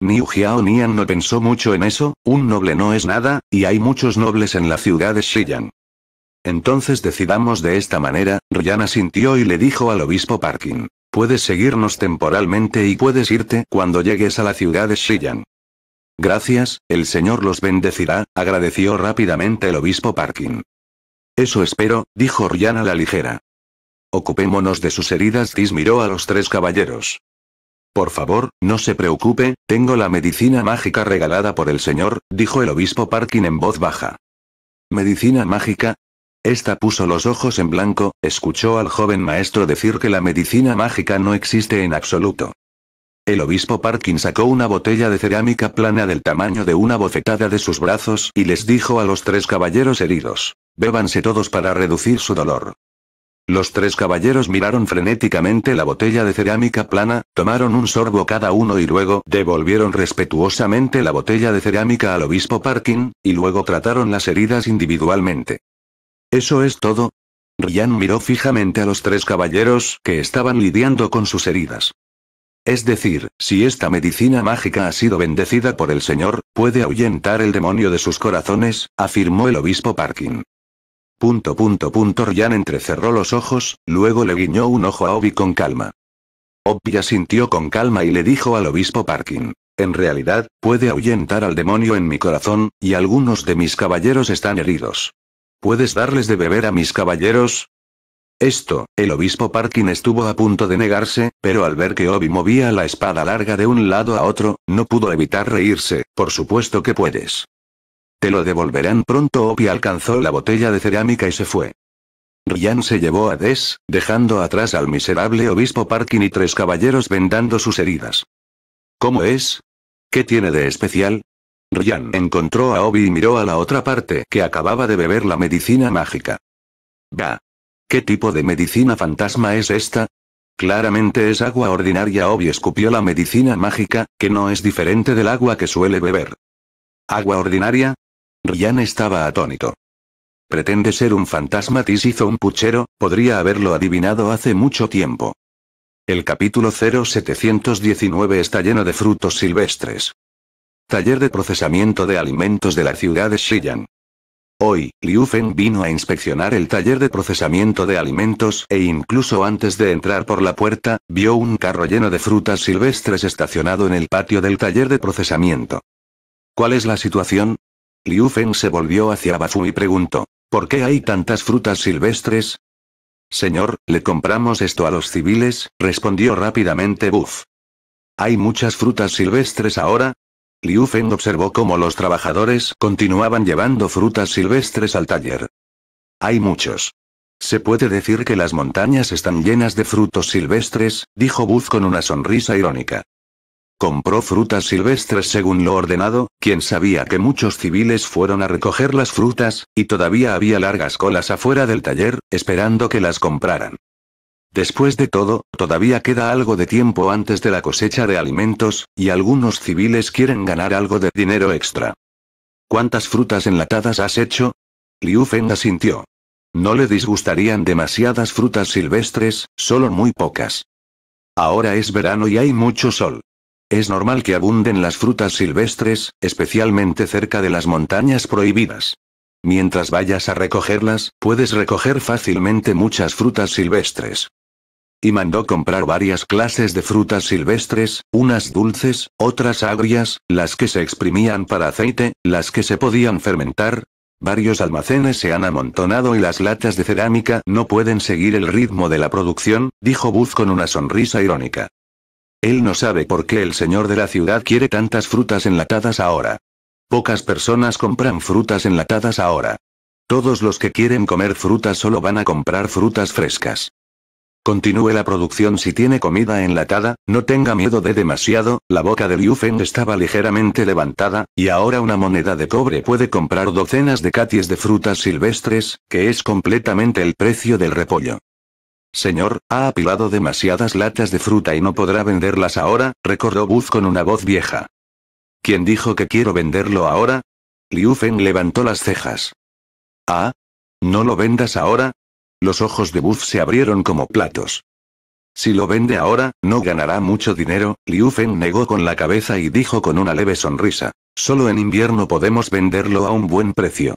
Niu Jiaonian no pensó mucho en eso, un noble no es nada, y hay muchos nobles en la ciudad de Xiyan. Entonces decidamos de esta manera, Ryan asintió y le dijo al obispo Parkin. Puedes seguirnos temporalmente y puedes irte cuando llegues a la ciudad de Xiyan. Gracias, el Señor los bendecirá, agradeció rápidamente el obispo Parkin. Eso espero, dijo Rian a la ligera. Ocupémonos de sus heridas. Tis miró a los tres caballeros. Por favor, no se preocupe, tengo la medicina mágica regalada por el Señor, dijo el obispo Parkin en voz baja. ¿Medicina mágica? Esta puso los ojos en blanco, escuchó al joven maestro decir que la medicina mágica no existe en absoluto. El obispo Parkin sacó una botella de cerámica plana del tamaño de una bofetada de sus brazos y les dijo a los tres caballeros heridos, bébanse todos para reducir su dolor. Los tres caballeros miraron frenéticamente la botella de cerámica plana, tomaron un sorbo cada uno y luego devolvieron respetuosamente la botella de cerámica al obispo Parkin, y luego trataron las heridas individualmente. ¿Eso es todo? Ryan miró fijamente a los tres caballeros que estaban lidiando con sus heridas. Es decir, si esta medicina mágica ha sido bendecida por el Señor, puede ahuyentar el demonio de sus corazones, afirmó el obispo Parkin. Punto punto punto Ryan entrecerró los ojos, luego le guiñó un ojo a Obi con calma. Obi asintió con calma y le dijo al obispo Parkin. En realidad, puede ahuyentar al demonio en mi corazón, y algunos de mis caballeros están heridos. ¿Puedes darles de beber a mis caballeros? Esto, el obispo Parkin estuvo a punto de negarse, pero al ver que Obi movía la espada larga de un lado a otro, no pudo evitar reírse, por supuesto que puedes. Te lo devolverán pronto. Obi alcanzó la botella de cerámica y se fue. Ryan se llevó a Des, dejando atrás al miserable obispo Parkin y tres caballeros vendando sus heridas. ¿Cómo es? ¿Qué tiene de especial? Ryan encontró a Obi y miró a la otra parte que acababa de beber la medicina mágica. Bah, ¿Qué tipo de medicina fantasma es esta? Claramente es agua ordinaria Obi escupió la medicina mágica, que no es diferente del agua que suele beber. ¿Agua ordinaria? Ryan estaba atónito. Pretende ser un fantasma Tis hizo un puchero, podría haberlo adivinado hace mucho tiempo. El capítulo 0719 está lleno de frutos silvestres. Taller de procesamiento de alimentos de la ciudad de Shiyan. Hoy, Liu Feng vino a inspeccionar el taller de procesamiento de alimentos e incluso antes de entrar por la puerta, vio un carro lleno de frutas silvestres estacionado en el patio del taller de procesamiento. ¿Cuál es la situación? Liu Feng se volvió hacia Bafu y preguntó, ¿por qué hay tantas frutas silvestres? Señor, le compramos esto a los civiles, respondió rápidamente Buff. Hay muchas frutas silvestres ahora, Liu Feng observó cómo los trabajadores continuaban llevando frutas silvestres al taller. Hay muchos. Se puede decir que las montañas están llenas de frutos silvestres, dijo Buzz con una sonrisa irónica. Compró frutas silvestres según lo ordenado, quien sabía que muchos civiles fueron a recoger las frutas, y todavía había largas colas afuera del taller, esperando que las compraran. Después de todo, todavía queda algo de tiempo antes de la cosecha de alimentos, y algunos civiles quieren ganar algo de dinero extra. ¿Cuántas frutas enlatadas has hecho? Liu Feng asintió. No le disgustarían demasiadas frutas silvestres, solo muy pocas. Ahora es verano y hay mucho sol. Es normal que abunden las frutas silvestres, especialmente cerca de las montañas prohibidas. Mientras vayas a recogerlas, puedes recoger fácilmente muchas frutas silvestres y mandó comprar varias clases de frutas silvestres, unas dulces, otras agrias, las que se exprimían para aceite, las que se podían fermentar. Varios almacenes se han amontonado y las latas de cerámica no pueden seguir el ritmo de la producción, dijo Buzz con una sonrisa irónica. Él no sabe por qué el señor de la ciudad quiere tantas frutas enlatadas ahora. Pocas personas compran frutas enlatadas ahora. Todos los que quieren comer frutas solo van a comprar frutas frescas. Continúe la producción si tiene comida enlatada, no tenga miedo de demasiado, la boca de Liu Feng estaba ligeramente levantada, y ahora una moneda de cobre puede comprar docenas de caties de frutas silvestres, que es completamente el precio del repollo. Señor, ha apilado demasiadas latas de fruta y no podrá venderlas ahora, recordó Buz con una voz vieja. ¿Quién dijo que quiero venderlo ahora? Liu Feng levantó las cejas. Ah, no lo vendas ahora, los ojos de Buff se abrieron como platos. Si lo vende ahora, no ganará mucho dinero, Liu negó con la cabeza y dijo con una leve sonrisa. Solo en invierno podemos venderlo a un buen precio.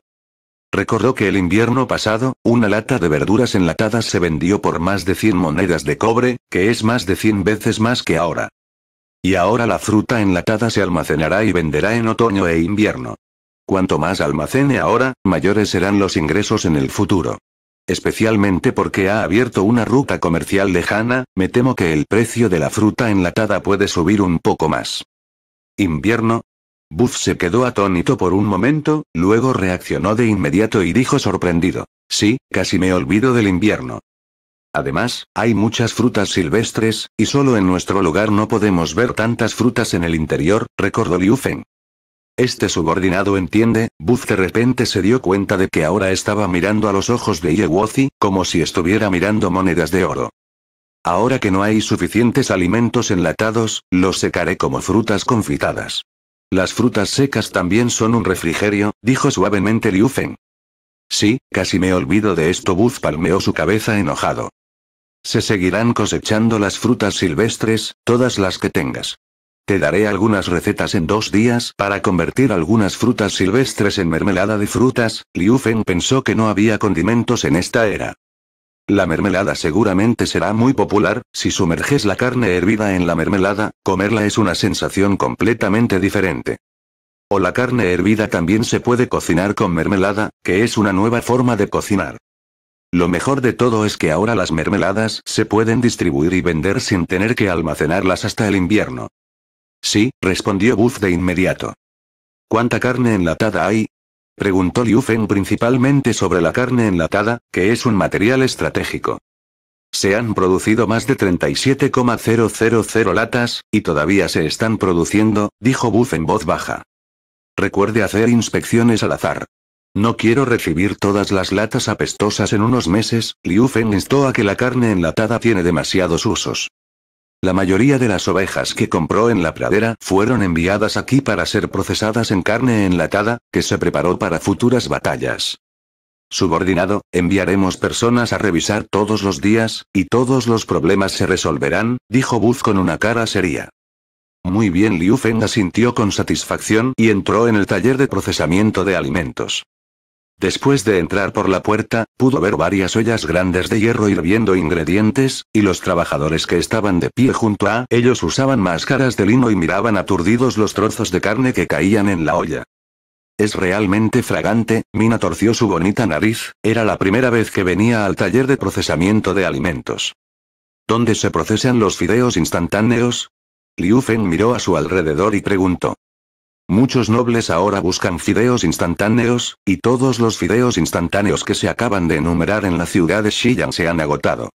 Recordó que el invierno pasado, una lata de verduras enlatadas se vendió por más de 100 monedas de cobre, que es más de 100 veces más que ahora. Y ahora la fruta enlatada se almacenará y venderá en otoño e invierno. Cuanto más almacene ahora, mayores serán los ingresos en el futuro. Especialmente porque ha abierto una ruta comercial lejana, me temo que el precio de la fruta enlatada puede subir un poco más. ¿Invierno? Buff se quedó atónito por un momento, luego reaccionó de inmediato y dijo sorprendido. Sí, casi me olvido del invierno. Además, hay muchas frutas silvestres, y solo en nuestro lugar no podemos ver tantas frutas en el interior, recordó Liufen. Este subordinado entiende, Buzz de repente se dio cuenta de que ahora estaba mirando a los ojos de Yewozi como si estuviera mirando monedas de oro. Ahora que no hay suficientes alimentos enlatados, los secaré como frutas confitadas. Las frutas secas también son un refrigerio, dijo suavemente Liu Feng. Sí, casi me olvido de esto. Buzz palmeó su cabeza enojado. Se seguirán cosechando las frutas silvestres, todas las que tengas. Te daré algunas recetas en dos días para convertir algunas frutas silvestres en mermelada de frutas, Liu Feng pensó que no había condimentos en esta era. La mermelada seguramente será muy popular, si sumerges la carne hervida en la mermelada, comerla es una sensación completamente diferente. O la carne hervida también se puede cocinar con mermelada, que es una nueva forma de cocinar. Lo mejor de todo es que ahora las mermeladas se pueden distribuir y vender sin tener que almacenarlas hasta el invierno. Sí, respondió Buff de inmediato. ¿Cuánta carne enlatada hay? Preguntó Liu Feng principalmente sobre la carne enlatada, que es un material estratégico. Se han producido más de 37,000 latas, y todavía se están produciendo, dijo Buff en voz baja. Recuerde hacer inspecciones al azar. No quiero recibir todas las latas apestosas en unos meses, Liu Feng instó a que la carne enlatada tiene demasiados usos. La mayoría de las ovejas que compró en la pradera fueron enviadas aquí para ser procesadas en carne enlatada, que se preparó para futuras batallas. Subordinado, enviaremos personas a revisar todos los días, y todos los problemas se resolverán, dijo Buzz con una cara seria. Muy bien, Liu Feng asintió con satisfacción y entró en el taller de procesamiento de alimentos. Después de entrar por la puerta, pudo ver varias ollas grandes de hierro hirviendo ingredientes, y los trabajadores que estaban de pie junto a ellos usaban máscaras de lino y miraban aturdidos los trozos de carne que caían en la olla. Es realmente fragante, Mina torció su bonita nariz, era la primera vez que venía al taller de procesamiento de alimentos. ¿Dónde se procesan los fideos instantáneos? Liu Feng miró a su alrededor y preguntó. Muchos nobles ahora buscan fideos instantáneos, y todos los fideos instantáneos que se acaban de enumerar en la ciudad de Xi'an se han agotado.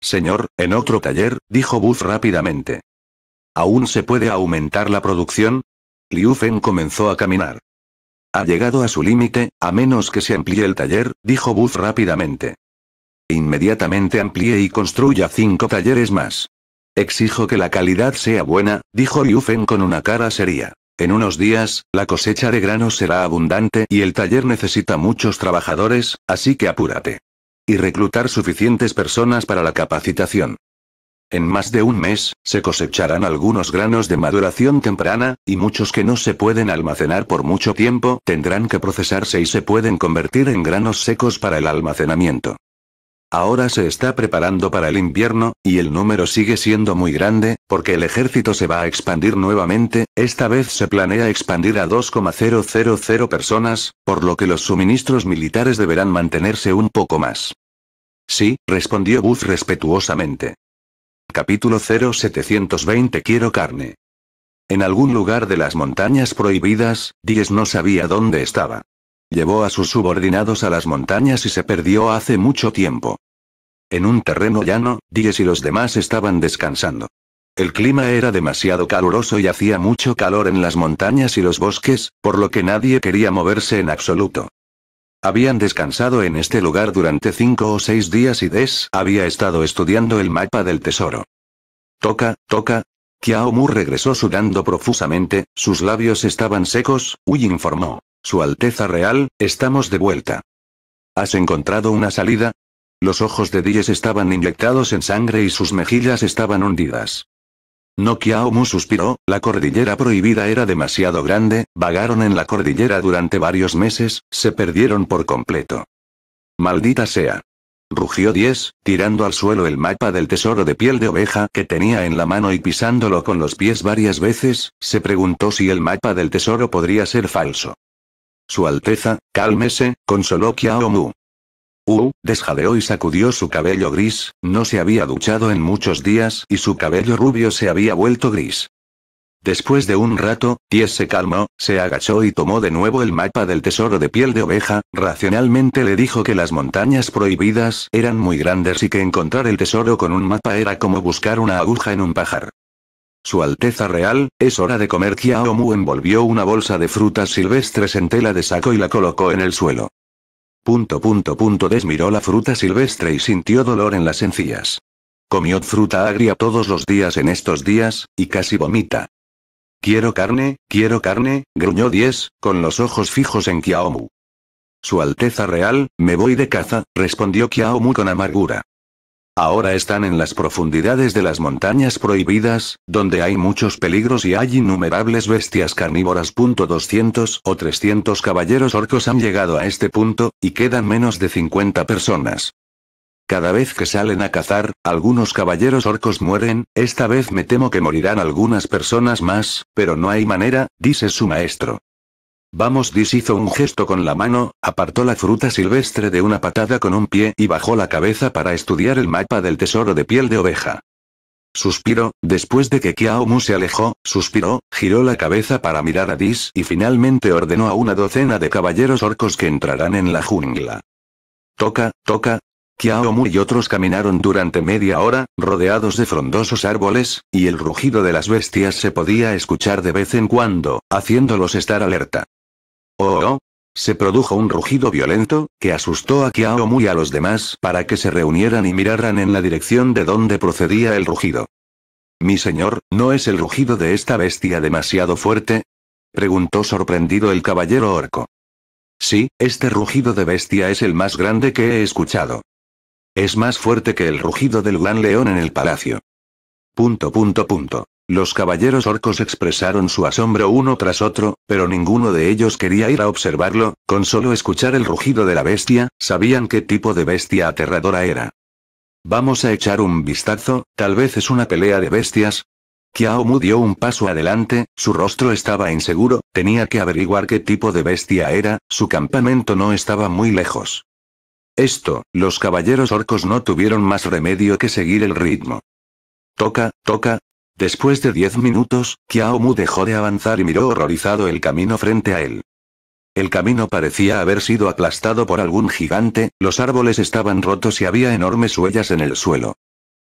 Señor, en otro taller, dijo Buff rápidamente. ¿Aún se puede aumentar la producción? Liu Feng comenzó a caminar. Ha llegado a su límite, a menos que se amplíe el taller, dijo Buff rápidamente. Inmediatamente amplíe y construya cinco talleres más. Exijo que la calidad sea buena, dijo Liu Feng con una cara seria. En unos días, la cosecha de granos será abundante y el taller necesita muchos trabajadores, así que apúrate. Y reclutar suficientes personas para la capacitación. En más de un mes, se cosecharán algunos granos de maduración temprana, y muchos que no se pueden almacenar por mucho tiempo tendrán que procesarse y se pueden convertir en granos secos para el almacenamiento. Ahora se está preparando para el invierno, y el número sigue siendo muy grande, porque el ejército se va a expandir nuevamente, esta vez se planea expandir a 2,000 personas, por lo que los suministros militares deberán mantenerse un poco más. Sí, respondió Buzz respetuosamente. Capítulo 0720 Quiero carne. En algún lugar de las montañas prohibidas, Diez no sabía dónde estaba. Llevó a sus subordinados a las montañas y se perdió hace mucho tiempo. En un terreno llano, Diez y los demás estaban descansando. El clima era demasiado caluroso y hacía mucho calor en las montañas y los bosques, por lo que nadie quería moverse en absoluto. Habían descansado en este lugar durante cinco o seis días y Des había estado estudiando el mapa del tesoro. Toca, toca. Kiaomu regresó sudando profusamente, sus labios estaban secos, Uy informó. Su Alteza Real, estamos de vuelta. ¿Has encontrado una salida? Los ojos de Diez estaban inyectados en sangre y sus mejillas estaban hundidas. Nokia suspiró, la cordillera prohibida era demasiado grande, vagaron en la cordillera durante varios meses, se perdieron por completo. Maldita sea. Rugió Diez, tirando al suelo el mapa del tesoro de piel de oveja que tenía en la mano y pisándolo con los pies varias veces, se preguntó si el mapa del tesoro podría ser falso. Su Alteza, cálmese, consoló Kiaomu. Uh, desjadeó y sacudió su cabello gris, no se había duchado en muchos días y su cabello rubio se había vuelto gris. Después de un rato, Ties se calmó, se agachó y tomó de nuevo el mapa del tesoro de piel de oveja, racionalmente le dijo que las montañas prohibidas eran muy grandes y que encontrar el tesoro con un mapa era como buscar una aguja en un pajar. Su Alteza Real, es hora de comer. Xiao envolvió una bolsa de frutas silvestres en tela de saco y la colocó en el suelo. Punto punto punto desmiró la fruta silvestre y sintió dolor en las encías. Comió fruta agria todos los días en estos días, y casi vomita. Quiero carne, quiero carne, gruñó 10, con los ojos fijos en Xiaomu. Su Alteza Real, me voy de caza, respondió Xiaomu con amargura. Ahora están en las profundidades de las montañas prohibidas, donde hay muchos peligros y hay innumerables bestias carnívoras. 200 o 300 caballeros orcos han llegado a este punto, y quedan menos de 50 personas. Cada vez que salen a cazar, algunos caballeros orcos mueren, esta vez me temo que morirán algunas personas más, pero no hay manera, dice su maestro. Vamos Dis hizo un gesto con la mano, apartó la fruta silvestre de una patada con un pie y bajó la cabeza para estudiar el mapa del tesoro de piel de oveja. Suspiró, después de que Kiaomu se alejó, suspiró, giró la cabeza para mirar a Dis y finalmente ordenó a una docena de caballeros orcos que entrarán en la jungla. Toca, toca. Kiaomu y otros caminaron durante media hora, rodeados de frondosos árboles, y el rugido de las bestias se podía escuchar de vez en cuando, haciéndolos estar alerta. Oh, oh, Se produjo un rugido violento, que asustó a Kiao muy a los demás para que se reunieran y miraran en la dirección de donde procedía el rugido. Mi señor, ¿no es el rugido de esta bestia demasiado fuerte? preguntó sorprendido el caballero orco. Sí, este rugido de bestia es el más grande que he escuchado. Es más fuerte que el rugido del gran león en el palacio. Punto punto punto. Los caballeros orcos expresaron su asombro uno tras otro, pero ninguno de ellos quería ir a observarlo, con solo escuchar el rugido de la bestia, sabían qué tipo de bestia aterradora era. Vamos a echar un vistazo, tal vez es una pelea de bestias. Kiaomu dio un paso adelante, su rostro estaba inseguro, tenía que averiguar qué tipo de bestia era, su campamento no estaba muy lejos. Esto, los caballeros orcos no tuvieron más remedio que seguir el ritmo. Toca, toca, Después de diez minutos, Kiaomu dejó de avanzar y miró horrorizado el camino frente a él. El camino parecía haber sido aplastado por algún gigante, los árboles estaban rotos y había enormes huellas en el suelo.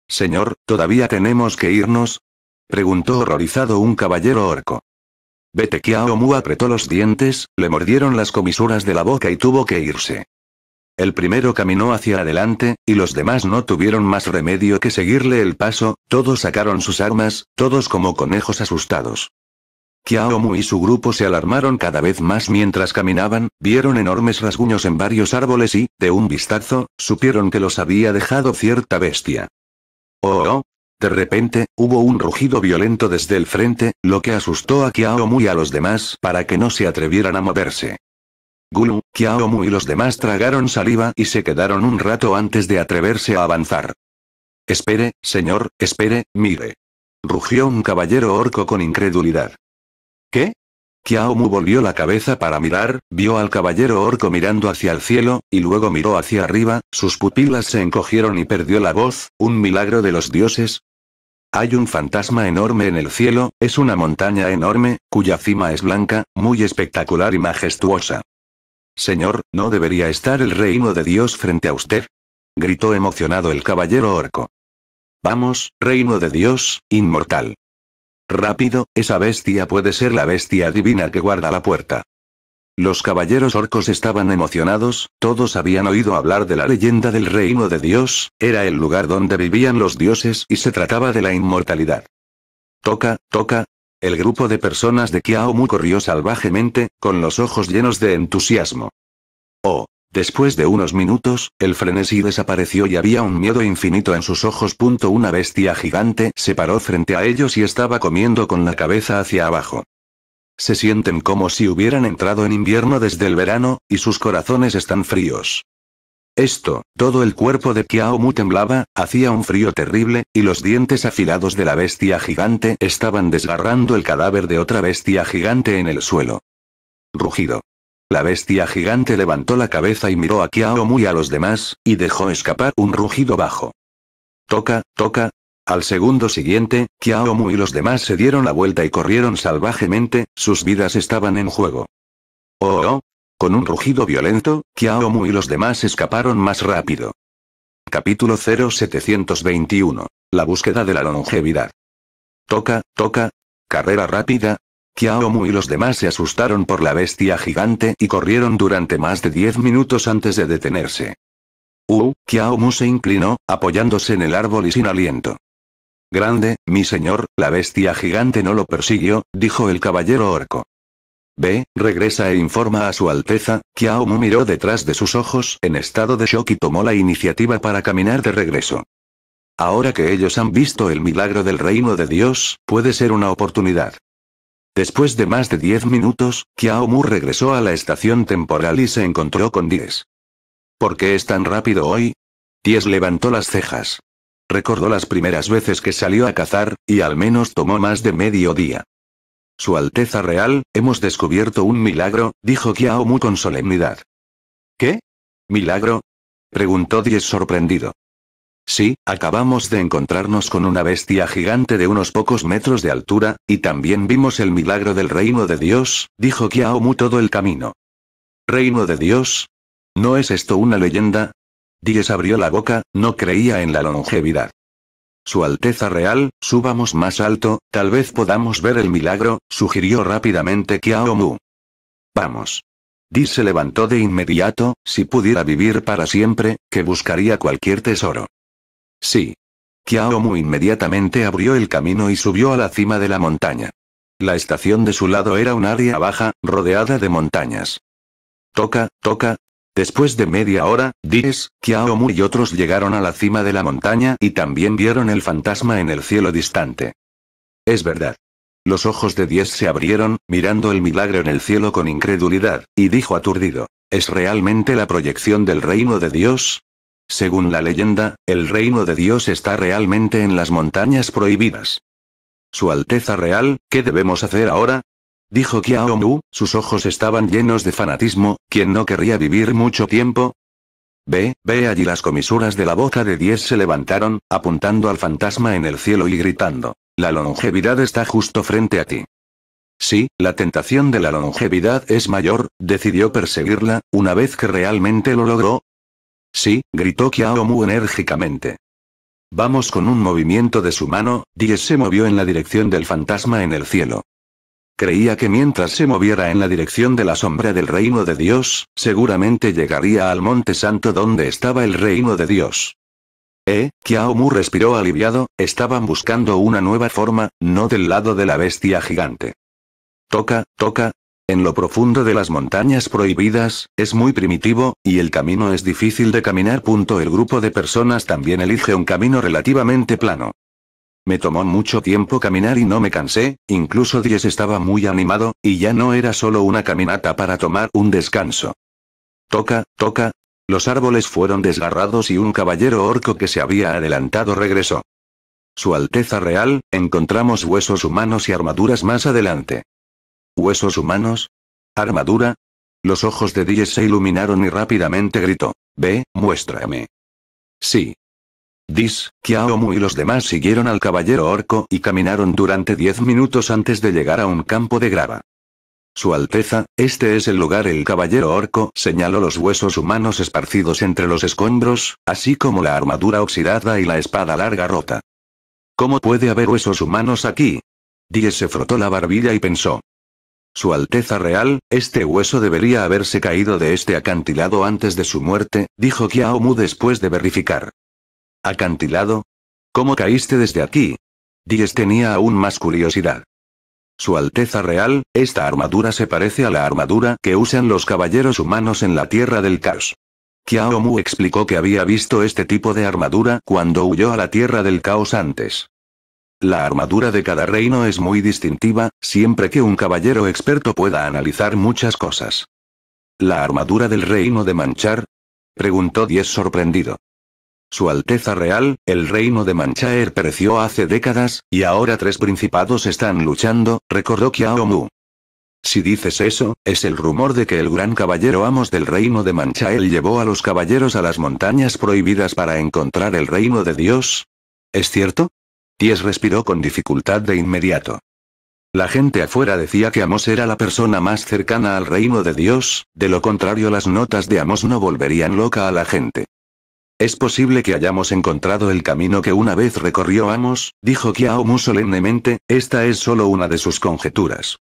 Señor, ¿todavía tenemos que irnos? preguntó horrorizado un caballero orco. «Vete Kiaomu apretó los dientes, le mordieron las comisuras de la boca y tuvo que irse. El primero caminó hacia adelante, y los demás no tuvieron más remedio que seguirle el paso, todos sacaron sus armas, todos como conejos asustados. Kiaomu y su grupo se alarmaron cada vez más mientras caminaban, vieron enormes rasguños en varios árboles y, de un vistazo, supieron que los había dejado cierta bestia. Oh, oh. oh. De repente, hubo un rugido violento desde el frente, lo que asustó a Kiaomu y a los demás para que no se atrevieran a moverse. Gulu, Kiaomu y los demás tragaron saliva y se quedaron un rato antes de atreverse a avanzar. Espere, señor, espere, mire. Rugió un caballero orco con incredulidad. ¿Qué? Kiaomu volvió la cabeza para mirar, vio al caballero orco mirando hacia el cielo, y luego miró hacia arriba, sus pupilas se encogieron y perdió la voz, un milagro de los dioses. Hay un fantasma enorme en el cielo, es una montaña enorme, cuya cima es blanca, muy espectacular y majestuosa. Señor, ¿no debería estar el reino de Dios frente a usted? gritó emocionado el caballero orco. Vamos, reino de Dios, inmortal. Rápido, esa bestia puede ser la bestia divina que guarda la puerta. Los caballeros orcos estaban emocionados, todos habían oído hablar de la leyenda del reino de Dios, era el lugar donde vivían los dioses y se trataba de la inmortalidad. Toca, toca, el grupo de personas de Kiaomu corrió salvajemente, con los ojos llenos de entusiasmo. Oh. Después de unos minutos, el frenesí desapareció y había un miedo infinito en sus ojos. Una bestia gigante se paró frente a ellos y estaba comiendo con la cabeza hacia abajo. Se sienten como si hubieran entrado en invierno desde el verano, y sus corazones están fríos. Esto, todo el cuerpo de Kiao temblaba, hacía un frío terrible, y los dientes afilados de la bestia gigante estaban desgarrando el cadáver de otra bestia gigante en el suelo. Rugido. La bestia gigante levantó la cabeza y miró a Kiao y a los demás, y dejó escapar un rugido bajo. Toca, toca. Al segundo siguiente, Kiao y los demás se dieron la vuelta y corrieron salvajemente, sus vidas estaban en juego. Oh, oh, oh con un rugido violento, Xiaomu y los demás escaparon más rápido. Capítulo 0721. La búsqueda de la longevidad. Toca, toca. Carrera rápida. Xiaomu y los demás se asustaron por la bestia gigante y corrieron durante más de diez minutos antes de detenerse. Uh, Xiaomu se inclinó, apoyándose en el árbol y sin aliento. Grande, mi señor, la bestia gigante no lo persiguió, dijo el caballero orco. B, regresa e informa a su Alteza, Mu miró detrás de sus ojos en estado de shock y tomó la iniciativa para caminar de regreso. Ahora que ellos han visto el milagro del reino de Dios, puede ser una oportunidad. Después de más de diez minutos, Mu regresó a la estación temporal y se encontró con 10. ¿Por qué es tan rápido hoy? 10 levantó las cejas. Recordó las primeras veces que salió a cazar, y al menos tomó más de medio día. Su Alteza Real, hemos descubierto un milagro, dijo Kiaomu con solemnidad. ¿Qué? ¿Milagro? preguntó Diez sorprendido. Sí, acabamos de encontrarnos con una bestia gigante de unos pocos metros de altura, y también vimos el milagro del reino de Dios, dijo Mu todo el camino. ¿Reino de Dios? ¿No es esto una leyenda? Diez abrió la boca, no creía en la longevidad. Su Alteza Real, subamos más alto, tal vez podamos ver el milagro, sugirió rápidamente Kiao Vamos. Di se levantó de inmediato, si pudiera vivir para siempre, que buscaría cualquier tesoro. Sí. Kiao inmediatamente abrió el camino y subió a la cima de la montaña. La estación de su lado era un área baja, rodeada de montañas. Toca, toca, Después de media hora, Dies, Mu y otros llegaron a la cima de la montaña y también vieron el fantasma en el cielo distante. Es verdad. Los ojos de Diez se abrieron, mirando el milagro en el cielo con incredulidad, y dijo aturdido, ¿es realmente la proyección del reino de Dios? Según la leyenda, el reino de Dios está realmente en las montañas prohibidas. Su Alteza Real, ¿qué debemos hacer ahora? Dijo Kiao sus ojos estaban llenos de fanatismo, quien no querría vivir mucho tiempo. Ve, ve allí las comisuras de la boca de diez se levantaron, apuntando al fantasma en el cielo y gritando. La longevidad está justo frente a ti. Sí, la tentación de la longevidad es mayor, decidió perseguirla, una vez que realmente lo logró. Sí, gritó Kiao enérgicamente. Vamos con un movimiento de su mano, Diez se movió en la dirección del fantasma en el cielo. Creía que mientras se moviera en la dirección de la sombra del reino de Dios, seguramente llegaría al Monte Santo donde estaba el reino de Dios. Eh, Kiaomu respiró aliviado, estaban buscando una nueva forma, no del lado de la bestia gigante. Toca, toca. En lo profundo de las montañas prohibidas, es muy primitivo, y el camino es difícil de caminar. El grupo de personas también elige un camino relativamente plano. Me tomó mucho tiempo caminar y no me cansé, incluso Diez estaba muy animado, y ya no era solo una caminata para tomar un descanso. Toca, toca. Los árboles fueron desgarrados y un caballero orco que se había adelantado regresó. Su Alteza Real, encontramos huesos humanos y armaduras más adelante. ¿Huesos humanos? ¿Armadura? Los ojos de Diez se iluminaron y rápidamente gritó. Ve, muéstrame. Sí, Dis, Kiaomu y los demás siguieron al caballero orco y caminaron durante diez minutos antes de llegar a un campo de grava. Su Alteza, este es el lugar el caballero orco señaló los huesos humanos esparcidos entre los escombros, así como la armadura oxidada y la espada larga rota. ¿Cómo puede haber huesos humanos aquí? Dis se frotó la barbilla y pensó. Su Alteza Real, este hueso debería haberse caído de este acantilado antes de su muerte, dijo Kiaomu después de verificar. ¿Acantilado? ¿Cómo caíste desde aquí? Diez tenía aún más curiosidad. Su Alteza Real, esta armadura se parece a la armadura que usan los caballeros humanos en la Tierra del Caos. Kiaomu explicó que había visto este tipo de armadura cuando huyó a la Tierra del Caos antes. La armadura de cada reino es muy distintiva, siempre que un caballero experto pueda analizar muchas cosas. ¿La armadura del reino de Manchar? Preguntó Diez sorprendido. Su Alteza Real, el reino de Manchaer pereció hace décadas, y ahora tres principados están luchando, recordó Kiao Si dices eso, es el rumor de que el gran caballero Amos del reino de Manchael llevó a los caballeros a las montañas prohibidas para encontrar el reino de Dios. ¿Es cierto? Ties respiró con dificultad de inmediato. La gente afuera decía que Amos era la persona más cercana al reino de Dios, de lo contrario las notas de Amos no volverían loca a la gente. Es posible que hayamos encontrado el camino que una vez recorrió Amos, dijo Kiaomu solemnemente, esta es solo una de sus conjeturas.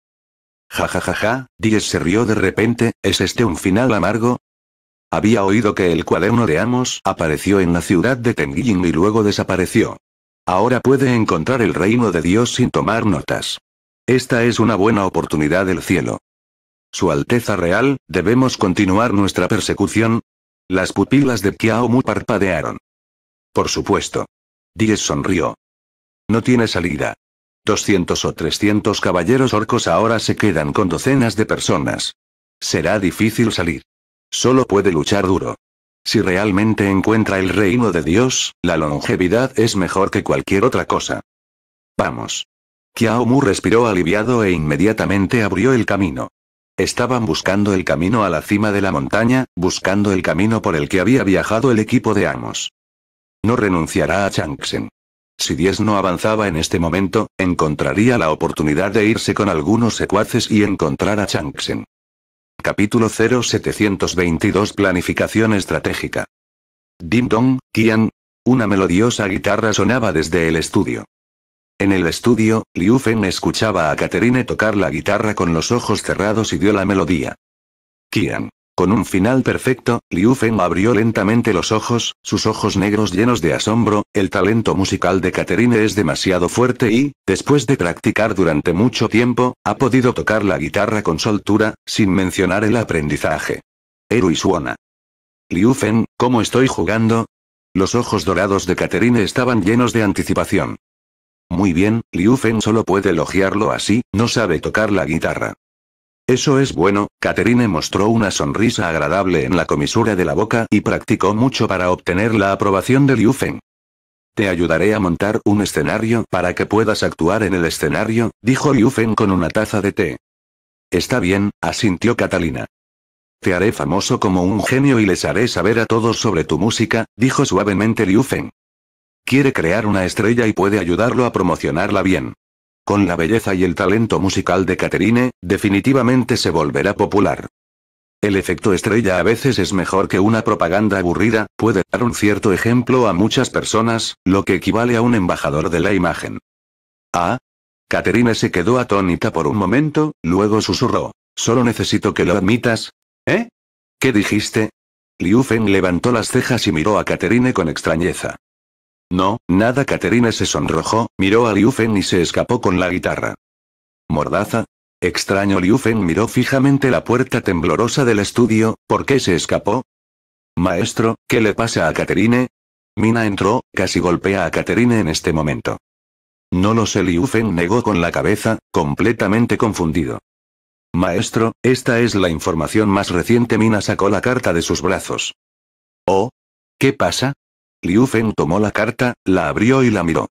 Ja ja ja ja, se rió de repente, ¿es este un final amargo? Había oído que el cuaderno de Amos apareció en la ciudad de Tengyin y luego desapareció. Ahora puede encontrar el reino de Dios sin tomar notas. Esta es una buena oportunidad del cielo. Su Alteza Real, debemos continuar nuestra persecución, las pupilas de Kyaomu parpadearon. Por supuesto. Diez sonrió. No tiene salida. 200 o 300 caballeros orcos ahora se quedan con docenas de personas. Será difícil salir. Solo puede luchar duro. Si realmente encuentra el reino de Dios, la longevidad es mejor que cualquier otra cosa. Vamos. Kiaomu respiró aliviado e inmediatamente abrió el camino. Estaban buscando el camino a la cima de la montaña, buscando el camino por el que había viajado el equipo de Amos. No renunciará a Changsen. Si Diez no avanzaba en este momento, encontraría la oportunidad de irse con algunos secuaces y encontrar a Changsen. Capítulo 0722 Planificación estratégica. Dim Dong, Qian. Una melodiosa guitarra sonaba desde el estudio. En el estudio, Liu escuchaba a Caterine tocar la guitarra con los ojos cerrados y dio la melodía. Kian. Con un final perfecto, Liu Feng abrió lentamente los ojos, sus ojos negros llenos de asombro, el talento musical de Caterine es demasiado fuerte y, después de practicar durante mucho tiempo, ha podido tocar la guitarra con soltura, sin mencionar el aprendizaje. Eru y Suona. Liu Feng, ¿cómo estoy jugando? Los ojos dorados de Caterine estaban llenos de anticipación. Muy bien, Liu Feng solo puede elogiarlo así, no sabe tocar la guitarra. Eso es bueno, Caterine mostró una sonrisa agradable en la comisura de la boca y practicó mucho para obtener la aprobación de Liu Feng. Te ayudaré a montar un escenario para que puedas actuar en el escenario, dijo Liu Feng con una taza de té. Está bien, asintió Catalina. Te haré famoso como un genio y les haré saber a todos sobre tu música, dijo suavemente Liu Feng. Quiere crear una estrella y puede ayudarlo a promocionarla bien. Con la belleza y el talento musical de Caterine, definitivamente se volverá popular. El efecto estrella a veces es mejor que una propaganda aburrida, puede dar un cierto ejemplo a muchas personas, lo que equivale a un embajador de la imagen. Ah. Caterine se quedó atónita por un momento, luego susurró. Solo necesito que lo admitas. ¿Eh? ¿Qué dijiste? Liu Feng levantó las cejas y miró a Caterine con extrañeza. No, nada. Caterine se sonrojó, miró a Liu y se escapó con la guitarra. ¿Mordaza? Extraño Liu miró fijamente la puerta temblorosa del estudio, ¿por qué se escapó? Maestro, ¿qué le pasa a Caterine? Mina entró, casi golpea a Caterine en este momento. No lo sé Liu negó con la cabeza, completamente confundido. Maestro, esta es la información más reciente Mina sacó la carta de sus brazos. Oh. ¿Qué pasa? Liu Feng tomó la carta, la abrió y la miró.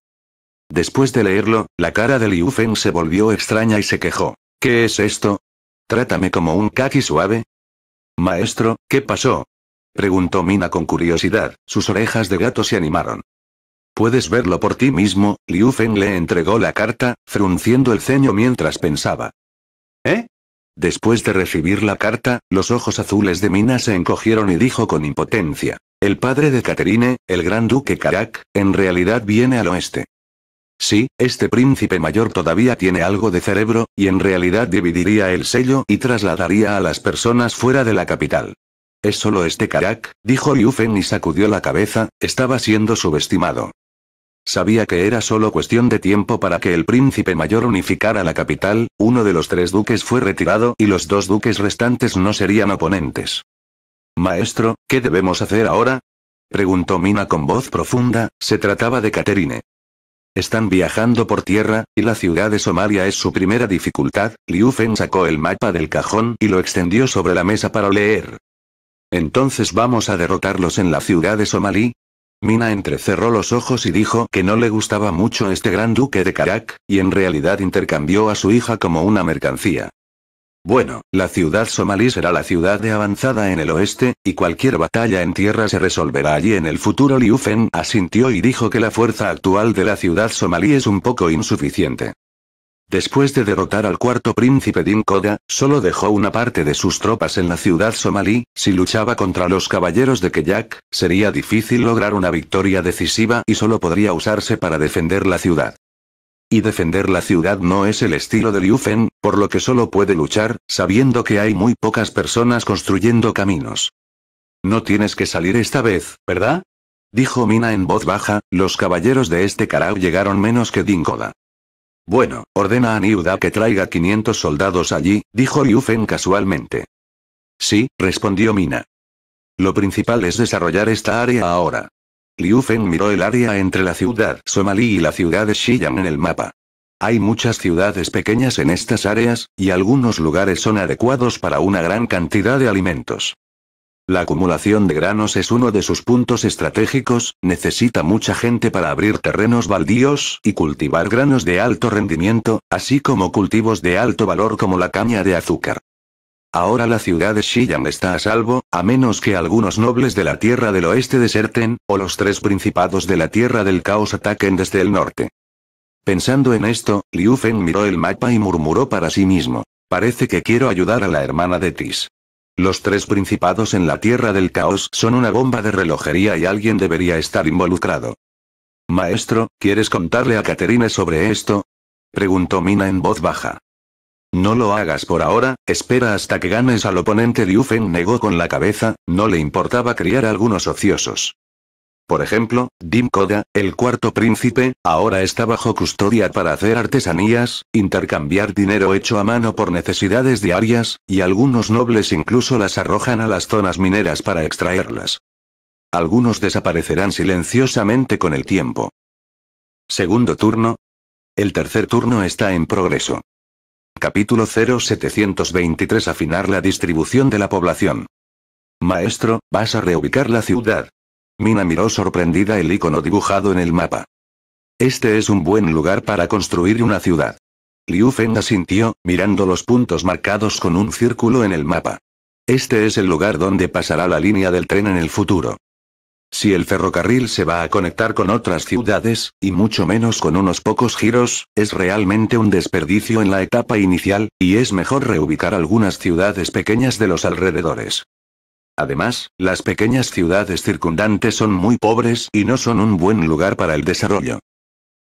Después de leerlo, la cara de Liu Feng se volvió extraña y se quejó. ¿Qué es esto? ¿Trátame como un kaki suave? Maestro, ¿qué pasó? Preguntó Mina con curiosidad, sus orejas de gato se animaron. Puedes verlo por ti mismo, Liu Feng le entregó la carta, frunciendo el ceño mientras pensaba. ¿Eh? Después de recibir la carta, los ojos azules de Mina se encogieron y dijo con impotencia. El padre de Caterine, el gran duque Karak, en realidad viene al oeste. Sí, este príncipe mayor todavía tiene algo de cerebro, y en realidad dividiría el sello y trasladaría a las personas fuera de la capital. Es solo este Karak, dijo Yufen y sacudió la cabeza, estaba siendo subestimado. Sabía que era solo cuestión de tiempo para que el príncipe mayor unificara la capital, uno de los tres duques fue retirado y los dos duques restantes no serían oponentes. Maestro, ¿qué debemos hacer ahora? preguntó Mina con voz profunda, se trataba de Caterine. Están viajando por tierra, y la ciudad de Somalia es su primera dificultad. Liu Feng sacó el mapa del cajón y lo extendió sobre la mesa para leer. Entonces vamos a derrotarlos en la ciudad de Somalí. Mina entrecerró los ojos y dijo que no le gustaba mucho este gran duque de Karak, y en realidad intercambió a su hija como una mercancía. Bueno, la ciudad somalí será la ciudad de avanzada en el oeste, y cualquier batalla en tierra se resolverá allí en el futuro. Liu Feng asintió y dijo que la fuerza actual de la ciudad somalí es un poco insuficiente. Después de derrotar al cuarto príncipe dinkoda solo dejó una parte de sus tropas en la ciudad somalí, si luchaba contra los caballeros de Keyak, sería difícil lograr una victoria decisiva y solo podría usarse para defender la ciudad. Y defender la ciudad no es el estilo de Liu Feng, por lo que solo puede luchar, sabiendo que hay muy pocas personas construyendo caminos. No tienes que salir esta vez, ¿verdad? Dijo Mina en voz baja, los caballeros de este carao llegaron menos que Dinkoda. Bueno, ordena a Niuda que traiga 500 soldados allí, dijo Liu Feng casualmente. Sí, respondió Mina. Lo principal es desarrollar esta área ahora. Liu miró el área entre la ciudad somalí y la ciudad de Xi'an en el mapa. Hay muchas ciudades pequeñas en estas áreas, y algunos lugares son adecuados para una gran cantidad de alimentos. La acumulación de granos es uno de sus puntos estratégicos, necesita mucha gente para abrir terrenos baldíos y cultivar granos de alto rendimiento, así como cultivos de alto valor como la caña de azúcar. Ahora la ciudad de Shiyan está a salvo, a menos que algunos nobles de la Tierra del Oeste deserten, o los tres principados de la Tierra del Caos ataquen desde el norte. Pensando en esto, Liu Feng miró el mapa y murmuró para sí mismo. Parece que quiero ayudar a la hermana de Tis. Los tres principados en la Tierra del Caos son una bomba de relojería y alguien debería estar involucrado. Maestro, ¿quieres contarle a Katerina sobre esto? Preguntó Mina en voz baja. No lo hagas por ahora, espera hasta que ganes al oponente. Liu negó con la cabeza, no le importaba criar a algunos ociosos. Por ejemplo, Dim Koda, el cuarto príncipe, ahora está bajo custodia para hacer artesanías, intercambiar dinero hecho a mano por necesidades diarias, y algunos nobles incluso las arrojan a las zonas mineras para extraerlas. Algunos desaparecerán silenciosamente con el tiempo. Segundo turno. El tercer turno está en progreso. Capítulo 0723 Afinar la distribución de la población. Maestro, vas a reubicar la ciudad. Mina miró sorprendida el icono dibujado en el mapa. Este es un buen lugar para construir una ciudad. Liu Feng asintió, mirando los puntos marcados con un círculo en el mapa. Este es el lugar donde pasará la línea del tren en el futuro. Si el ferrocarril se va a conectar con otras ciudades, y mucho menos con unos pocos giros, es realmente un desperdicio en la etapa inicial, y es mejor reubicar algunas ciudades pequeñas de los alrededores. Además, las pequeñas ciudades circundantes son muy pobres y no son un buen lugar para el desarrollo.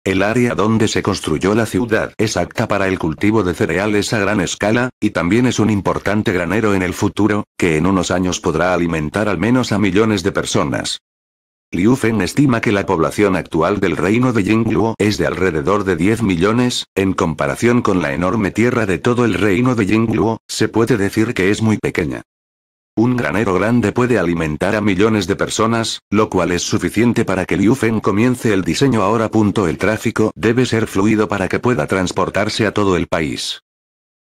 El área donde se construyó la ciudad es apta para el cultivo de cereales a gran escala, y también es un importante granero en el futuro, que en unos años podrá alimentar al menos a millones de personas. Liu Feng estima que la población actual del reino de Yingluo es de alrededor de 10 millones, en comparación con la enorme tierra de todo el reino de Yingluo, se puede decir que es muy pequeña. Un granero grande puede alimentar a millones de personas, lo cual es suficiente para que Liu Feng comience el diseño ahora. El tráfico debe ser fluido para que pueda transportarse a todo el país.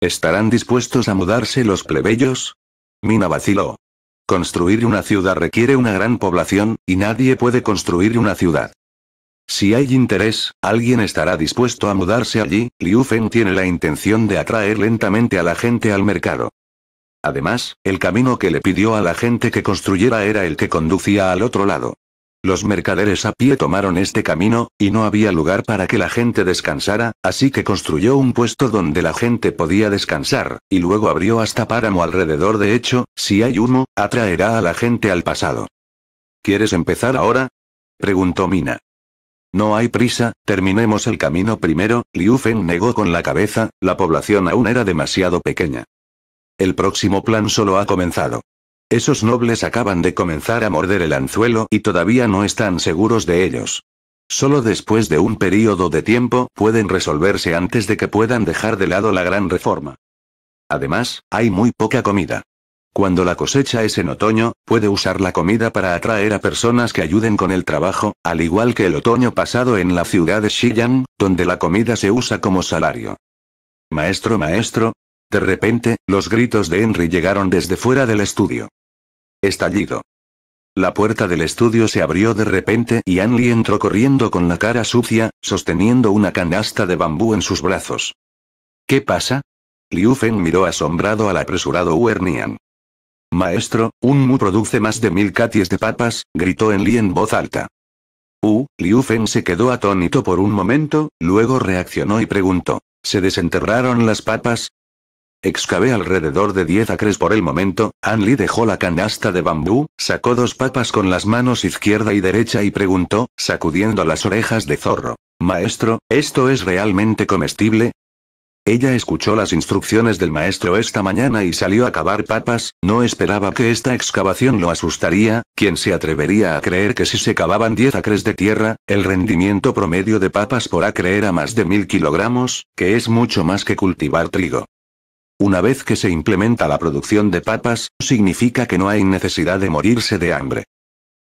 ¿Estarán dispuestos a mudarse los plebeyos? Mina vaciló. Construir una ciudad requiere una gran población, y nadie puede construir una ciudad. Si hay interés, alguien estará dispuesto a mudarse allí, Liu Feng tiene la intención de atraer lentamente a la gente al mercado. Además, el camino que le pidió a la gente que construyera era el que conducía al otro lado. Los mercaderes a pie tomaron este camino, y no había lugar para que la gente descansara, así que construyó un puesto donde la gente podía descansar, y luego abrió hasta páramo alrededor. De hecho, si hay humo, atraerá a la gente al pasado. ¿Quieres empezar ahora? preguntó Mina. No hay prisa, terminemos el camino primero, Liu Feng negó con la cabeza, la población aún era demasiado pequeña. El próximo plan solo ha comenzado. Esos nobles acaban de comenzar a morder el anzuelo y todavía no están seguros de ellos. Solo después de un periodo de tiempo pueden resolverse antes de que puedan dejar de lado la gran reforma. Además, hay muy poca comida. Cuando la cosecha es en otoño, puede usar la comida para atraer a personas que ayuden con el trabajo, al igual que el otoño pasado en la ciudad de Xi'an, donde la comida se usa como salario. Maestro, maestro. De repente, los gritos de Henry llegaron desde fuera del estudio. Estallido. La puerta del estudio se abrió de repente y Anli entró corriendo con la cara sucia, sosteniendo una canasta de bambú en sus brazos. ¿Qué pasa? Liu Fen miró asombrado al apresurado Wernian. Maestro, un Mu produce más de mil caties de papas, gritó Anli en voz alta. Uh, Liu Feng se quedó atónito por un momento, luego reaccionó y preguntó. ¿Se desenterraron las papas? Excavé alrededor de 10 acres por el momento, Anli dejó la canasta de bambú, sacó dos papas con las manos izquierda y derecha y preguntó, sacudiendo las orejas de zorro. Maestro, ¿esto es realmente comestible? Ella escuchó las instrucciones del maestro esta mañana y salió a cavar papas, no esperaba que esta excavación lo asustaría, quien se atrevería a creer que si se cavaban 10 acres de tierra, el rendimiento promedio de papas por acre era más de 1000 kilogramos, que es mucho más que cultivar trigo. Una vez que se implementa la producción de papas, significa que no hay necesidad de morirse de hambre.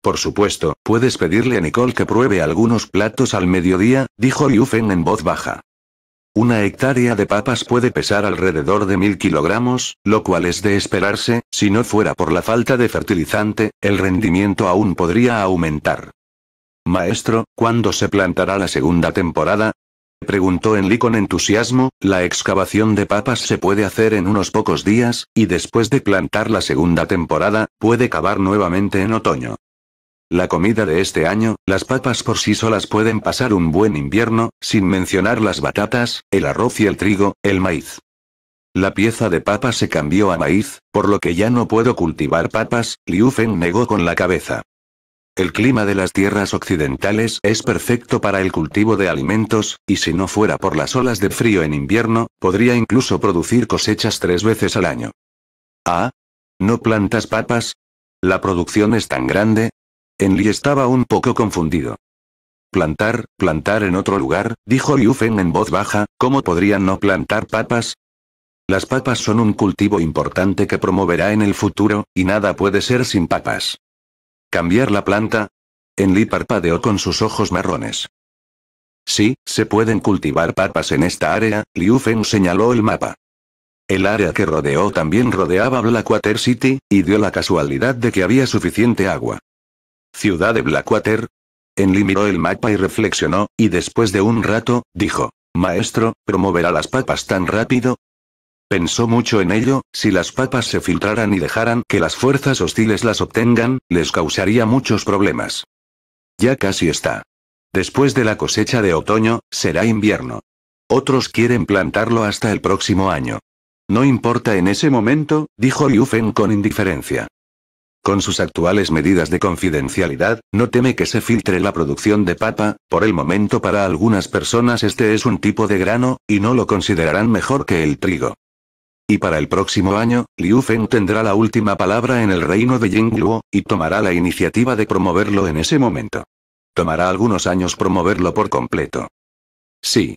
Por supuesto, puedes pedirle a Nicole que pruebe algunos platos al mediodía, dijo Liu en voz baja. Una hectárea de papas puede pesar alrededor de mil kilogramos, lo cual es de esperarse, si no fuera por la falta de fertilizante, el rendimiento aún podría aumentar. Maestro, ¿cuándo se plantará la segunda temporada? preguntó en Li con entusiasmo, la excavación de papas se puede hacer en unos pocos días, y después de plantar la segunda temporada, puede cavar nuevamente en otoño. La comida de este año, las papas por sí solas pueden pasar un buen invierno, sin mencionar las batatas, el arroz y el trigo, el maíz. La pieza de papa se cambió a maíz, por lo que ya no puedo cultivar papas, Liu Feng negó con la cabeza. El clima de las tierras occidentales es perfecto para el cultivo de alimentos, y si no fuera por las olas de frío en invierno, podría incluso producir cosechas tres veces al año. Ah, ¿no plantas papas? ¿La producción es tan grande? Enli estaba un poco confundido. Plantar, plantar en otro lugar, dijo Liu Feng en voz baja, ¿cómo podrían no plantar papas? Las papas son un cultivo importante que promoverá en el futuro, y nada puede ser sin papas. ¿Cambiar la planta? Enli parpadeó con sus ojos marrones. Sí, se pueden cultivar papas en esta área, Liu Feng señaló el mapa. El área que rodeó también rodeaba Blackwater City, y dio la casualidad de que había suficiente agua. ¿Ciudad de Blackwater? Enli miró el mapa y reflexionó, y después de un rato, dijo, Maestro, ¿promoverá las papas tan rápido? Pensó mucho en ello, si las papas se filtraran y dejaran que las fuerzas hostiles las obtengan, les causaría muchos problemas. Ya casi está. Después de la cosecha de otoño, será invierno. Otros quieren plantarlo hasta el próximo año. No importa en ese momento, dijo Liu Fen con indiferencia. Con sus actuales medidas de confidencialidad, no teme que se filtre la producción de papa, por el momento para algunas personas este es un tipo de grano, y no lo considerarán mejor que el trigo. Y para el próximo año, Liu Feng tendrá la última palabra en el reino de Yingluo, y tomará la iniciativa de promoverlo en ese momento. Tomará algunos años promoverlo por completo. Sí.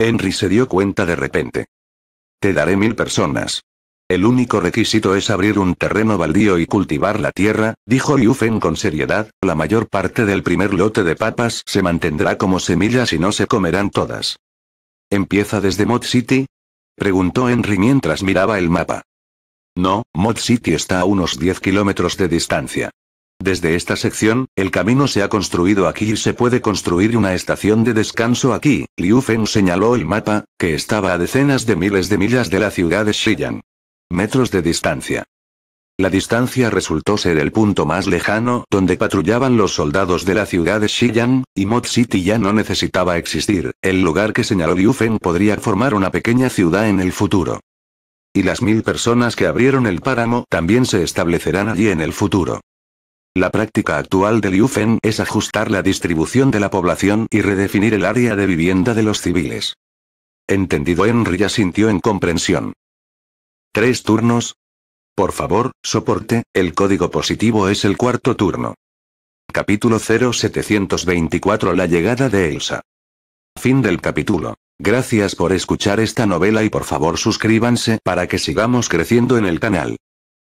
Henry se dio cuenta de repente. Te daré mil personas. El único requisito es abrir un terreno baldío y cultivar la tierra, dijo Liu Feng con seriedad, la mayor parte del primer lote de papas se mantendrá como semillas y no se comerán todas. Empieza desde Mod City, Preguntó Henry mientras miraba el mapa. No, Mod City está a unos 10 kilómetros de distancia. Desde esta sección, el camino se ha construido aquí y se puede construir una estación de descanso aquí, Liu Feng señaló el mapa, que estaba a decenas de miles de millas de la ciudad de Xi'an. Metros de distancia. La distancia resultó ser el punto más lejano donde patrullaban los soldados de la ciudad de Xi'an, y Mod City ya no necesitaba existir, el lugar que señaló Liu podría formar una pequeña ciudad en el futuro. Y las mil personas que abrieron el páramo también se establecerán allí en el futuro. La práctica actual de Liu es ajustar la distribución de la población y redefinir el área de vivienda de los civiles. Entendido Henry ya sintió en comprensión. Tres turnos, por favor, soporte, el código positivo es el cuarto turno. Capítulo 0724 La llegada de Elsa. Fin del capítulo. Gracias por escuchar esta novela y por favor suscríbanse para que sigamos creciendo en el canal.